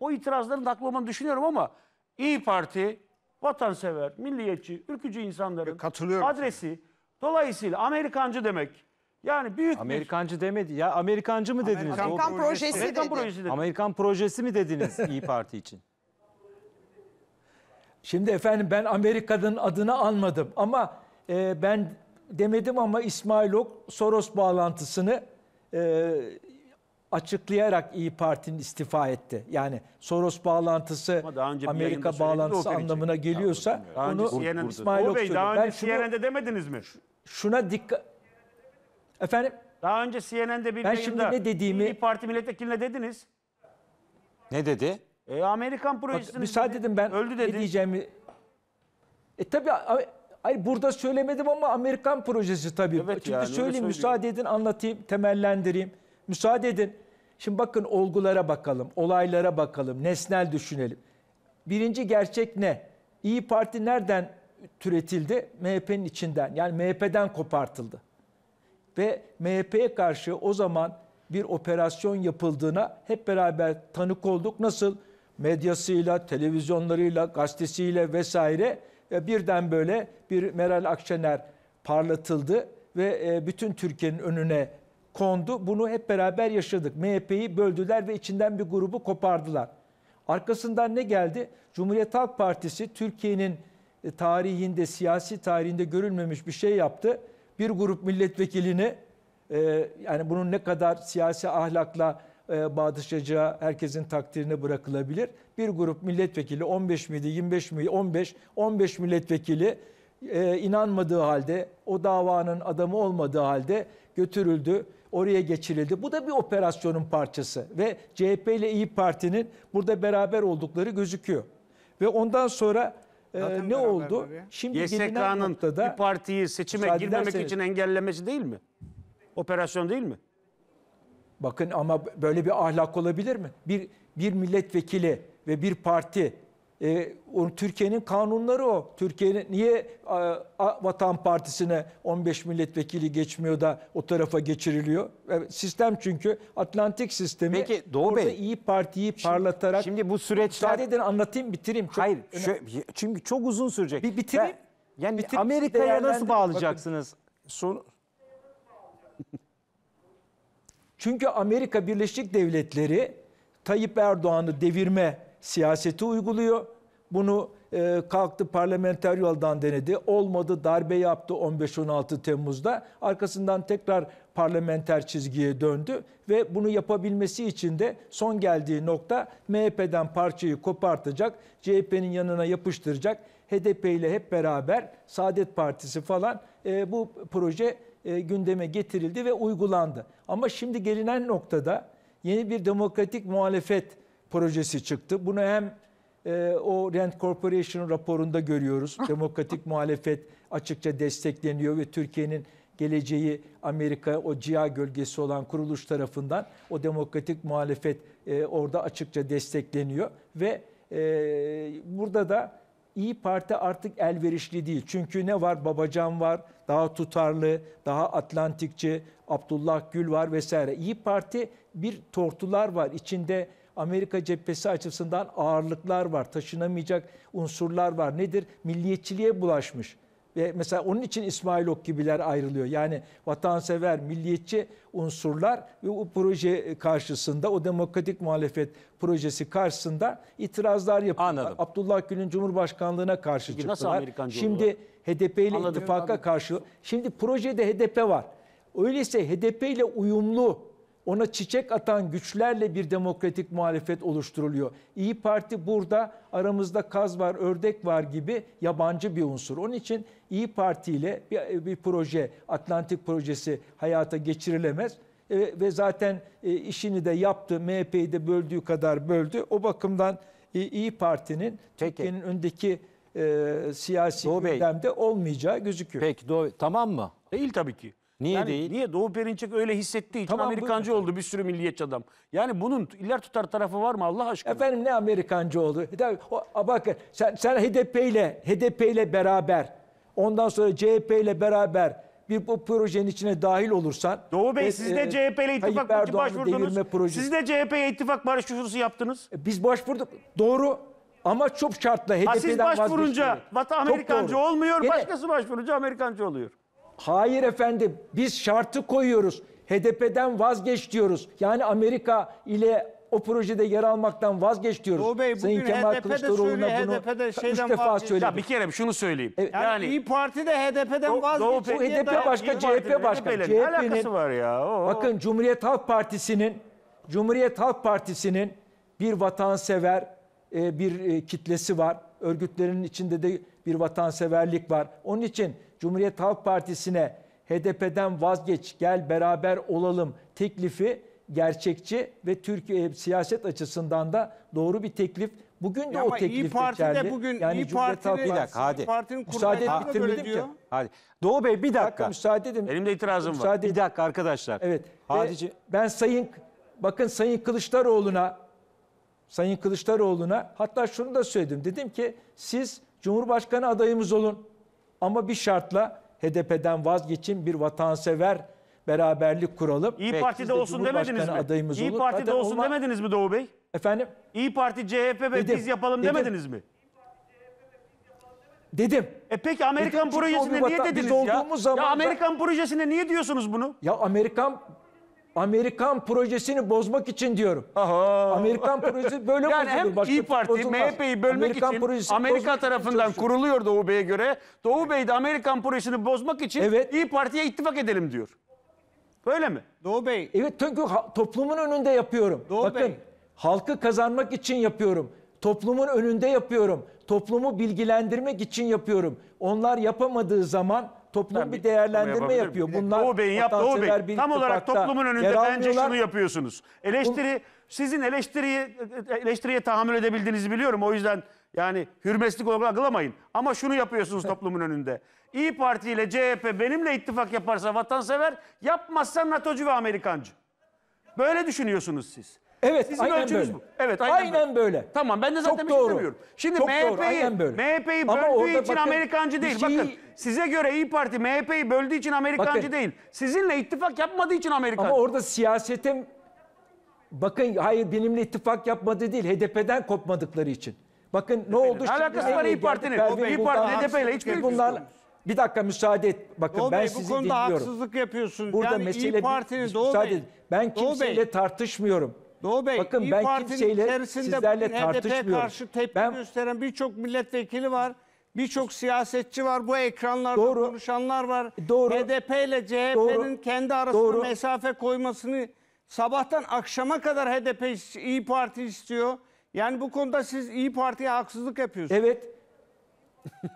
o itirazların da haklı olduğunu düşünüyorum ama İyi Parti vatansever, milliyetçi, ülkücü insanların Katılıyorum. adresi Dolayısıyla Amerikancı demek. Yani büyük Amerikancı demedi ya Amerikancı mı dediniz? Amerikan, Amerikan Amerikan projesi, projesi dedi. projesi dedi. Amerikan projesi mi dediniz İyi Parti için? Şimdi efendim ben Amerika'nın adını almadım ama e, ben demedim ama İsmail Ok Soros bağlantısını e, açıklayarak İyi Parti'nin istifa etti. Yani Soros bağlantısı Amerika bağlantısı anlamına geliyorsa daha onu CNN, İsmail Bey, daha önce ben CNN'de demediniz mi? Şuna dikkat Efendim daha önce CNN'de bir ben şimdi ne dediğimi İyi Parti milletvekiline dediniz. Ne dedi? E, Amerikan projesini müsaade edin ben öldü dedi. ne diyeceğimi. E tabii Hayır burada söylemedim ama Amerikan projesi tabii. Evet, Şimdi yani, söyleyeyim müsaade edin anlatayım temellendireyim. Müsaade edin. Şimdi bakın olgulara bakalım, olaylara bakalım, nesnel düşünelim. Birinci gerçek ne? İyi Parti nereden türetildi? MHP'nin içinden. Yani MHP'den kopartıldı. Ve MHP'ye karşı o zaman bir operasyon yapıldığına hep beraber tanık olduk. Nasıl? Medyasıyla, televizyonlarıyla, gazetesiyle vesaire ve birden böyle bir Meral Akşener parlatıldı ve e, bütün Türkiye'nin önüne kondu. Bunu hep beraber yaşadık. MHP'yi böldüler ve içinden bir grubu kopardılar. Arkasından ne geldi? Cumhuriyet Halk Partisi Türkiye'nin e, tarihinde, siyasi tarihinde görülmemiş bir şey yaptı. Bir grup milletvekilini e, yani bunun ne kadar siyasi ahlakla e, bağdaşacağı herkesin takdirine bırakılabilir. Bir grup milletvekili 15 miydi, 25 miydi, 15, 15 milletvekili e, inanmadığı halde, o davanın adamı olmadığı halde götürüldü oraya geçirildi. Bu da bir operasyonun parçası ve CHP ile İyi Parti'nin burada beraber oldukları gözüküyor. Ve ondan sonra e, ne oldu? Ya. Şimdi YSK'nın bir partiyi seçime girmemek için engellemesi değil mi? Operasyon değil mi? Bakın ama böyle bir ahlak olabilir mi? Bir bir milletvekili ve bir parti e, Türkiye'nin kanunları o. Türkiye'nin niye a, a, Vatan Partisi'ne 15 milletvekili geçmiyor da o tarafa geçiriliyor? E, sistem çünkü Atlantik sistemi. Peki Doğu Bey. iyi Parti'yi parlatarak. Şimdi bu süreçler. Sadece edin anlatayım bitireyim. Çok Hayır şö, çünkü çok uzun sürecek. Bir bitireyim. Ben, yani bitireyim, Amerika'ya nasıl bağlayacaksınız? son... çünkü Amerika Birleşik Devletleri Tayyip Erdoğan'ı devirme siyaseti uyguluyor. Bunu e, kalktı parlamenter yoldan denedi. Olmadı darbe yaptı 15-16 Temmuz'da. Arkasından tekrar parlamenter çizgiye döndü ve bunu yapabilmesi için de son geldiği nokta MHP'den parçayı kopartacak, CHP'nin yanına yapıştıracak. HDP ile hep beraber Saadet Partisi falan e, bu proje e, gündeme getirildi ve uygulandı. Ama şimdi gelinen noktada yeni bir demokratik muhalefet projesi çıktı. Bunu hem e, o Rent Corporation raporunda görüyoruz. Ah. Demokratik muhalefet açıkça destekleniyor ve Türkiye'nin geleceği Amerika o CIA gölgesi olan kuruluş tarafından o demokratik muhalefet e, orada açıkça destekleniyor ve e, burada da İyi Parti artık elverişli değil. Çünkü ne var? Babacan var, daha tutarlı, daha Atlantikçi, Abdullah Gül var vesaire. İyi Parti bir tortular var. İçinde Amerika cephesi açısından ağırlıklar var, taşınamayacak unsurlar var. Nedir? Milliyetçiliğe bulaşmış. Ve mesela onun için İsmailok gibiler ayrılıyor. Yani vatansever, milliyetçi unsurlar ve o proje karşısında, o demokratik muhalefet projesi karşısında itirazlar yapıyor. Anladım. Abdullah Gül'ün Cumhurbaşkanlığına karşı Peki, çıktılar. Nasıl Amerikancı Şimdi olurlar? HDP ile ittifaka karşı. Şimdi projede HDP var. Öyleyse HDP ile uyumlu ona çiçek atan güçlerle bir demokratik muhalefet oluşturuluyor. İyi Parti burada aramızda kaz var, ördek var gibi yabancı bir unsur. Onun için İyi Parti ile bir, bir proje, Atlantik projesi hayata geçirilemez. E, ve zaten e, işini de yaptı, MHP'yi de böldüğü kadar böldü. O bakımdan e, İyi Parti'nin Türkiye'nin öndeki e, siyasi gündemde olmayacağı gözüküyor. Peki Doğu, tamam mı? Değil tabii ki. Niye yani değil? Niye? Doğu Perinçek öyle hissettiği için Tamam, Amerikancı buyurun. oldu bir sürü milliyetçi adam. Yani bunun iller tutar tarafı var mı Allah aşkına? Efendim ne Amerikancı oldu? E tabii, o- bak sen, sen HDP ile HDP ile beraber ondan sonra CHP ile beraber bir bu projenin içine dahil olursan Doğu Bey e, siz de e, CHP ile ittifak Erdoğan'ın başvurdunuz. devirme projesi- Siz de CHP'ye ittifak başvurusu yaptınız. E, Biz başvurduk. Doğru. Ama çok şartla HDP'den Ha, siz vazgeçmeli. başvurunca Vatan Amerikancı olmuyor, Gene- başkası başvurunca Amerikancı oluyor. Hayır efendim biz şartı koyuyoruz. HDP'den vazgeç diyoruz. Yani Amerika ile o projede yer almaktan vazgeç diyoruz. Doğu Bey bugün Kemal HDP'de söylüyor, bunu HDP'de şeyden üç defa söyledi. Ya bir kere şunu söyleyeyim. Evet. Yani, yani İyi Parti de HDP'den vazgeçiyor. vazgeçecek. Bu HDP başka, CHP başka. CHP'nin var ya. Oo. Bakın Cumhuriyet Halk Partisi'nin Cumhuriyet Halk Partisi'nin bir vatansever e, bir e, kitlesi var. Örgütlerinin içinde de bir vatanseverlik var. Onun için Cumhuriyet Halk Partisi'ne HDP'den vazgeç, gel beraber olalım teklifi gerçekçi ve Türkiye e, siyaset açısından da doğru bir teklif. Bugün de ya o teklif İyi Parti geçerli. bugün yani İyi Parti bir dakika hadi. Parti'nin müsaade edip bitirmedim ki. Hadi. Doğu Bey bir dakika. dakika müsaade edin. Elimde itirazım müsaade var. Edin. Bir dakika arkadaşlar. Evet. Hadici. Ben Sayın bakın Sayın Kılıçdaroğlu'na Sayın Kılıçdaroğlu'na hatta şunu da söyledim. Dedim ki siz Cumhurbaşkanı adayımız olun. Ama bir şartla HDP'den vazgeçin bir vatansever beraberlik kuralım. İyi Peki, Parti'de olsun demediniz mi? Adayımız İyi olur. Parti'de Zaten olsun olmaz. demediniz mi Doğu Bey? Efendim? İyi Parti CHP ve Dedim. biz yapalım Dedim. demediniz mi? Dedim. E peki Amerikan Dedim, projesinde niye dediniz ya? olduğumuz Zaman ya Amerikan da... projesinde niye diyorsunuz bunu? Ya Amerikan Amerikan projesini bozmak için diyorum. Aha. Amerikan projesi böyle yani bozulur. Hem Başka İyi Parti, bozulmaz. MHP'yi bölmek Amerikan için projesi Amerika tarafından için kuruluyor Doğu Bey'e göre. Doğu Bey de Amerikan projesini bozmak için evet. İyi Parti'ye ittifak edelim diyor. Böyle mi? Doğu Bey. Evet çünkü toplumun önünde yapıyorum. Doğu Bakın Bey. halkı kazanmak için yapıyorum. Toplumun önünde yapıyorum. Toplumu bilgilendirmek için yapıyorum. Onlar yapamadığı zaman toplum ben bir değerlendirme yapıyor. Miyim? Bunlar Doğu Bey'in yap Doğu Bey. Tam olarak toplumun önünde bence şunu yapıyorsunuz. Eleştiri sizin eleştiriyi eleştiriye tahammül edebildiğinizi biliyorum. O yüzden yani hürmeslik algılamayın. Ama şunu yapıyorsunuz toplumun önünde. İyi Parti ile CHP benimle ittifak yaparsa vatansever, yapmazsa NATO'cu ve Amerikancı. Böyle düşünüyorsunuz siz. Evet, Sizin aynen ölçünüz böyle. bu. Evet, aynen, Aynen böyle. Tamam ben de zaten Çok bir şey doğru. Şimdi Çok doğru, MHP'yi aynen böyle. MHP'yi böldüğü için bakın, Amerikancı değil. şeyi- Bakın size göre İyi Parti MHP'yi böldüğü için Amerikancı Bakın. değil. Sizinle ittifak yapmadığı için Amerikancı. Ama orada siyasetim, bakın hayır benimle ittifak yapmadı değil HDP'den kopmadıkları için. Bakın ne oldu şimdi? alakası var nereye İYİ geldik? Parti'nin? İYİ Parti, HDP 'yle hiçbir ilgisi bunlar bir dakika müsaade et. Bakın Doğu ben Bey bu sizi konuda dinliyorum. haksızlık yapıyorsun. Burada yani mesele İYİ Partinin Doğu müsaade Bey. Ben Doğu Bey, kimseyle tartışmıyorum. Doğu Bey, Bakın İYİ ben Parti'nin kimseyle sizlerle tartışmıyorum. karşı tepki Ben- gösteren birçok milletvekili var. Birçok siyasetçi var. Bu ekranlarda Doğru. konuşanlar var. E, doğru. HDP ile CHP'nin Doğru. kendi arasında Doğru. mesafe koymasını sabahtan akşama kadar HDP is- Parti istiyor. Yani bu konuda siz İYİ Parti'ye haksızlık yapıyorsunuz. Evet.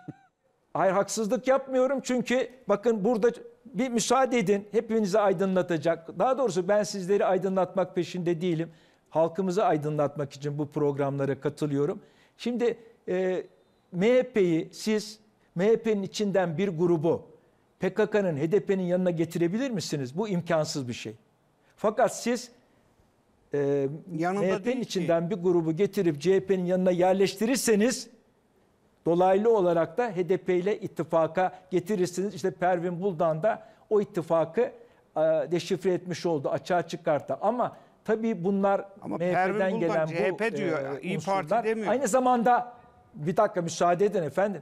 Hayır haksızlık yapmıyorum çünkü bakın burada bir müsaade edin hepinizi aydınlatacak. Daha doğrusu ben sizleri aydınlatmak peşinde değilim. Halkımızı aydınlatmak için bu programlara katılıyorum. Şimdi e, MHP'yi siz MHP'nin içinden bir grubu PKK'nın HDP'nin yanına getirebilir misiniz? Bu imkansız bir şey. Fakat siz e, MHP'nin içinden ki. bir grubu getirip CHP'nin yanına yerleştirirseniz Dolaylı olarak da HDP ile ittifaka getirirsiniz. İşte Pervin Buldan da o ittifakı e, deşifre etmiş oldu, açığa çıkarttı. Ama tabii bunlar Ama MHP'den gelen CHP bu e, diyor, e, İyi Parti demiyor. Aynı zamanda bir dakika müsaade edin efendim.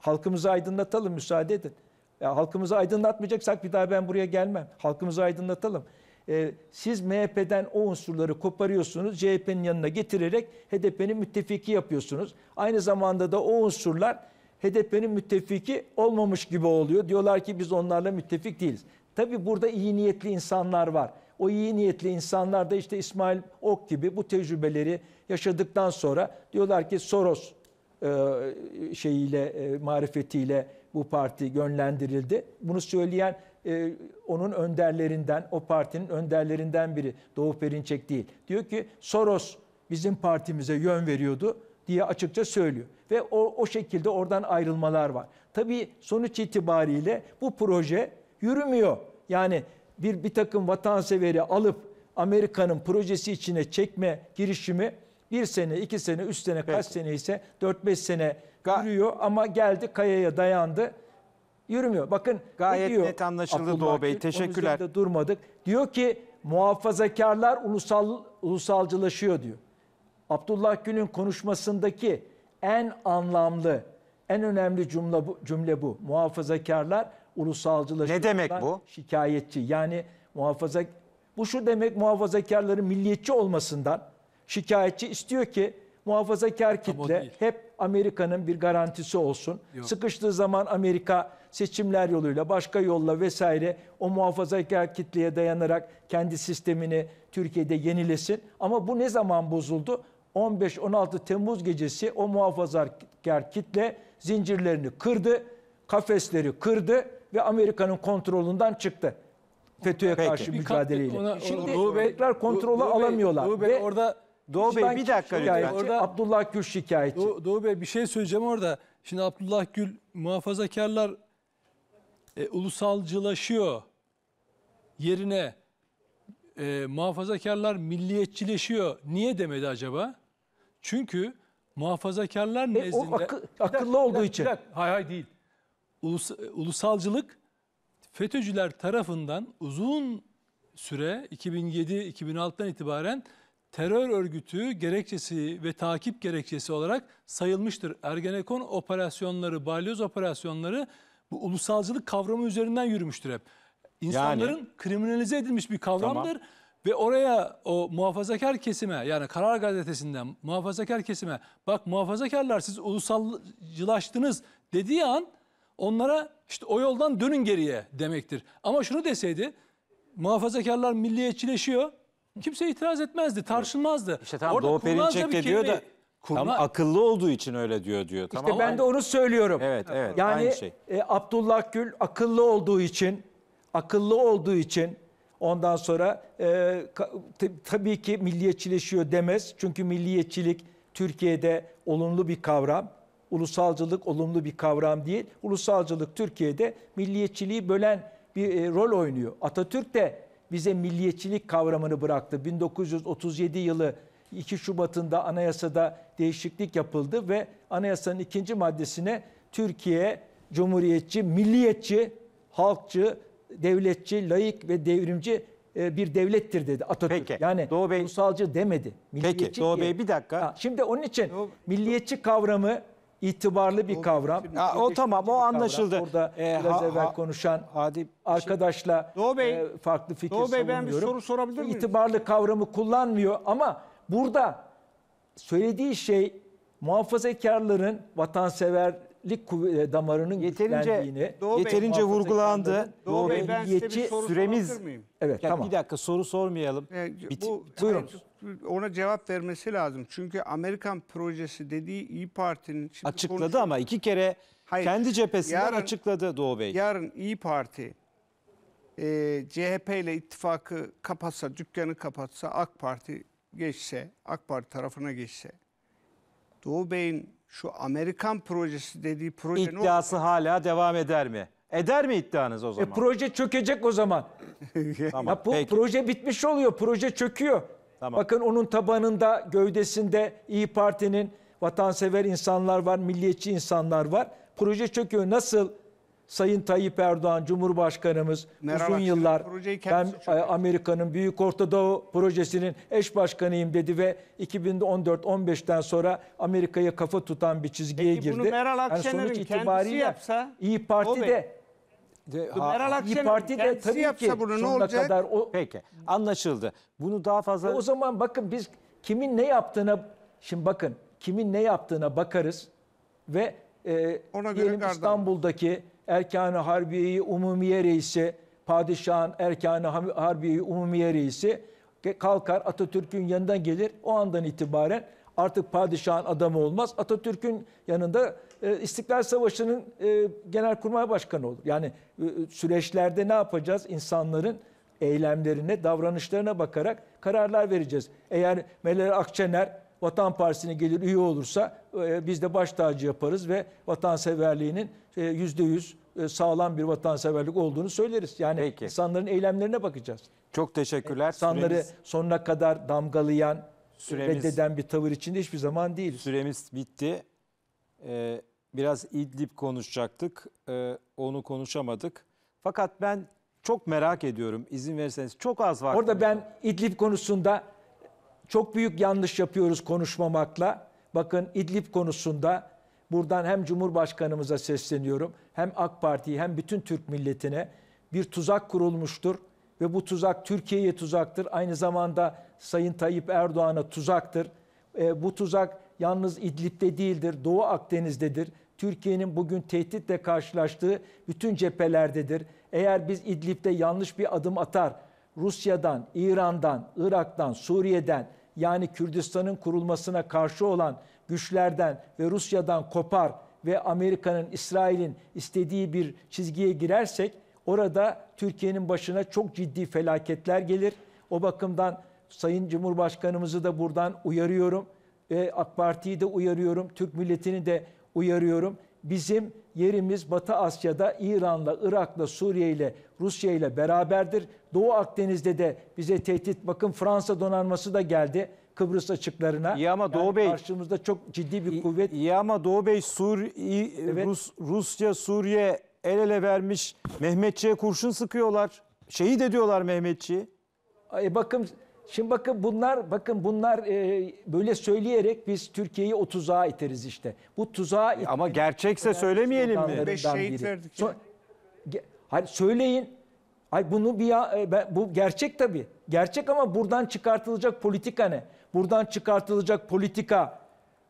Halkımızı aydınlatalım müsaade edin. Ya halkımızı aydınlatmayacaksak bir daha ben buraya gelmem. Halkımızı aydınlatalım e, siz MHP'den o unsurları koparıyorsunuz, CHP'nin yanına getirerek HDP'nin müttefiki yapıyorsunuz. Aynı zamanda da o unsurlar HDP'nin müttefiki olmamış gibi oluyor. Diyorlar ki biz onlarla müttefik değiliz. Tabii burada iyi niyetli insanlar var. O iyi niyetli insanlar da işte İsmail Ok gibi bu tecrübeleri yaşadıktan sonra diyorlar ki Soros e, şeyiyle e, marifetiyle bu parti yönlendirildi. Bunu söyleyen e, onun önderlerinden, o partinin önderlerinden biri Doğu Perinçek değil. Diyor ki Soros bizim partimize yön veriyordu diye açıkça söylüyor. Ve o, o şekilde oradan ayrılmalar var. Tabii sonuç itibariyle bu proje yürümüyor. Yani bir, bir takım vatanseveri alıp Amerika'nın projesi içine çekme girişimi bir sene, iki sene, üç sene, kaç Peki. sene ise dört beş sene yürüyor. Ama geldi kayaya dayandı yürümüyor. Bakın Gayet diyor? net anlaşıldı Abdullah Doğu Bey. Teşekkürler. durmadık. Diyor ki muhafazakarlar ulusal ulusalcılaşıyor diyor. Abdullah Gül'ün konuşmasındaki en anlamlı, en önemli cümle bu. Cümle bu. Muhafazakarlar ulusalcılaşıyor. Ne demek bu? Şikayetçi. Yani muhafaza bu şu demek muhafazakarların milliyetçi olmasından şikayetçi istiyor ki muhafazakar kitle hep Amerika'nın bir garantisi olsun. Yok. Sıkıştığı zaman Amerika seçimler yoluyla, başka yolla vesaire o muhafazakar kitleye dayanarak kendi sistemini Türkiye'de yenilesin. Ama bu ne zaman bozuldu? 15-16 Temmuz gecesi o muhafazakar kitle zincirlerini kırdı, kafesleri kırdı ve Amerika'nın kontrolünden çıktı. FETÖ'ye karşı mücadeleyle. Şimdi ona, tekrar kontrolü alamıyorlar. Uğur ve orada Doğu Bey bir dakika lütfen. Orada, Abdullah Gül şikayetçi. Doğu, Doğu Bey bir şey söyleyeceğim orada. Şimdi Abdullah Gül muhafazakarlar e, ulusalcılaşıyor yerine e, muhafazakarlar milliyetçileşiyor. Niye demedi acaba? Çünkü muhafazakarlar e, nezdinde... akı, akıllı dakika, olduğu için. hay hay değil. Ulus, ulusalcılık FETÖ'cüler tarafından uzun süre 2007-2006'dan itibaren terör örgütü gerekçesi ve takip gerekçesi olarak sayılmıştır. Ergenekon operasyonları, balyoz operasyonları bu ulusalcılık kavramı üzerinden yürümüştür hep. İnsanların yani, kriminalize edilmiş bir kavramdır. Tamam. Ve oraya o muhafazakar kesime yani Karar Gazetesi'nden muhafazakar kesime bak muhafazakarlar siz ulusalcılaştınız dediği an onlara işte o yoldan dönün geriye demektir. Ama şunu deseydi muhafazakarlar milliyetçileşiyor kimse itiraz etmezdi, tartışılmazdı. İşte tamam Orada Doğu Perinçek de diyor da kurma... tam akıllı olduğu için öyle diyor diyor. İşte tamam, ben de onu şey. söylüyorum. Evet evet yani, aynı şey. E, Abdullah Gül akıllı olduğu için, akıllı olduğu için ondan sonra e, tabii ki milliyetçileşiyor demez. Çünkü milliyetçilik Türkiye'de olumlu bir kavram. Ulusalcılık olumlu bir kavram değil. Ulusalcılık Türkiye'de milliyetçiliği bölen bir e, rol oynuyor. Atatürk de bize milliyetçilik kavramını bıraktı. 1937 yılı 2 Şubat'ında anayasada değişiklik yapıldı ve anayasanın ikinci maddesine Türkiye cumhuriyetçi, milliyetçi, halkçı, devletçi, layık ve devrimci e, bir devlettir dedi Atatürk. Peki, yani Doğu Bey, ulusalcı demedi. Peki Doğu diye. Bey bir dakika. Ha, şimdi onun için Doğu, milliyetçi kavramı itibarlı bir kavram. Ha, o tamam o anlaşıldı. Burada Ee, biraz ha- evvel konuşan Hadi şey- arkadaşla Doğu Bey- e, farklı fikir Doğu Bey, ben bir soru sorabilir miyim? İtibarlı kavramı kullanmıyor ama burada söylediği şey muhafazakarların vatanseverlik kuv- e, damarının Yeterince- güçlendiğini. Doğu Bey- yeterince vurgulandı. Doğu Bey, ben size bir soru süremiz- miyim? Evet Ya tamam. Bir dakika soru sormayalım. Ee, Bit- bu- buyurun ona cevap vermesi lazım. Çünkü Amerikan projesi dediği İyi Parti'nin açıkladı konuşuyor. ama iki kere Hayır, kendi cephesinden yarın, açıkladı Doğu Bey. Yarın İyi Parti e, CHP ile ittifakı kapatsa, dükkanı kapatsa, AK Parti geçse, AK Parti tarafına geçse Doğu Bey'in şu Amerikan projesi dediği proje iddiası ne hala devam eder mi? Eder mi iddianız o e, zaman? E, proje çökecek o zaman. tamam, ya, bu, peki. proje bitmiş oluyor, proje çöküyor. Tamam. Bakın onun tabanında, gövdesinde İyi Parti'nin vatansever insanlar var, milliyetçi insanlar var. Proje çöküyor. Nasıl Sayın Tayyip Erdoğan Cumhurbaşkanımız Meral uzun yıllar ben e, Amerika'nın Büyük ortadoğu projesinin eş başkanıyım dedi ve 2014-15'ten sonra Amerika'ya kafa tutan bir çizgiye Peki, girdi. Bunu Meral Akşener'in yani sonuç kendisi yapsa İyi Parti de de, ha, Meral Akşener Parti de tabii yapsa ki bunu ne olacak? kadar o, Peki anlaşıldı. Bunu daha fazla... O zaman bakın biz kimin ne yaptığına... Şimdi bakın kimin ne yaptığına bakarız ve e, Ona göre İstanbul'daki Erkan-ı Harbiye'yi Umumiye Reisi, Padişah'ın Erkan-ı Harbiye'yi Umumiye Reisi kalkar Atatürk'ün yanından gelir. O andan itibaren artık padişahın adamı olmaz. Atatürk'ün yanında e, İstiklal Savaşı'nın e, Genelkurmay Başkanı olur. Yani e, süreçlerde ne yapacağız? İnsanların eylemlerine, davranışlarına bakarak kararlar vereceğiz. Eğer Meral Akçener Vatan Partisi'ne gelir üye olursa e, biz de baş tacı yaparız ve vatanseverliğinin yüzde yüz sağlam bir vatanseverlik olduğunu söyleriz. Yani Peki. insanların eylemlerine bakacağız. Çok teşekkürler. İnsanları Süremiz... sonuna kadar damgalayan, Süremiz... reddeden bir tavır içinde hiçbir zaman değiliz. Süremiz bitti. Ee, biraz İdlib konuşacaktık. Ee, onu konuşamadık. Fakat ben çok merak ediyorum. İzin verirseniz çok az var. Orada ben İdlib konusunda çok büyük yanlış yapıyoruz konuşmamakla. Bakın İdlib konusunda buradan hem Cumhurbaşkanımıza sesleniyorum hem AK Parti'yi hem bütün Türk milletine bir tuzak kurulmuştur ve bu tuzak Türkiye'ye tuzaktır. Aynı zamanda Sayın Tayyip Erdoğan'a tuzaktır. E, bu tuzak yalnız İdlib'de değildir, Doğu Akdeniz'dedir. Türkiye'nin bugün tehditle karşılaştığı bütün cephelerdedir. Eğer biz İdlib'de yanlış bir adım atar, Rusya'dan, İran'dan, Irak'tan, Suriye'den yani Kürdistan'ın kurulmasına karşı olan güçlerden ve Rusya'dan kopar ve Amerika'nın, İsrail'in istediği bir çizgiye girersek orada Türkiye'nin başına çok ciddi felaketler gelir. O bakımdan Sayın Cumhurbaşkanımızı da buradan uyarıyorum ve AK Parti'yi de uyarıyorum, Türk milletini de uyarıyorum. Bizim yerimiz Batı Asya'da İran'la, Irak'la, Suriye'yle, Rusya'yla beraberdir. Doğu Akdeniz'de de bize tehdit bakın Fransa donanması da geldi. Kıbrıs açıklarına. İyi ama yani Doğu Bey karşımızda çok ciddi bir kuvvet. İyi ama Doğu Bey Sur evet. Rus, Rusya Suriye el ele vermiş. Mehmetçiye kurşun sıkıyorlar. Şehit ediyorlar Mehmetçi. Ay bakın Şimdi bakın bunlar bakın bunlar e, böyle söyleyerek biz Türkiye'yi o tuzağa iteriz işte. Bu tuzağa it- e, Ama gerçekse söylemeyelim mi? Beş şehit verdik ya. Hayır söyleyin. Ay bunu bir ya, e, bu gerçek tabii. Gerçek ama buradan çıkartılacak politika ne? Buradan çıkartılacak politika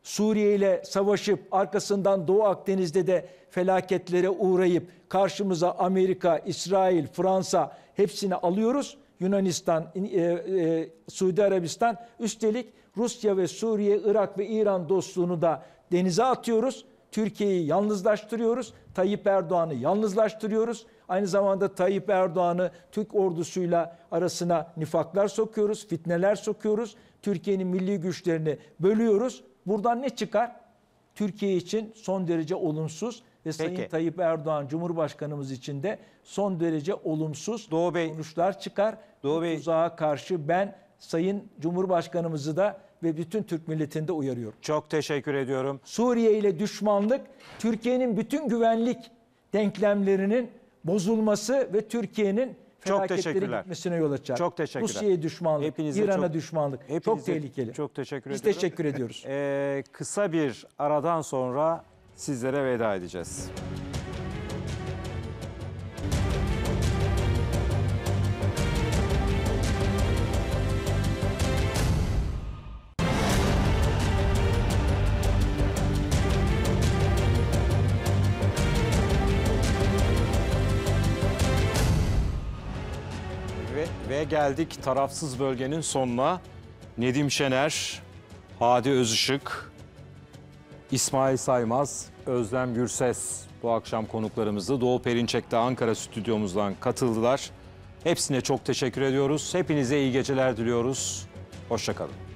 Suriye ile savaşıp arkasından Doğu Akdeniz'de de felaketlere uğrayıp karşımıza Amerika, İsrail, Fransa hepsini alıyoruz. Yunanistan, e, e, Suudi Arabistan. Üstelik Rusya ve Suriye, Irak ve İran dostluğunu da denize atıyoruz. Türkiye'yi yalnızlaştırıyoruz. Tayyip Erdoğan'ı yalnızlaştırıyoruz. Aynı zamanda Tayyip Erdoğan'ı Türk ordusuyla arasına nifaklar sokuyoruz, fitneler sokuyoruz. Türkiye'nin milli güçlerini bölüyoruz. Buradan ne çıkar? Türkiye için son derece olumsuz ve Sayın Peki. Tayyip Erdoğan Cumhurbaşkanımız için de son derece olumsuz Doğu Bey, sonuçlar çıkar. Doğu Bey, tuzağa karşı ben Sayın Cumhurbaşkanımızı da ve bütün Türk milletini de uyarıyorum. Çok teşekkür ediyorum. Suriye ile düşmanlık Türkiye'nin bütün güvenlik denklemlerinin bozulması ve Türkiye'nin çok teşekkürler. gitmesine yol açar. Çok teşekkürler. Rusya'ya düşmanlık, hepinize İran'a düşmanlık. Hepinize çok tehlikeli. Çok teşekkür ediyorum. Biz teşekkür ediyoruz. ee, kısa bir aradan sonra sizlere veda edeceğiz. Ve geldik tarafsız bölgenin sonuna. Nedim Şener, Hadi Özışık, İsmail Saymaz, Özlem Gürses bu akşam konuklarımızdı. Doğu Perinçek'te Ankara stüdyomuzdan katıldılar. Hepsine çok teşekkür ediyoruz. Hepinize iyi geceler diliyoruz. Hoşçakalın.